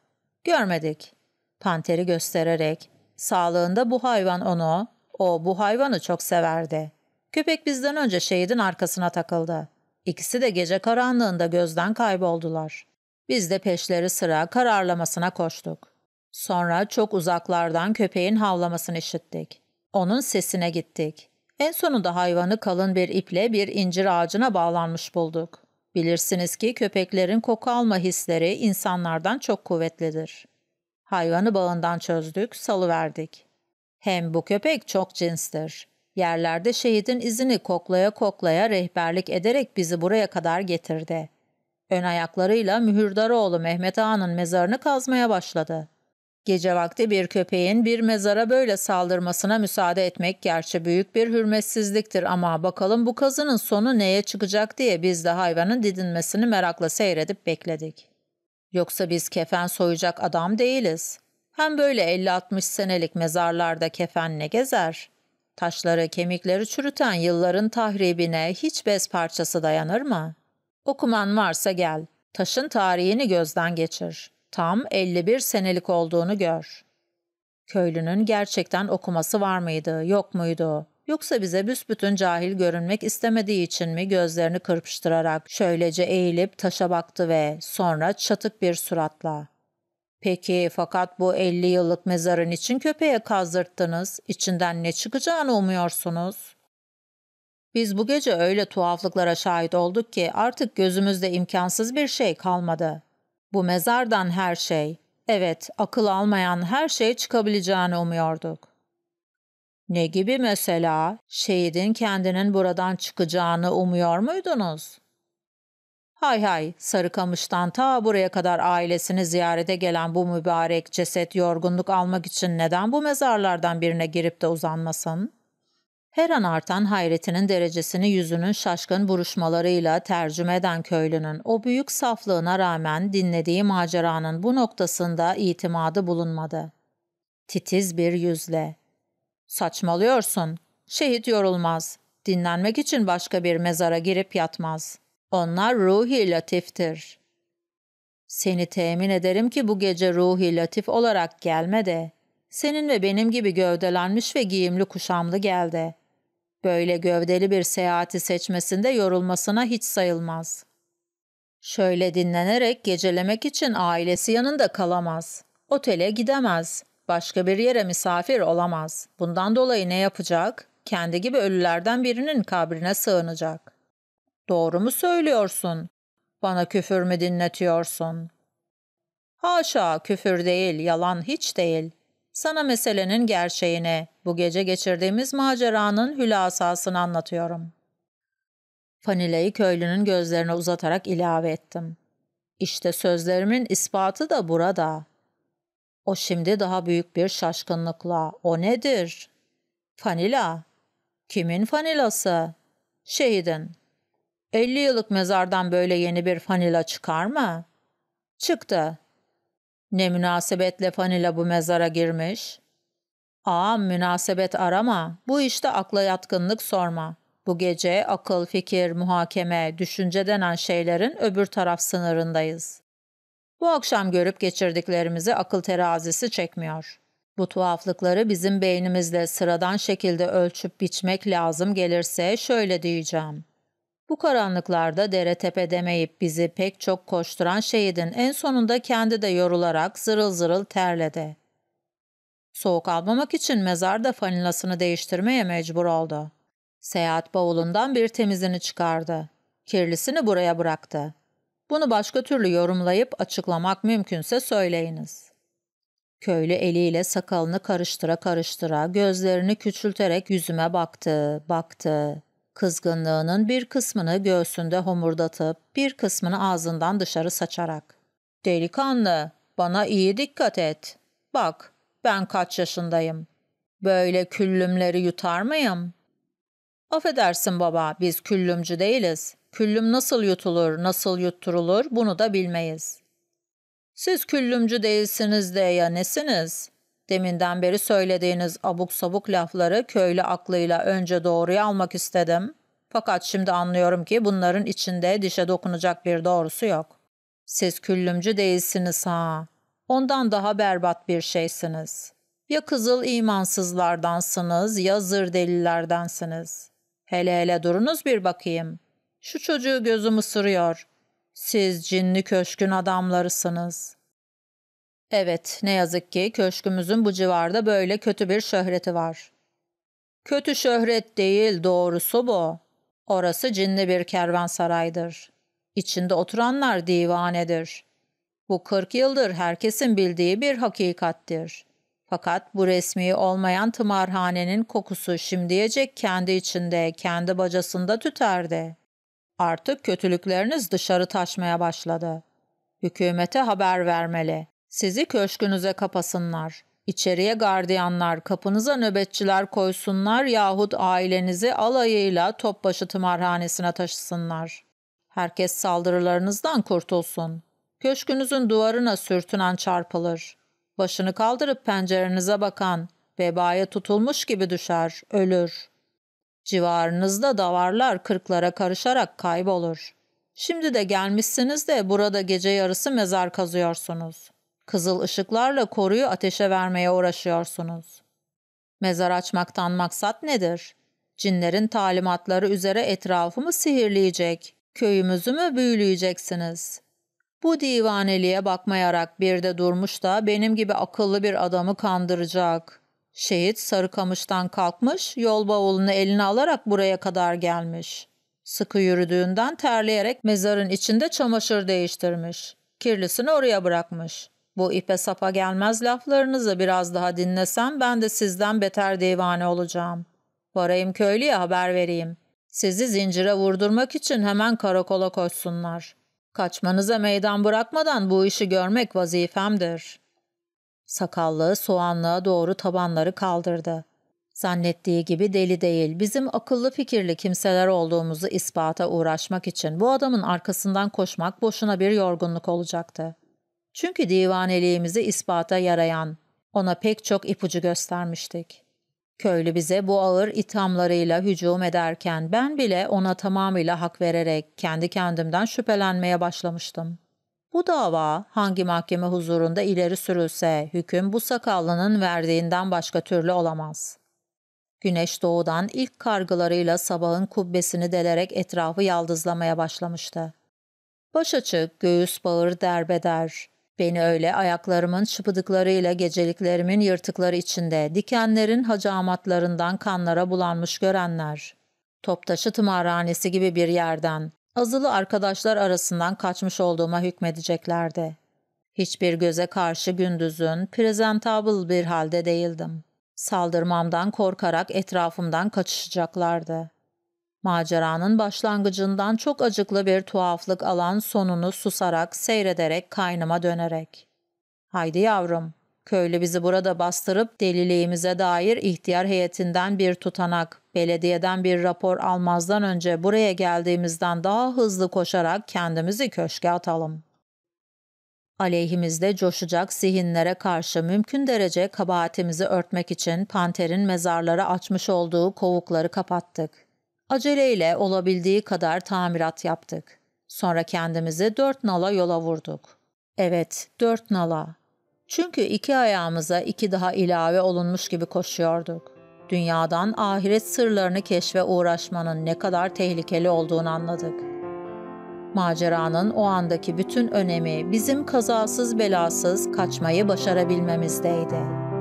Görmedik. Panteri göstererek, sağlığında bu hayvan onu, o bu hayvanı çok severdi. Köpek bizden önce şehidin arkasına takıldı. İkisi de gece karanlığında gözden kayboldular. Biz de peşleri sıra kararlamasına koştuk. Sonra çok uzaklardan köpeğin havlamasını işittik. Onun sesine gittik. En sonunda hayvanı kalın bir iple bir incir ağacına bağlanmış bulduk. Bilirsiniz ki köpeklerin koku alma hisleri insanlardan çok kuvvetlidir. Hayvanı bağından çözdük, salıverdik. Hem bu köpek çok cinstir. Yerlerde şehidin izini koklaya koklaya rehberlik ederek bizi buraya kadar getirdi. Ön ayaklarıyla Mühürdaroğlu Mehmet Ağa'nın mezarını kazmaya başladı. Gece vakti bir köpeğin bir mezara böyle saldırmasına müsaade etmek gerçi büyük bir hürmetsizliktir ama bakalım bu kazının sonu neye çıkacak diye biz de hayvanın didinmesini merakla seyredip bekledik. Yoksa biz kefen soyacak adam değiliz. Hem böyle 50-60 senelik mezarlarda kefen ne gezer? Taşları, kemikleri çürüten yılların tahribine hiç bez parçası dayanır mı? Okuman varsa gel, taşın tarihini gözden geçir.'' tam 51 senelik olduğunu gör. Köylünün gerçekten okuması var mıydı, yok muydu? Yoksa bize büsbütün cahil görünmek istemediği için mi gözlerini kırpıştırarak şöylece eğilip taşa baktı ve sonra çatık bir suratla. Peki fakat bu 50 yıllık mezarın için köpeğe kazdırttınız. içinden ne çıkacağını umuyorsunuz? Biz bu gece öyle tuhaflıklara şahit olduk ki artık gözümüzde imkansız bir şey kalmadı. Bu mezardan her şey, evet akıl almayan her şey çıkabileceğini umuyorduk. Ne gibi mesela? Şehidin kendinin buradan çıkacağını umuyor muydunuz? Hay hay, Sarıkamış'tan ta buraya kadar ailesini ziyarete gelen bu mübarek ceset yorgunluk almak için neden bu mezarlardan birine girip de uzanmasın?'' Her an artan hayretinin derecesini yüzünün şaşkın buruşmalarıyla tercüme eden köylünün o büyük saflığına rağmen dinlediği maceranın bu noktasında itimadı bulunmadı. Titiz bir yüzle. Saçmalıyorsun. Şehit yorulmaz. Dinlenmek için başka bir mezara girip yatmaz. Onlar ruhi latiftir. Seni temin ederim ki bu gece ruhi latif olarak gelme de. Senin ve benim gibi gövdelenmiş ve giyimli kuşamlı gel de.'' Böyle gövdeli bir seyahati seçmesinde yorulmasına hiç sayılmaz. Şöyle dinlenerek gecelemek için ailesi yanında kalamaz. Otele gidemez. Başka bir yere misafir olamaz. Bundan dolayı ne yapacak? Kendi gibi ölülerden birinin kabrine sığınacak. Doğru mu söylüyorsun? Bana küfür mü dinletiyorsun? Haşa küfür değil, yalan hiç değil. Sana meselenin gerçeğini, bu gece geçirdiğimiz maceranın hülasasını anlatıyorum. Fanile'yi köylünün gözlerine uzatarak ilave ettim. İşte sözlerimin ispatı da burada. O şimdi daha büyük bir şaşkınlıkla. O nedir? Fanila. Kimin fanilası? Şehidin. 50 yıllık mezardan böyle yeni bir fanila çıkar mı? Çıktı. Ne münasebetle Fanila bu mezara girmiş? Aa münasebet arama, bu işte akla yatkınlık sorma. Bu gece akıl, fikir, muhakeme, düşünce denen şeylerin öbür taraf sınırındayız. Bu akşam görüp geçirdiklerimizi akıl terazisi çekmiyor. Bu tuhaflıkları bizim beynimizle sıradan şekilde ölçüp biçmek lazım gelirse şöyle diyeceğim. Bu karanlıklarda dere tepe demeyip bizi pek çok koşturan şehidin en sonunda kendi de yorularak zırıl zırıl terledi. Soğuk almamak için mezarda fanilasını değiştirmeye mecbur oldu. Seyahat bavulundan bir temizini çıkardı. Kirlisini buraya bıraktı. Bunu başka türlü yorumlayıp açıklamak mümkünse söyleyiniz. Köylü eliyle sakalını karıştıra karıştıra gözlerini küçülterek yüzüme baktı, baktı. Kızgınlığının bir kısmını göğsünde homurdatıp bir kısmını ağzından dışarı saçarak. Delikanlı, bana iyi dikkat et. Bak, ben kaç yaşındayım. Böyle küllümleri yutar mıyım? Affedersin baba, biz küllümcü değiliz. Küllüm nasıl yutulur, nasıl yutturulur bunu da bilmeyiz. Siz küllümcü değilsiniz de ya nesiniz? Deminden beri söylediğiniz abuk sabuk lafları köylü aklıyla önce doğruyu almak istedim. Fakat şimdi anlıyorum ki bunların içinde dişe dokunacak bir doğrusu yok. Siz küllümcü değilsiniz ha. Ondan daha berbat bir şeysiniz. Ya kızıl imansızlardansınız ya zır delillerdensiniz. Hele hele durunuz bir bakayım. Şu çocuğu gözüm ısırıyor. Siz cinli köşkün adamlarısınız. Evet, ne yazık ki köşkümüzün bu civarda böyle kötü bir şöhreti var. Kötü şöhret değil, doğrusu bu. Orası cinli bir kervansaraydır. İçinde oturanlar divanedir. Bu kırk yıldır herkesin bildiği bir hakikattir. Fakat bu resmi olmayan tımarhanenin kokusu şimdiyecek kendi içinde, kendi bacasında tüterdi. Artık kötülükleriniz dışarı taşmaya başladı. Hükümete haber vermeli. Sizi köşkünüze kapasınlar. İçeriye gardiyanlar, kapınıza nöbetçiler koysunlar yahut ailenizi alayıyla topbaşı tımarhanesine taşısınlar. Herkes saldırılarınızdan kurtulsun. Köşkünüzün duvarına sürtünen çarpılır. Başını kaldırıp pencerenize bakan, vebaya tutulmuş gibi düşer, ölür. Civarınızda davarlar kırklara karışarak kaybolur. Şimdi de gelmişsiniz de burada gece yarısı mezar kazıyorsunuz. Kızıl ışıklarla koruyu ateşe vermeye uğraşıyorsunuz. Mezar açmaktan maksat nedir? Cinlerin talimatları üzere etrafımı sihirleyecek, köyümüzü mü büyüleyeceksiniz? Bu divaneliğe bakmayarak bir de durmuş da benim gibi akıllı bir adamı kandıracak. Şehit Sarıkamış'tan kalkmış, yol bavulunu eline alarak buraya kadar gelmiş.'' Sıkı yürüdüğünden terleyerek mezarın içinde çamaşır değiştirmiş. Kirlisini oraya bırakmış. Bu ipe sapa gelmez laflarınızı biraz daha dinlesem ben de sizden beter divane olacağım. Varayım köylüye haber vereyim. Sizi zincire vurdurmak için hemen karakola koşsunlar. Kaçmanıza meydan bırakmadan bu işi görmek vazifemdir. Sakallı soğanlığa doğru tabanları kaldırdı. Zannettiği gibi deli değil, bizim akıllı fikirli kimseler olduğumuzu ispata uğraşmak için bu adamın arkasından koşmak boşuna bir yorgunluk olacaktı. Çünkü divaneliğimizi ispata yarayan, ona pek çok ipucu göstermiştik. Köylü bize bu ağır ithamlarıyla hücum ederken ben bile ona tamamıyla hak vererek kendi kendimden şüphelenmeye başlamıştım. Bu dava hangi mahkeme huzurunda ileri sürülse hüküm bu sakallının verdiğinden başka türlü olamaz. Güneş doğudan ilk kargılarıyla sabahın kubbesini delerek etrafı yaldızlamaya başlamıştı. Baş açık, göğüs bağır derbeder, Beni öyle ayaklarımın şıpıdıklarıyla geceliklerimin yırtıkları içinde, dikenlerin hacamatlarından kanlara bulanmış görenler. Toptaşı tımarhanesi gibi bir yerden, azılı arkadaşlar arasından kaçmış olduğuma hükmedeceklerdi. Hiçbir göze karşı gündüzün presentable bir halde değildim. Saldırmamdan korkarak etrafımdan kaçışacaklardı. Maceranın başlangıcından çok acıklı bir tuhaflık alan sonunu susarak, seyrederek, kaynıma dönerek. Haydi yavrum, köylü bizi burada bastırıp deliliğimize dair ihtiyar heyetinden bir tutanak, belediyeden bir rapor almazdan önce buraya geldiğimizden daha hızlı koşarak kendimizi köşke atalım. Aleyhimizde coşacak zihinlere karşı mümkün derece kabahatimizi örtmek için panterin mezarları açmış olduğu kovukları kapattık. Aceleyle olabildiği kadar tamirat yaptık. Sonra kendimizi dört nala yola vurduk. Evet, dört nala. Çünkü iki ayağımıza iki daha ilave olunmuş gibi koşuyorduk. Dünyadan ahiret sırlarını keşfe uğraşmanın ne kadar tehlikeli olduğunu anladık. Maceranın o andaki bütün önemi bizim kazasız belasız kaçmayı başarabilmemizdeydi.''